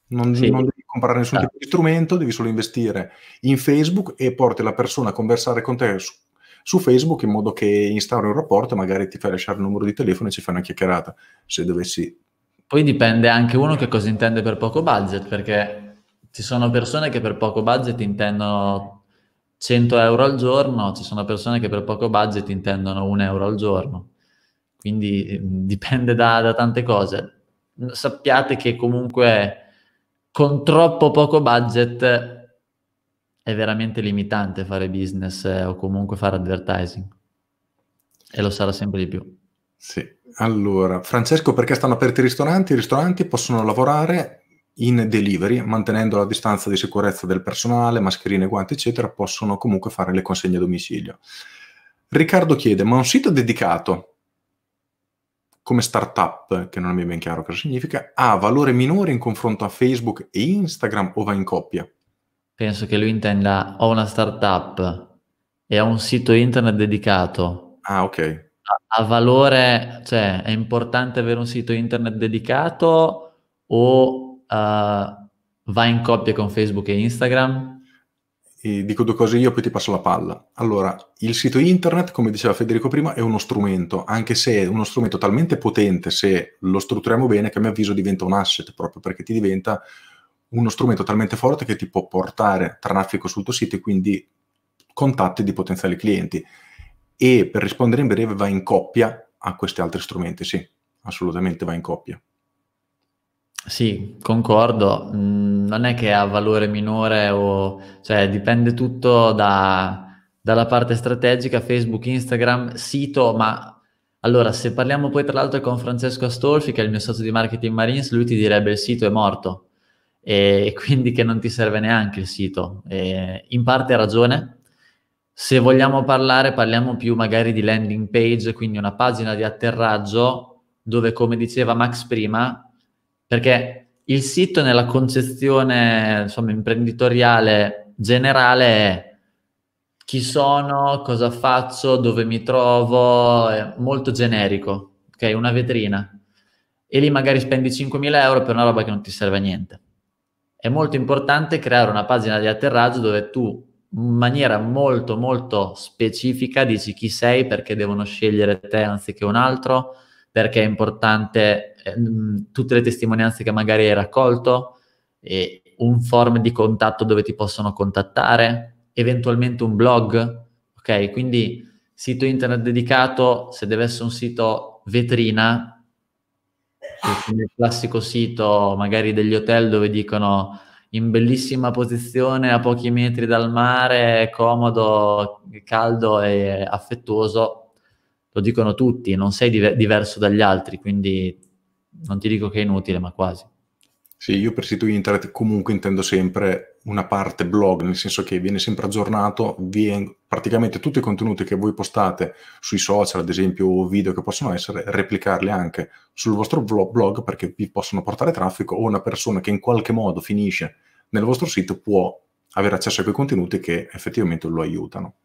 Non, sì. non, devi comprare nessun ah. tipo di strumento, devi solo investire in Facebook e porti la persona a conversare con te su, su Facebook in modo che instauri un rapporto, magari ti fai lasciare il numero di telefono e ci fai una chiacchierata, se dovessi. Poi dipende anche uno che cosa intende per poco budget, perché ci sono persone che per poco budget intendono 100 euro al giorno, ci sono persone che per poco budget intendono 1 euro al giorno. Quindi mm, dipende da, da tante cose. Sappiate che comunque con troppo poco budget è veramente limitante fare business eh, o comunque fare advertising e lo sarà sempre di più. Sì. Allora, Francesco, perché stanno aperti i ristoranti? I ristoranti possono lavorare in delivery, mantenendo la distanza di sicurezza del personale, mascherine, guanti, eccetera, possono comunque fare le consegne a domicilio. Riccardo chiede, ma un sito dedicato come startup, che non è ben chiaro cosa significa, ha valore minore in confronto a Facebook e Instagram o va in coppia? Penso che lui intenda ho una startup e ho un sito internet dedicato. Ah, ok. Ha valore, cioè è importante avere un sito internet dedicato o uh, va in coppia con Facebook e Instagram? eh, dico due cose io, poi ti passo la palla. Allora, il sito internet, come diceva Federico prima, è uno strumento, anche se è uno strumento talmente potente se lo strutturiamo bene, che a mio avviso diventa un asset proprio perché ti diventa uno strumento talmente forte che ti può portare traffico sul tuo sito e quindi contatti di potenziali clienti. E per rispondere in breve va in coppia a questi altri strumenti, sì, assolutamente va in coppia. Sì, concordo. Mm, non è che ha valore minore o... cioè dipende tutto da- dalla parte strategica, Facebook, Instagram, sito, ma allora se parliamo poi tra l'altro con Francesco Astolfi, che è il mio socio di marketing Marines, lui ti direbbe il sito è morto e, e quindi che non ti serve neanche il sito. E in parte ha ragione. Se vogliamo parlare, parliamo più magari di landing page, quindi una pagina di atterraggio dove, come diceva Max prima, perché il sito nella concezione insomma, imprenditoriale generale è chi sono, cosa faccio, dove mi trovo, è molto generico, ok? Una vetrina. E lì magari spendi 5.000 euro per una roba che non ti serve a niente. È molto importante creare una pagina di atterraggio dove tu in maniera molto molto specifica dici chi sei, perché devono scegliere te anziché un altro, perché è importante eh, tutte le testimonianze che magari hai raccolto, eh, un form di contatto dove ti possono contattare, eventualmente un blog, ok? Quindi sito internet dedicato, se deve essere un sito vetrina, il classico sito magari degli hotel dove dicono in bellissima posizione a pochi metri dal mare, comodo, caldo e affettuoso, lo dicono tutti, non sei diver- diverso dagli altri, quindi non ti dico che è inutile, ma quasi. Sì, io per sito internet comunque intendo sempre una parte blog, nel senso che viene sempre aggiornato, viene, praticamente tutti i contenuti che voi postate sui social, ad esempio o video che possono essere, replicarli anche sul vostro blog perché vi possono portare traffico o una persona che in qualche modo finisce nel vostro sito può avere accesso a quei contenuti che effettivamente lo aiutano.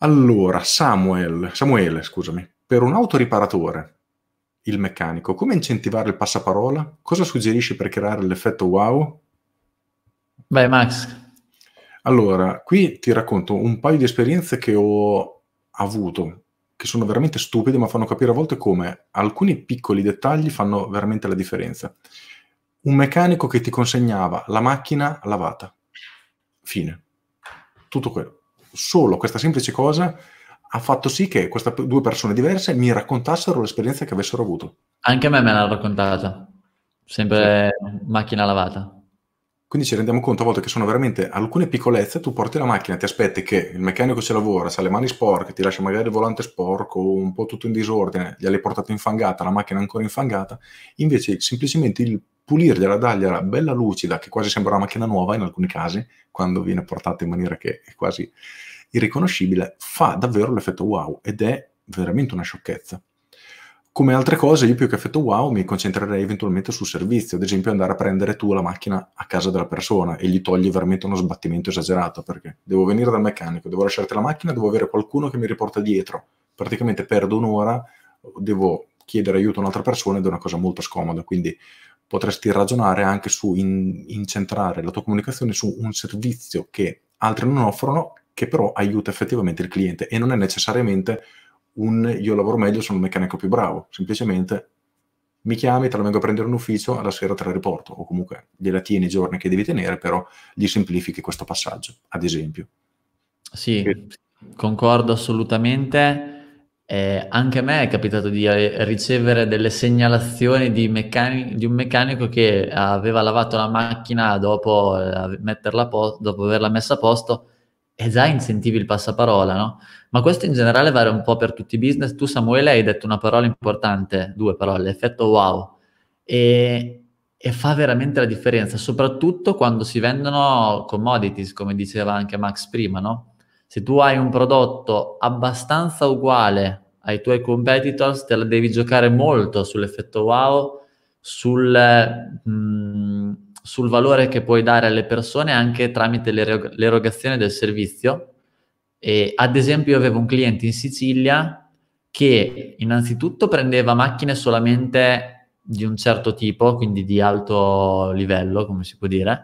Allora, Samuel, Samuele, scusami, per un autoriparatore, il meccanico, come incentivare il passaparola? Cosa suggerisci per creare l'effetto wow? Vai Max. Allora, qui ti racconto un paio di esperienze che ho avuto, che sono veramente stupide, ma fanno capire a volte come alcuni piccoli dettagli fanno veramente la differenza. Un meccanico che ti consegnava la macchina lavata. Fine. Tutto quello solo questa semplice cosa ha fatto sì che queste due persone diverse mi raccontassero l'esperienza che avessero avuto. Anche a me me l'ha raccontata, sempre sì. macchina lavata. Quindi ci rendiamo conto a volte che sono veramente alcune piccolezze, tu porti la macchina, ti aspetti che il meccanico ci lavora, se ha le mani sporche, ti lascia magari il volante sporco, un po' tutto in disordine, gliel'hai portata infangata, la macchina ancora infangata, invece semplicemente il pulirgliela, dargliela bella lucida, che quasi sembra una macchina nuova in alcuni casi, quando viene portata in maniera che è quasi irriconoscibile, fa davvero l'effetto wow ed è veramente una sciocchezza. Come altre cose, io più che effetto wow mi concentrerei eventualmente sul servizio, ad esempio andare a prendere tu la macchina a casa della persona e gli togli veramente uno sbattimento esagerato, perché devo venire dal meccanico, devo lasciarti la macchina, devo avere qualcuno che mi riporta dietro, praticamente perdo un'ora, devo chiedere aiuto a un'altra persona ed è una cosa molto scomoda, quindi potresti ragionare anche su in, incentrare la tua comunicazione su un servizio che altri non offrono, che però aiuta effettivamente il cliente e non è necessariamente un io lavoro meglio, sono un meccanico più bravo, semplicemente mi chiami, te lo vengo a prendere in ufficio, alla sera te la riporto, o comunque gliela tieni i giorni che devi tenere, però gli semplifichi questo passaggio, ad esempio. Sì, e... concordo assolutamente. Eh, anche a me è capitato di eh, ricevere delle segnalazioni di, meccanico, di, un meccanico che aveva lavato la macchina dopo, eh, posto, dopo averla messa a posto e già incentivi il passaparola, no? Ma questo in generale vale un po' per tutti i business. Tu, Samuele, hai detto una parola importante, due parole, effetto wow. E, e fa veramente la differenza, soprattutto quando si vendono commodities, come diceva anche Max prima, no? Se tu hai un prodotto abbastanza uguale ai tuoi competitors, te la devi giocare molto sull'effetto wow, sul, mh, mm, sul valore che puoi dare alle persone anche tramite l'erog- l'erogazione del servizio. E, ad esempio, io avevo un cliente in Sicilia che innanzitutto prendeva macchine solamente di un certo tipo, quindi di alto livello, come si può dire,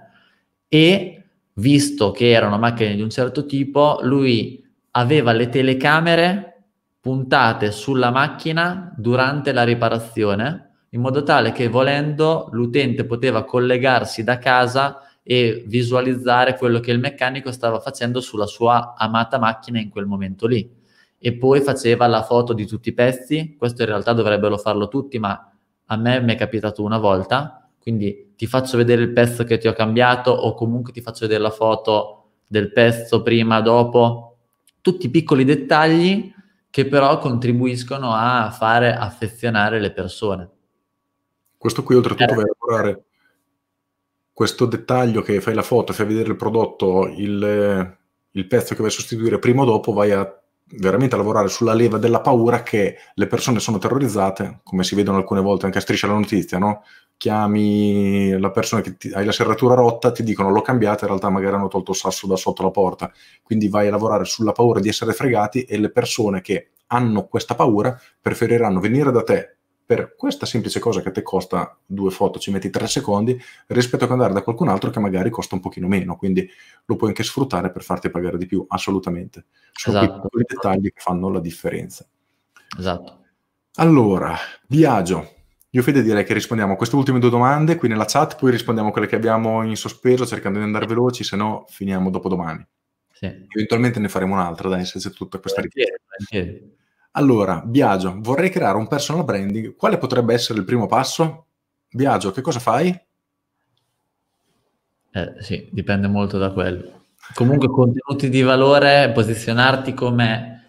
e visto che erano macchine di un certo tipo, lui aveva le telecamere puntate sulla macchina durante la riparazione, in modo tale che volendo l'utente poteva collegarsi da casa e visualizzare quello che il meccanico stava facendo sulla sua amata macchina in quel momento lì. E poi faceva la foto di tutti i pezzi, questo in realtà dovrebbero farlo tutti, ma a me mi è capitato una volta, quindi ti faccio vedere il pezzo che ti ho cambiato o comunque ti faccio vedere la foto del pezzo prima, dopo. Tutti piccoli dettagli che però contribuiscono a fare affezionare le persone. Questo qui oltretutto eh. vai a lavorare questo dettaglio che fai la foto, fai vedere il prodotto, il, il pezzo che vai a sostituire prima o dopo, vai a veramente a lavorare sulla leva della paura che le persone sono terrorizzate, come si vedono alcune volte anche a striscia la notizia, no? Chiami la persona che ti, hai la serratura rotta, ti dicono l'ho cambiata, in realtà magari hanno tolto il sasso da sotto la porta. Quindi vai a lavorare sulla paura di essere fregati e le persone che hanno questa paura preferiranno venire da te per questa semplice cosa che a te costa due foto, ci metti tre secondi, rispetto a andare da qualcun altro che magari costa un pochino meno, quindi lo puoi anche sfruttare per farti pagare di più, assolutamente. Sono esatto. quei dettagli che fanno la differenza. Esatto. Allora, viaggio. Io Fede direi che rispondiamo a queste ultime due domande qui nella chat, poi rispondiamo a quelle che abbiamo in sospeso cercando di andare veloci, se no finiamo dopo domani. Sì. Eventualmente ne faremo un'altra, dai, se c'è tutta questa richiesta. Sì, allora, Biagio, vorrei creare un personal branding. Quale potrebbe essere il primo passo? Biagio, che cosa fai? Eh, sì, dipende molto da quello. Comunque contenuti di valore, posizionarti come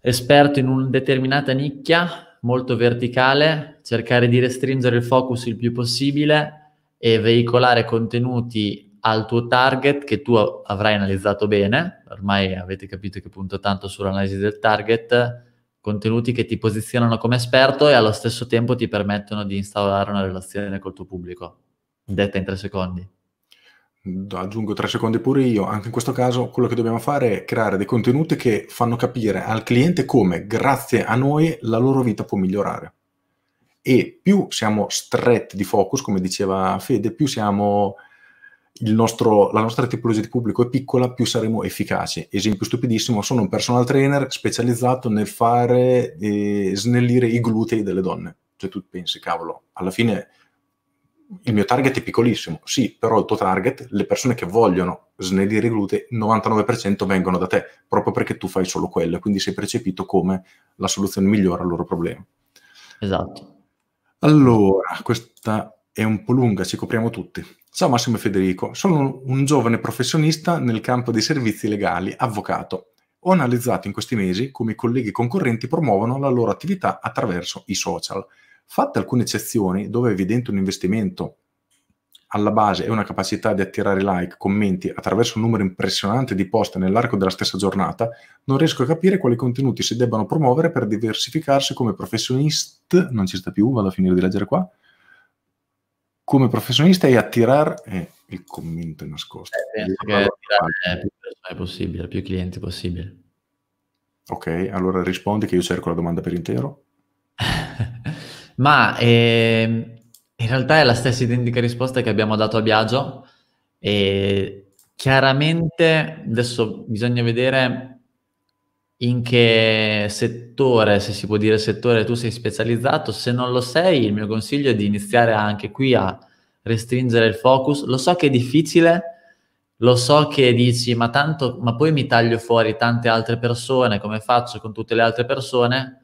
esperto in una determinata nicchia molto verticale, cercare di restringere il focus il più possibile e veicolare contenuti al tuo target che tu avrai analizzato bene, ormai avete capito che punto tanto sull'analisi del target, contenuti che ti posizionano come esperto e allo stesso tempo ti permettono di instaurare una relazione col tuo pubblico, detta in tre secondi. Aggiungo tre secondi pure io, anche in questo caso quello che dobbiamo fare è creare dei contenuti che fanno capire al cliente come, grazie a noi, la loro vita può migliorare. E più siamo stretti di focus, come diceva Fede, più siamo il nostro, la nostra tipologia di pubblico è piccola, più saremo efficaci. Esempio stupidissimo, sono un personal trainer specializzato nel fare eh, snellire i glutei delle donne. Cioè tu pensi, cavolo, alla fine il mio target è piccolissimo. Sì, però il tuo target, le persone che vogliono snellire i glutei, 99% vengono da te, proprio perché tu fai solo quello, quindi sei percepito come la soluzione migliore al loro problema. Esatto. Allora, questa è un po' lunga, ci copriamo tutti. Ciao Massimo e Federico, sono un giovane professionista nel campo dei servizi legali, avvocato. Ho analizzato in questi mesi come i colleghi concorrenti promuovono la loro attività attraverso i social. Fatte alcune eccezioni, dove è evidente un investimento alla base e una capacità di attirare like, commenti attraverso un numero impressionante di post nell'arco della stessa giornata, non riesco a capire quali contenuti si debbano promuovere per diversificarsi come professionist. Non ci sta più, vado a finire di leggere qua come professionista e attirare eh, il commento nascosto. Eh, penso che attirare più persone possibile, più clienti possibile. Ok, allora rispondi che io cerco la domanda per intero. Ma eh, in realtà è la stessa identica risposta che abbiamo dato a Biagio e chiaramente adesso bisogna vedere in che settore, se si può dire settore, tu sei specializzato. Se non lo sei, il mio consiglio è di iniziare anche qui a restringere il focus. Lo so che è difficile, lo so che dici, ma tanto, ma poi mi taglio fuori tante altre persone, come faccio con tutte le altre persone?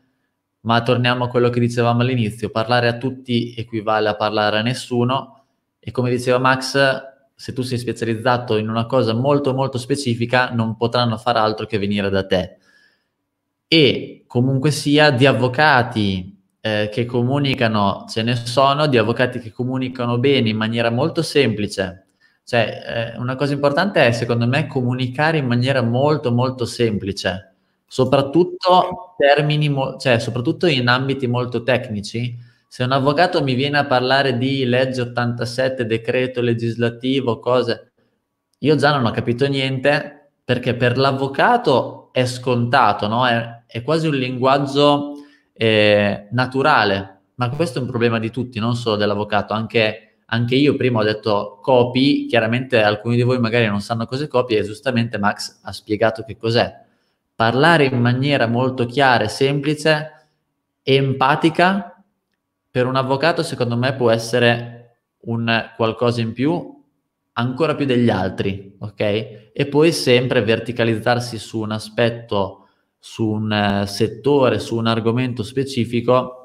Ma torniamo a quello che dicevamo all'inizio, parlare a tutti equivale a parlare a nessuno e come diceva Max, se tu sei specializzato in una cosa molto molto specifica, non potranno far altro che venire da te e comunque sia di avvocati eh, che comunicano, ce ne sono, di avvocati che comunicano bene in maniera molto semplice. Cioè, eh, una cosa importante è, secondo me, comunicare in maniera molto, molto semplice, soprattutto, termini mo- cioè, soprattutto in ambiti molto tecnici. Se un avvocato mi viene a parlare di legge 87, decreto legislativo, cose, io già non ho capito niente, perché per l'avvocato è scontato, no? è, è, quasi un linguaggio eh, naturale, ma questo è un problema di tutti, non solo dell'avvocato, anche, anche io prima ho detto copy, chiaramente alcuni di voi magari non sanno cos'è copy e giustamente Max ha spiegato che cos'è. Parlare in maniera molto chiara semplice e empatica per un avvocato secondo me può essere un qualcosa in più ancora più degli altri, ok? E poi sempre verticalizzarsi su un aspetto, su un eh, settore, su un argomento specifico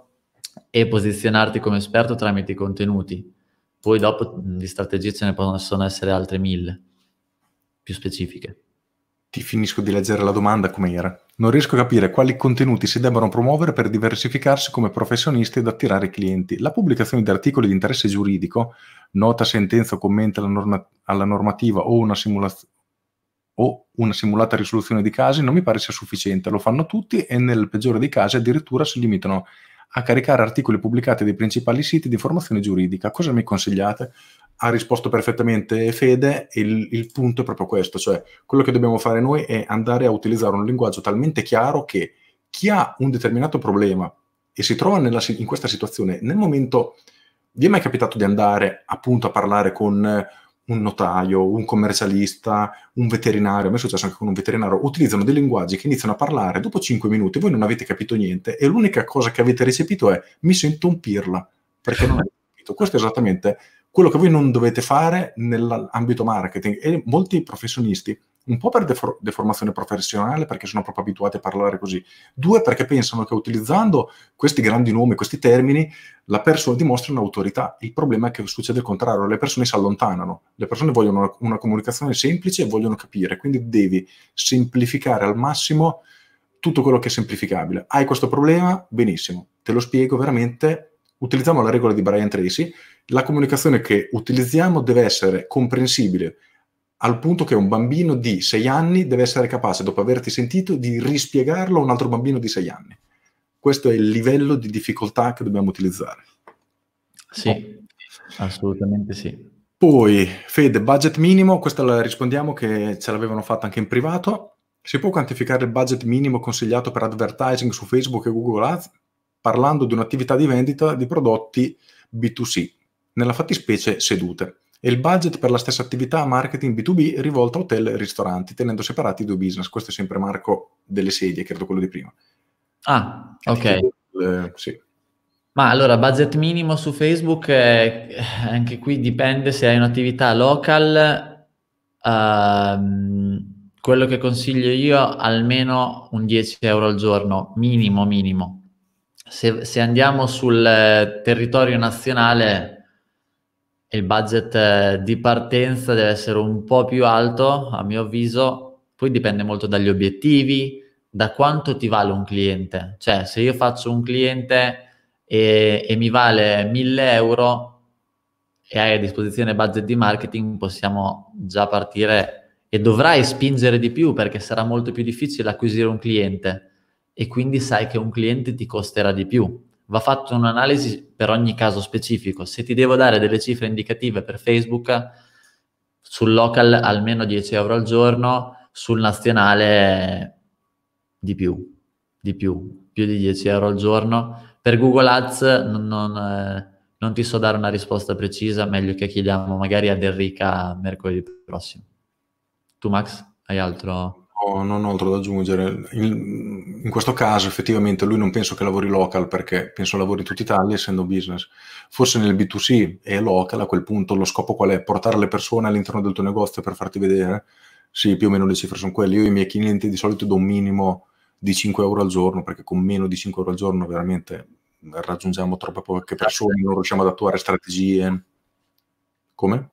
e posizionarti come esperto tramite i contenuti. Poi dopo di strategie ce ne possono essere altre mille, più specifiche ti finisco di leggere la domanda come era. Non riesco a capire quali contenuti si debbano promuovere per diversificarsi come professionisti ed attirare clienti. La pubblicazione di articoli di interesse giuridico, nota, sentenza o commento alla, norma- alla normativa o una, simula- o una simulata risoluzione di casi non mi pare sia sufficiente. Lo fanno tutti e nel peggiore dei casi addirittura si limitano a caricare articoli pubblicati dai principali siti di informazione giuridica. Cosa mi consigliate? ha risposto perfettamente Fede, il, il punto è proprio questo, cioè quello che dobbiamo fare noi è andare a utilizzare un linguaggio talmente chiaro che chi ha un determinato problema e si trova nella, in questa situazione, nel momento, vi è mai capitato di andare appunto a parlare con un notaio, un commercialista, un veterinario, a me è successo anche con un veterinario, utilizzano dei linguaggi che iniziano a parlare dopo 5 minuti, voi non avete capito niente e l'unica cosa che avete recepito è mi sento un pirla, perché non avete capito. Questo è esattamente quello che voi non dovete fare nell'ambito marketing. E molti professionisti, un po' per defor- deformazione professionale, perché sono proprio abituati a parlare così, due perché pensano che utilizzando questi grandi nomi, questi termini, la persona dimostri un'autorità. Il problema è che succede il contrario, le persone si allontanano, le persone vogliono una, una comunicazione semplice e vogliono capire, quindi devi semplificare al massimo tutto quello che è semplificabile. Hai questo problema? Benissimo, te lo spiego veramente. Utilizziamo la regola di Brian Tracy, la comunicazione che utilizziamo deve essere comprensibile al punto che un bambino di 6 anni deve essere capace, dopo averti sentito, di rispiegarlo a un altro bambino di 6 anni. Questo è il livello di difficoltà che dobbiamo utilizzare. Sì, oh. assolutamente sì. Poi, Fede, budget minimo, questa la rispondiamo che ce l'avevano fatta anche in privato. Si può quantificare il budget minimo consigliato per advertising su Facebook e Google Ads parlando di un'attività di vendita di prodotti B2C? nella fattispecie sedute, e il budget per la stessa attività marketing B2B rivolta a hotel e ristoranti, tenendo separati i due business. Questo è sempre Marco delle sedie, credo quello di prima. Ah, ok. Eh, sì. Ma allora, budget minimo su Facebook, è, anche qui dipende se hai un'attività local. Ehm, quello che consiglio io, almeno un 10 euro al giorno, minimo, minimo. Se, se andiamo sul eh, territorio nazionale, il budget eh, di partenza deve essere un po' più alto, a mio avviso, poi dipende molto dagli obiettivi, da quanto ti vale un cliente. Cioè, se io faccio un cliente e, e mi vale 1000 euro e hai a disposizione budget di marketing, possiamo già partire e dovrai spingere di più perché sarà molto più difficile acquisire un cliente e quindi sai che un cliente ti costerà di più va fatta un'analisi per ogni caso specifico. Se ti devo dare delle cifre indicative per Facebook, sul local almeno 10 euro al giorno, sul nazionale di più, di più, più di 10 euro al giorno. Per Google Ads non, non, eh, non ti so dare una risposta precisa, meglio che chiediamo magari ad Enrica mercoledì prossimo. Tu Max, hai altro? non ho altro da aggiungere. In, in, questo caso effettivamente lui non penso che lavori local perché penso lavori in tutta Italia essendo business. Forse nel B2C è local a quel punto lo scopo qual è? Portare le persone all'interno del tuo negozio per farti vedere? Sì, più o meno le cifre sono quelle. Io i miei clienti di solito do un minimo di 5 euro al giorno perché con meno di 5 euro al giorno veramente raggiungiamo troppe poche persone, non riusciamo ad attuare strategie. Come?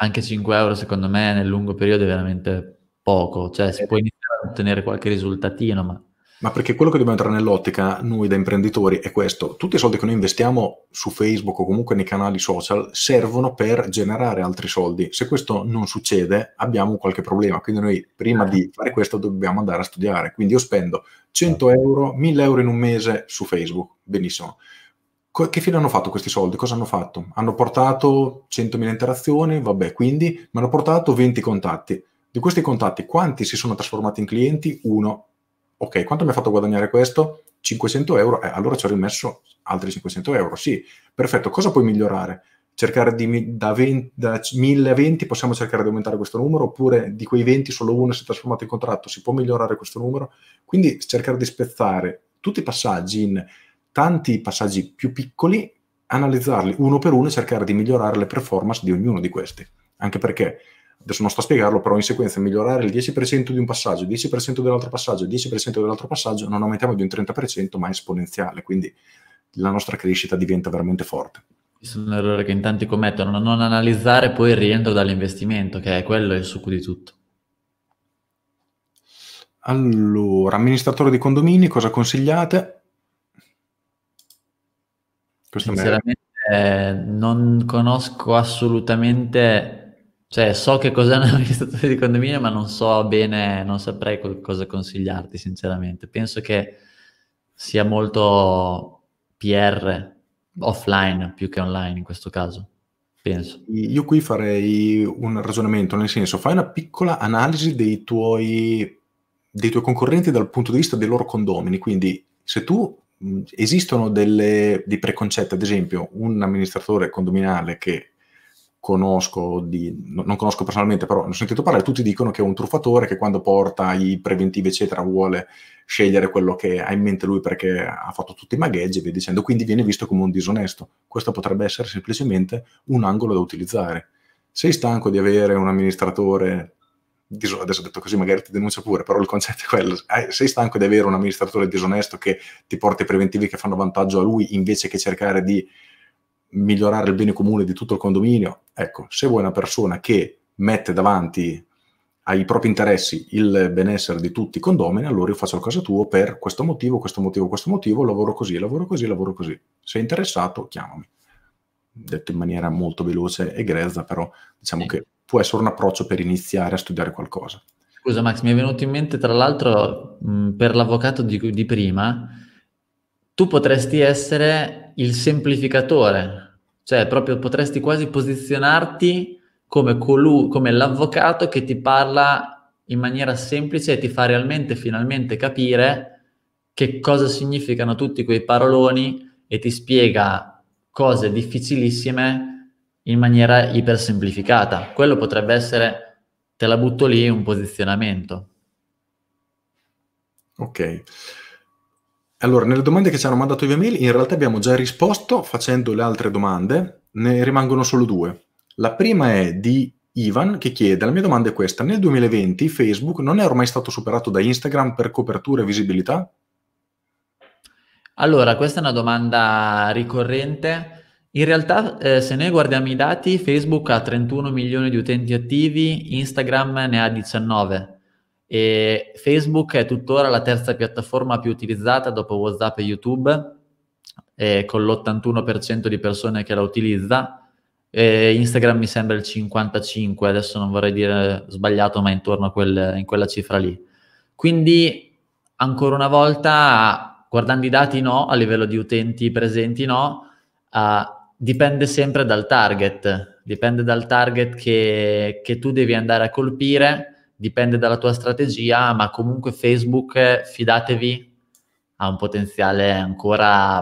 Anche 5 euro secondo me nel lungo periodo è veramente poco, cioè se eh, puoi ottenere qualche risultatino. Ma... ma perché quello che dobbiamo entrare nell'ottica noi da imprenditori è questo: tutti i soldi che noi investiamo su Facebook o comunque nei canali social servono per generare altri soldi. Se questo non succede, abbiamo qualche problema. Quindi, noi prima di fare questo dobbiamo andare a studiare. Quindi, io spendo 100 certo. euro, 1000 euro in un mese su Facebook. Benissimo che fine hanno fatto questi soldi? Cosa hanno fatto? Hanno portato 100.000 interazioni, vabbè, quindi, ma hanno portato 20 contatti. Di questi contatti, quanti si sono trasformati in clienti? Uno. Ok, quanto mi ha fatto guadagnare questo? 500 euro. Eh, allora ci ho rimesso altri 500 euro. Sì, perfetto. Cosa puoi migliorare? Cercare di, da, 20, da 1000 a 20 possiamo cercare di aumentare questo numero, oppure di quei 20 solo uno si è trasformato in contratto, si può migliorare questo numero? Quindi cercare di spezzare tutti i passaggi in tanti passaggi più piccoli, analizzarli uno per uno e cercare di migliorare le performance di ognuno di questi. Anche perché adesso non sto a spiegarlo, però in sequenza migliorare il 10% di un passaggio, il 10% dell'altro passaggio, il 10% dell'altro passaggio, non aumentiamo di un 30%, ma è esponenziale, quindi la nostra crescita diventa veramente forte. Questo è un errore che in tanti commettono, non analizzare poi il rientro dall'investimento, che è quello il succo di tutto. Allora, amministratore di condomini, cosa consigliate? Questo Sinceramente me... Eh, non conosco assolutamente cioè, so che cos'è un amministratore di condominio, ma non so bene, non saprei cosa consigliarti, sinceramente. Penso che sia molto PR offline più che online in questo caso. Penso. Io qui farei un ragionamento, nel senso, fai una piccola analisi dei tuoi, dei tuoi concorrenti dal punto di vista dei loro condomini. Quindi, se tu esistono delle, dei preconcetti, ad esempio, un amministratore condominale che conosco, di, non conosco personalmente, però ne ho sentito parlare, tutti dicono che è un truffatore che quando porta i preventivi, eccetera, vuole scegliere quello che ha in mente lui perché ha fatto tutti i magheggi e via dicendo, quindi viene visto come un disonesto. Questo potrebbe essere semplicemente un angolo da utilizzare. Sei stanco di avere un amministratore adesso detto così magari ti denuncia pure, però il concetto è quello, eh, sei stanco di avere un amministratore disonesto che ti porta i preventivi che fanno vantaggio a lui invece che cercare di migliorare il bene comune di tutto il condominio. Ecco, se vuoi una persona che mette davanti ai propri interessi il benessere di tutti i condomini, allora io faccio il caso tuo per questo motivo, questo motivo, questo motivo, lavoro così, lavoro così, lavoro così. Se Sei interessato, chiamami. Detto in maniera molto veloce e grezza, però diciamo sì. che può essere un approccio per iniziare a studiare qualcosa. Scusa Max, mi è venuto in mente tra l'altro mh, per l'avvocato di, di prima, tu potresti essere il semplificatore, cioè proprio potresti quasi posizionarti come, colui, come l'avvocato che ti parla in maniera semplice e ti fa realmente, finalmente capire che cosa significano tutti quei paroloni e ti spiega cose difficilissime in maniera ipersemplificata. Quello potrebbe essere, te la butto lì, un posizionamento. Ok. Allora, nelle domande che ci hanno mandato via mail, in realtà abbiamo già risposto facendo le altre domande, ne rimangono solo due. La prima è di Ivan che chiede, la mia domanda è questa, nel 2020 Facebook non è ormai stato superato da Instagram per copertura e visibilità? Allora, questa è una domanda ricorrente. In realtà, eh, se noi guardiamo i dati, Facebook ha 31 milioni di utenti attivi, Instagram ne ha 19. E Facebook è tuttora la terza piattaforma più utilizzata dopo WhatsApp e YouTube, eh, con l'81% di persone che la utilizza. E Instagram mi sembra il 55, adesso non vorrei dire sbagliato, ma intorno a quel, in quella cifra lì. Quindi, ancora una volta, guardando i dati no, a livello di utenti presenti no, eh, dipende sempre dal target, dipende dal target che, che tu devi andare a colpire dipende dalla tua strategia, ma comunque Facebook, eh, fidatevi, ha un potenziale ancora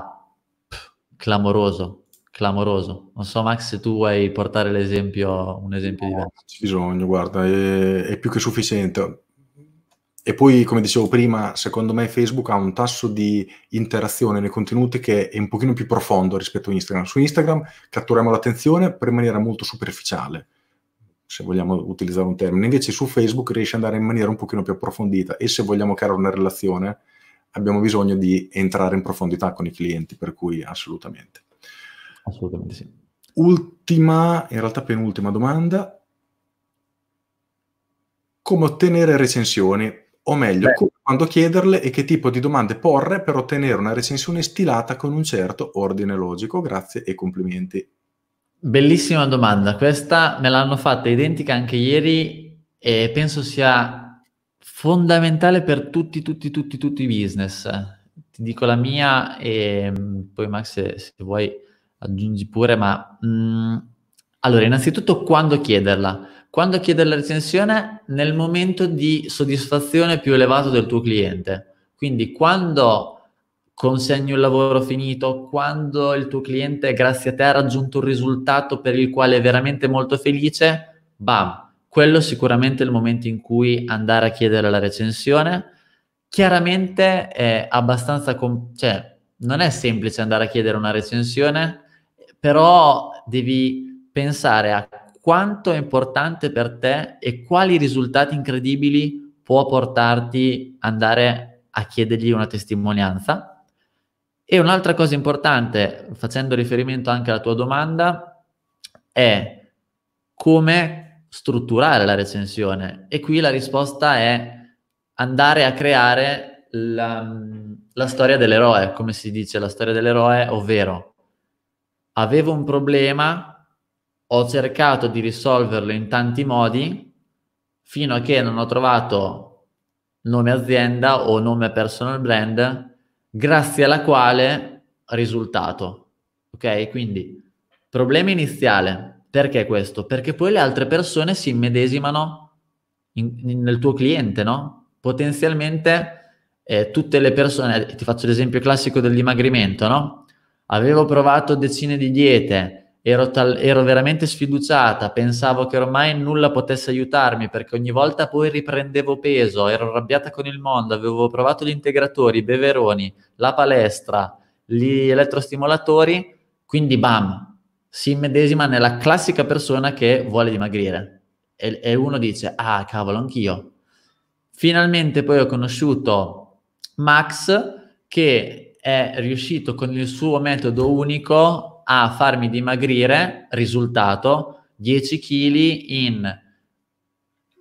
pff, clamoroso, clamoroso. Non so Max se tu vuoi portare l'esempio, un esempio no, diverso. C'è bisogno, guarda, è, è più che sufficiente. E poi, come dicevo prima, secondo me Facebook ha un tasso di interazione nei contenuti che è un pochino più profondo rispetto a Instagram. Su Instagram catturiamo l'attenzione per maniera molto superficiale se vogliamo utilizzare un termine. Invece su Facebook riesci ad andare in maniera un pochino più approfondita e se vogliamo creare una relazione abbiamo bisogno di entrare in profondità con i clienti, per cui assolutamente. Assolutamente sì. Ultima, in realtà penultima domanda. Come ottenere recensioni? O meglio, Beh. quando chiederle e che tipo di domande porre per ottenere una recensione stilata con un certo ordine logico. Grazie e complimenti. Bellissima domanda, questa me l'hanno fatta identica anche ieri e penso sia fondamentale per tutti, tutti, tutti, tutti i business. Ti dico la mia e mm, poi Max se, se vuoi aggiungi pure, ma mh, mm, allora innanzitutto quando chiederla? Quando chiedere la recensione? Nel momento di soddisfazione più elevato del tuo cliente. Quindi quando consegni un lavoro finito, quando il tuo cliente grazie a te ha raggiunto un risultato per il quale è veramente molto felice, bam, quello sicuramente è il momento in cui andare a chiedere la recensione. Chiaramente è abbastanza, com- cioè non è semplice andare a chiedere una recensione, però devi pensare a quanto è importante per te e quali risultati incredibili può portarti andare a chiedergli una testimonianza e un'altra cosa importante, facendo riferimento anche alla tua domanda, è come strutturare la recensione. E qui la risposta è andare a creare la, la storia dell'eroe, come si dice la storia dell'eroe, ovvero avevo un problema, ho cercato di risolverlo in tanti modi fino a che non ho trovato nome azienda o nome personal brand grazie alla quale risultato. Ok? Quindi problema iniziale. Perché questo? Perché poi le altre persone si immedesimano in, in, nel tuo cliente, no? Potenzialmente eh, tutte le persone, ti faccio l'esempio classico del dimagrimento, no? Avevo provato decine di diete, Ero, tal- ero, veramente sfiduciata, pensavo che ormai nulla potesse aiutarmi perché ogni volta poi riprendevo peso, ero arrabbiata con il mondo, avevo provato gli integratori, i beveroni, la palestra, gli elettrostimolatori, quindi bam, si immedesima nella classica persona che vuole dimagrire. E, e uno dice, ah cavolo, anch'io. Finalmente poi ho conosciuto Max che è riuscito con il suo metodo unico a farmi dimagrire, risultato, 10 kg in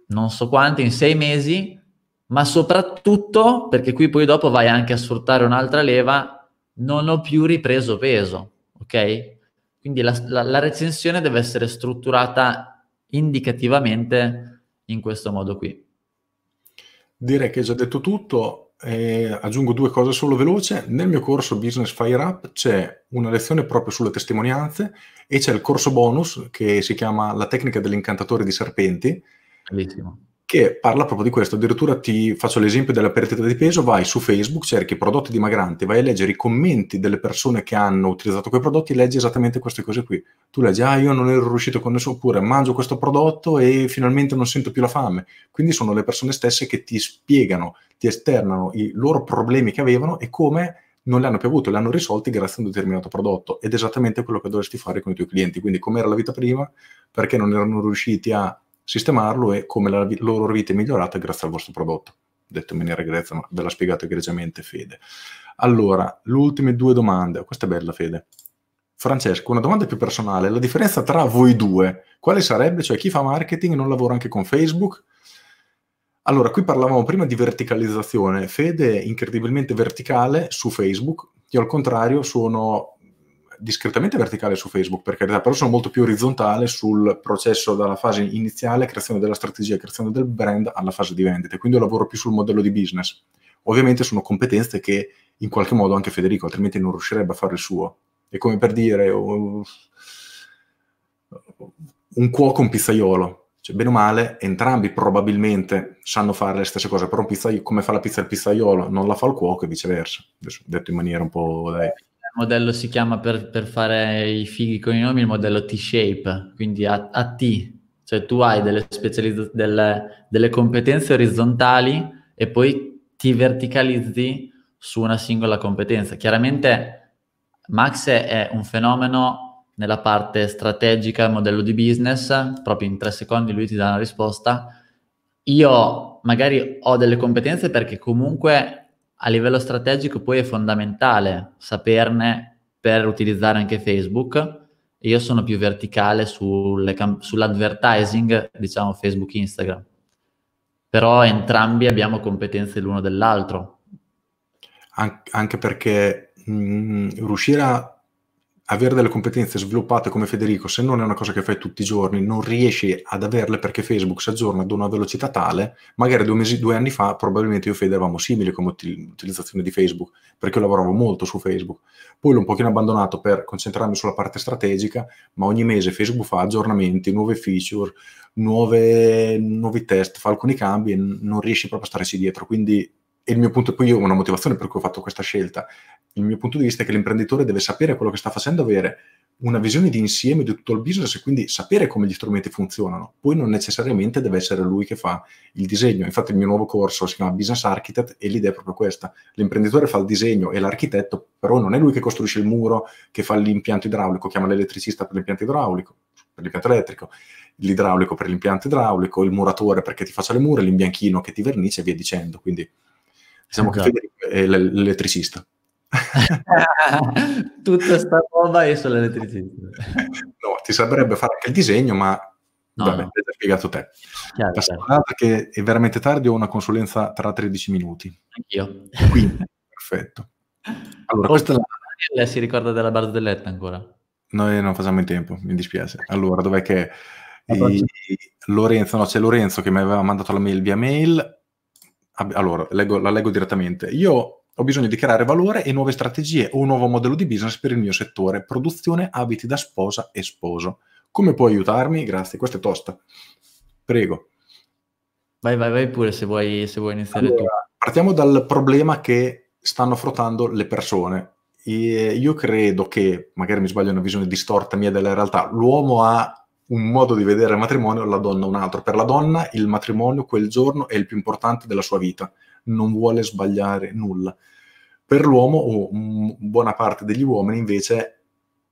non so quanti, in sei mesi, ma soprattutto perché qui poi dopo vai anche a sfruttare un'altra leva, non ho più ripreso peso, ok? Quindi la, la, la recensione deve essere strutturata indicativamente in questo modo qui. Direi che hai già detto tutto, eh, aggiungo due cose solo veloce. Nel mio corso Business Fire Up c'è una lezione proprio sulle testimonianze e c'è il corso bonus che si chiama La tecnica dell'incantatore di serpenti. Bellissimo che parla proprio di questo. Addirittura ti faccio l'esempio della perdita di peso, vai su Facebook, cerchi prodotti dimagranti, vai a leggere i commenti delle persone che hanno utilizzato quei prodotti, e leggi esattamente queste cose qui. Tu leggi, ah io non ero riuscito con nessuno, oppure mangio questo prodotto e finalmente non sento più la fame. Quindi sono le persone stesse che ti spiegano, ti esternano i loro problemi che avevano e come non li hanno più avuti, li hanno risolti grazie a un determinato prodotto. Ed è esattamente quello che dovresti fare con i tuoi clienti. Quindi com'era la vita prima, perché non erano riusciti a sistemarlo e come la loro vita è migliorata grazie al vostro prodotto. Detto in maniera grezza, ma ve l'ha spiegato egregiamente Fede. Allora, le ultime due domande. Questa è bella, Fede. Francesco, una domanda più personale. La differenza tra voi due, quale sarebbe? Cioè, chi fa marketing e non lavora anche con Facebook? Allora, qui parlavamo prima di verticalizzazione. Fede è incredibilmente verticale su Facebook. Io, al contrario, sono discretamente verticale su Facebook, per carità, però sono molto più orizzontale sul processo dalla fase iniziale, creazione della strategia, creazione del brand, alla fase di vendita. Quindi io lavoro più sul modello di business. Ovviamente sono competenze che in qualche modo anche Federico, altrimenti non riuscirebbe a fare il suo. È come per dire oh, un cuoco, un pizzaiolo. Cioè, bene o male, entrambi probabilmente sanno fare le stesse cose, però pizza, come fa la pizza il pizzaiolo non la fa il cuoco e viceversa. Adesso, detto in maniera un po' dai, modello si chiama per, per, fare i fighi con i nomi il modello T-shape, quindi a, a T, cioè tu hai delle, specializz- delle, delle competenze orizzontali e poi ti verticalizzi su una singola competenza. Chiaramente Max è un fenomeno nella parte strategica, modello di business, proprio in tre secondi lui ti dà una risposta. Io magari ho delle competenze perché comunque a livello strategico poi è fondamentale saperne per utilizzare anche Facebook. Io sono più verticale cam- sull'advertising, diciamo Facebook, Instagram. Però entrambi abbiamo competenze l'uno dell'altro. An- anche perché mh, mm, riuscire a avere delle competenze sviluppate come Federico, se non è una cosa che fai tutti i giorni, non riesci ad averle perché Facebook si aggiorna ad una velocità tale, magari due, mesi, due anni fa probabilmente io e Fede eravamo simili come util- utilizzazione di Facebook, perché io lavoravo molto su Facebook. Poi l'ho un pochino abbandonato per concentrarmi sulla parte strategica, ma ogni mese Facebook fa aggiornamenti, nuove feature, nuove, nuovi test, fa alcuni cambi e non riesci proprio a starci dietro, quindi e il mio punto, poi io ho una motivazione per cui ho fatto questa scelta, il mio punto di vista è che l'imprenditore deve sapere quello che sta facendo, avere una visione di insieme di tutto il business e quindi sapere come gli strumenti funzionano. Poi non necessariamente deve essere lui che fa il disegno. Infatti il mio nuovo corso si chiama Business Architect e l'idea è proprio questa. L'imprenditore fa il disegno e l'architetto però non è lui che costruisce il muro, che fa l'impianto idraulico, chiama l'elettricista per l'impianto idraulico, per l'impianto elettrico, l'idraulico per l'impianto idraulico, il muratore perché ti faccia le mura, l'imbianchino che ti vernice e via dicendo. Quindi Diciamo esatto. che Federico è l'elettricista. Tutta sta roba io sono l'elettricista. no, ti sarebbe fare anche il disegno, ma No, Vabbè, no. l'hai spiegato te. Chiaro, la serata che è veramente tardi ho una consulenza tra 13 minuti. Anch'io. Quindi, perfetto. Allora, Oltre questa... Daniel si ricorda della barzelletta ancora? Noi eh, non facciamo in tempo, mi dispiace. Allora, dov'è che... I... Lorenzo, no, c'è Lorenzo che mi aveva mandato la mail via mail allora, leggo, la leggo direttamente. Io ho bisogno di creare valore e nuove strategie o un nuovo modello di business per il mio settore, produzione, abiti da sposa e sposo. Come puoi aiutarmi? Grazie, questa è tosta. Prego. Vai, vai, vai pure se vuoi, se vuoi iniziare. Allora, partiamo dal problema che stanno affrontando le persone. E io credo che, magari mi sbaglio, è una visione distorta mia della realtà, l'uomo ha un modo di vedere il matrimonio, la donna un altro. Per la donna il matrimonio quel giorno è il più importante della sua vita, non vuole sbagliare nulla. Per l'uomo o buona parte degli uomini invece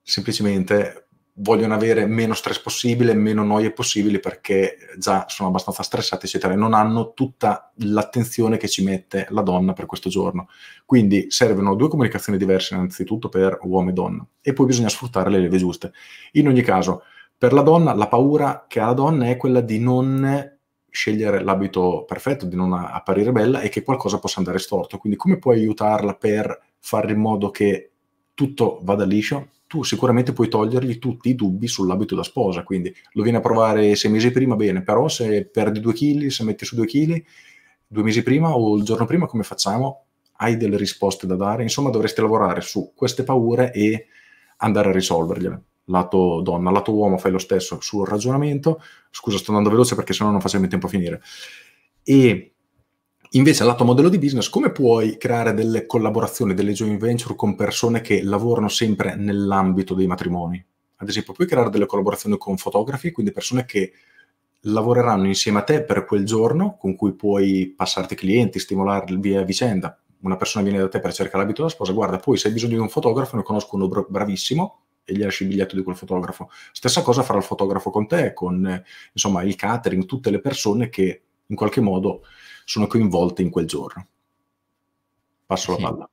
semplicemente vogliono avere meno stress possibile, meno noie possibili perché già sono abbastanza stressati, eccetera, e non hanno tutta l'attenzione che ci mette la donna per questo giorno. Quindi servono due comunicazioni diverse innanzitutto per uomo e donna e poi bisogna sfruttare le leve giuste. In ogni caso, per la donna, la paura che ha la donna è quella di non scegliere l'abito perfetto, di non apparire bella e che qualcosa possa andare storto. Quindi come puoi aiutarla per fare in modo che tutto vada liscio? Tu sicuramente puoi togliergli tutti i dubbi sull'abito da sposa, quindi lo vieni a provare sei mesi prima, bene, però se perdi due chili, se metti su due chili, due mesi prima o il giorno prima, come facciamo? Hai delle risposte da dare? Insomma, dovresti lavorare su queste paure e andare a risolvergliele lato donna, lato uomo fai lo stesso sul ragionamento, scusa sto andando veloce perché sennò non facciamo in tempo a finire, e invece lato modello di business come puoi creare delle collaborazioni, delle joint venture con persone che lavorano sempre nell'ambito dei matrimoni? Ad esempio puoi creare delle collaborazioni con fotografi, quindi persone che lavoreranno insieme a te per quel giorno con cui puoi passarti clienti, stimolarli a vicenda. Una persona viene da te per cercare l'abito della sposa, guarda, poi se hai bisogno di un fotografo, ne conosco uno bravissimo, e gli esce il biglietto di quel fotografo. Stessa cosa farà il fotografo con te, con insomma, il catering, tutte le persone che in qualche modo sono coinvolte in quel giorno. Passo sì. la palla.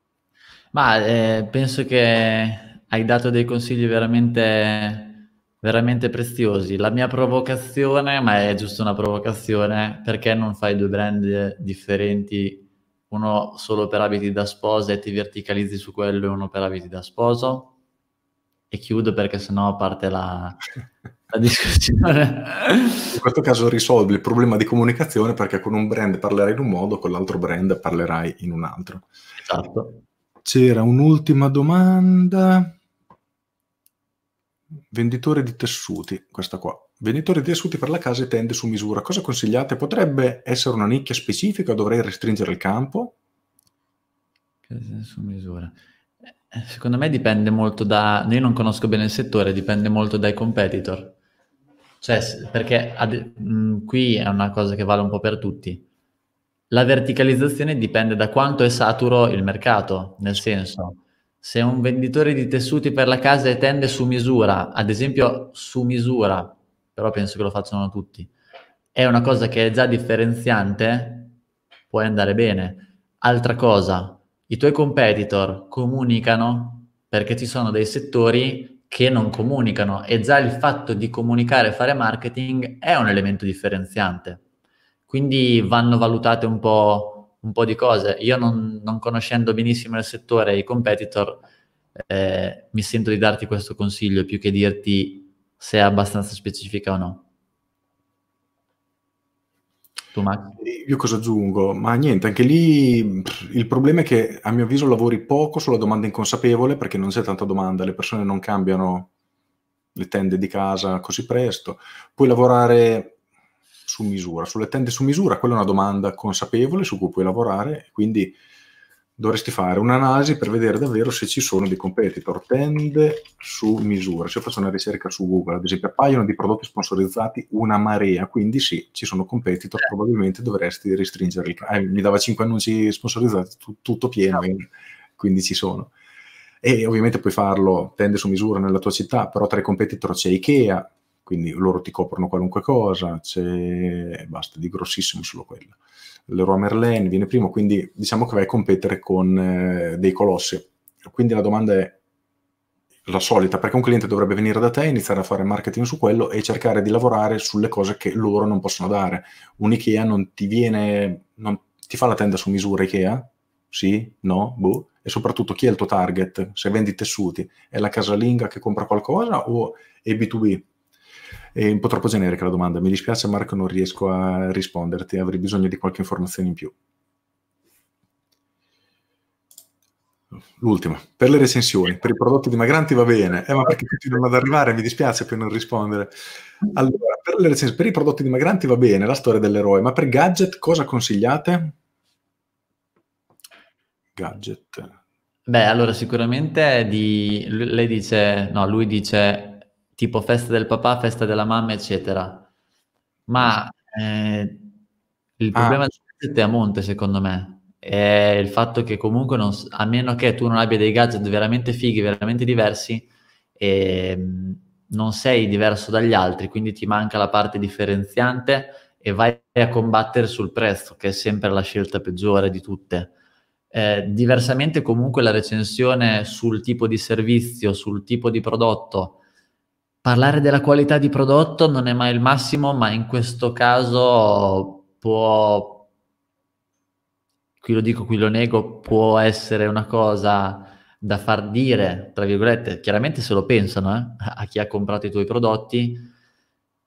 Ma eh, penso che hai dato dei consigli veramente, veramente preziosi. La mia provocazione, ma è giusto una provocazione, perché non fai due brand eh, differenti, uno solo per abiti da sposa e ti verticalizzi su quello e uno per abiti da sposo? e chiudo perché sennò parte la, la discussione. In questo caso risolvi il problema di comunicazione perché con un brand parlerai in un modo, con l'altro brand parlerai in un altro. Esatto. C'era un'ultima domanda. Venditore di tessuti, questa qua. Venditore di tessuti per la casa e tende su misura. Cosa consigliate? Potrebbe essere una nicchia specifica? Dovrei restringere il campo? Su misura. Eh, secondo me dipende molto da... Io non conosco bene il settore, dipende molto dai competitor. Cioè, perché ad, mh, mm, qui è una cosa che vale un po' per tutti. La verticalizzazione dipende da quanto è saturo il mercato, nel senso, se un venditore di tessuti per la casa tende su misura, ad esempio su misura, però penso che lo facciano tutti, è una cosa che è già differenziante, può andare bene. Altra cosa, i tuoi competitor comunicano perché ci sono dei settori che non comunicano e già il fatto di comunicare e fare marketing è un elemento differenziante. Quindi vanno valutate un po', un po di cose. Io non, non, conoscendo benissimo il settore e i competitor, eh, mi sento di darti questo consiglio più che dirti se è abbastanza specifica o no. Tu, eh, Io cosa aggiungo? Ma niente, anche lì il problema è che a mio avviso lavori poco sulla domanda inconsapevole perché non c'è tanta domanda, le persone non cambiano le tende di casa così presto. Puoi lavorare su misura, sulle tende su misura, quella è una domanda consapevole su cui puoi lavorare, quindi dovresti fare un'analisi per vedere davvero se ci sono dei competitor tende su misura. Se io faccio una ricerca su Google, ad esempio, appaiono di prodotti sponsorizzati una marea, quindi sì, ci sono competitor, certo. probabilmente dovresti il Eh, mi dava 5 annunci sponsorizzati, tu, tutto pieno, certo. quindi ci sono. E ovviamente puoi farlo tende su misura nella tua città, però tra i competitor c'è Ikea, quindi loro ti coprono qualunque cosa, c'è... basta, di grossissimo solo quello. Leroy Merlin viene primo, quindi diciamo che vai a competere con eh, dei colossi. Quindi la domanda è la solita, perché un cliente dovrebbe venire da te, iniziare a fare marketing su quello e cercare di lavorare sulle cose che loro non possono dare. Un IKEA non ti viene, non ti fa la tenda su misura IKEA? Sì? No? Boh? E soprattutto chi è il tuo target? Se vendi tessuti, è la casalinga che compra qualcosa o è B2B? È un po' troppo generica la domanda. Mi dispiace Marco, non riesco a risponderti, avrei bisogno di qualche informazione in più. L'ultima, per le recensioni, per i prodotti dimagranti va bene, eh, ma perché continuano ad arrivare, mi dispiace per non rispondere. Allora, per, le recensioni, per i prodotti dimagranti va bene la storia dell'eroe, ma per gadget cosa consigliate? Gadget. Beh, allora sicuramente di... lei dice, no, lui dice tipo festa del papà, festa della mamma, eccetera. Ma eh, il ah. problema ah. è a monte, secondo me. È il fatto che comunque, non, a meno che tu non abbia dei gadget veramente fighi, veramente diversi, eh, non sei diverso dagli altri, quindi ti manca la parte differenziante e vai a combattere sul prezzo, che è sempre la scelta peggiore di tutte. Eh, diversamente comunque la recensione sul tipo di servizio, sul tipo di prodotto, Parlare della qualità di prodotto non è mai il massimo, ma in questo caso può, qui lo dico, qui lo nego, può essere una cosa da far dire, tra virgolette, chiaramente se lo pensano eh, a chi ha comprato i tuoi prodotti,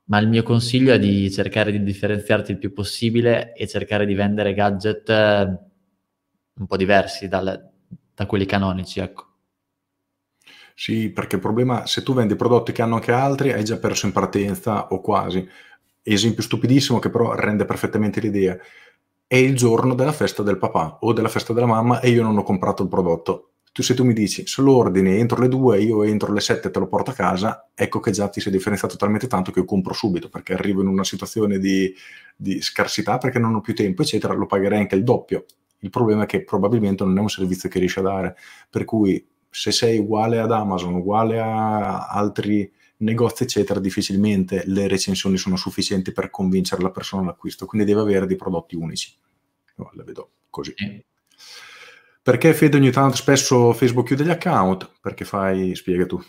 ma il mio consiglio è di cercare di differenziarti il più possibile e cercare di vendere gadget eh, un po' diversi dal, da quelli canonici, ecco. Sì, perché il problema, se tu vendi prodotti che hanno anche altri, hai già perso in partenza o quasi. Esempio stupidissimo che però rende perfettamente l'idea. È il giorno della festa del papà o della festa della mamma e io non ho comprato il prodotto. Tu, se tu mi dici se lo ordini entro le due, io entro le sette te lo porto a casa, ecco che già ti sei differenziato talmente tanto che io compro subito perché arrivo in una situazione di, di scarsità perché non ho più tempo, eccetera, lo pagherei anche il doppio. Il problema è che probabilmente non è un servizio che riesci a dare, per cui se sei uguale ad Amazon, uguale a altri negozi, eccetera, difficilmente le recensioni sono sufficienti per convincere la persona all'acquisto, quindi deve avere dei prodotti unici. Io la vedo così. Perché Fede ogni tanto spesso Facebook chiude gli account? Perché fai, spiega tu.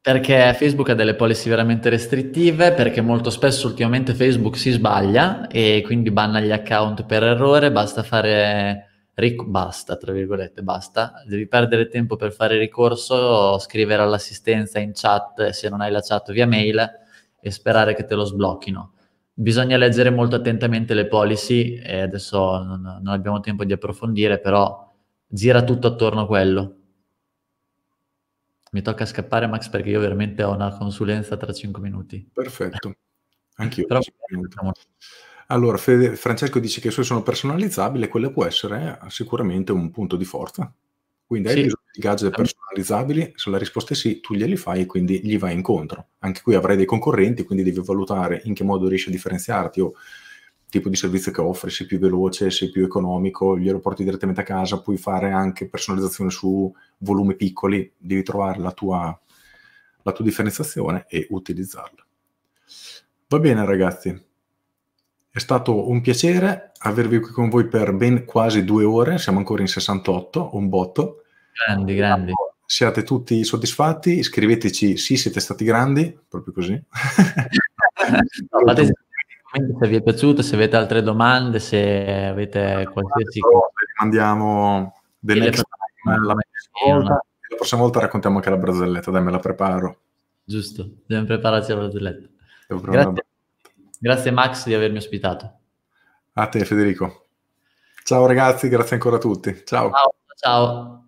Perché Facebook ha delle policy veramente restrittive, perché molto spesso ultimamente Facebook si sbaglia e quindi banna gli account per errore, basta fare ric- basta, tra virgolette, basta, devi perdere tempo per fare ricorso, scrivere all'assistenza in chat, se non hai la chat via mail, e sperare che te lo sblocchino. Bisogna leggere molto attentamente le policy, e adesso non, non abbiamo tempo di approfondire, però gira tutto attorno a quello. Mi tocca scappare, Max, perché io veramente ho una consulenza tra 5 minuti. Perfetto, anch'io. Però, allora, Fede, Francesco dice che i suoi sono personalizzabili quello può essere sicuramente un punto di forza. Quindi hai sì. bisogno di gadget certo. personalizzabili? Se la risposta è sì, tu glieli fai e quindi gli vai incontro. Anche qui avrai dei concorrenti, quindi devi valutare in che modo riesci a differenziarti o tipo di servizio che offri, se più veloce, se più economico, glielo porti direttamente a casa, puoi fare anche personalizzazione su volumi piccoli, devi trovare la tua, la tua differenziazione e utilizzarla. Va bene ragazzi, è stato un piacere avervi qui con voi per ben quasi due ore, siamo ancora in 68, un botto. Grandi, grandi. Siate tutti soddisfatti, iscriveteci, sì siete stati grandi, proprio così. no, fate se vi è piaciuto, se avete altre domande, se avete qualsiasi... Mandiamo the next time, la prossima volta, la prossima volta raccontiamo anche la barzelletta, dai me la preparo. Giusto, dobbiamo prepararci la barzelletta. Grazie. Grazie Max di avermi ospitato. A te Federico. Ciao ragazzi, grazie ancora a tutti. Ciao. Ciao. ciao.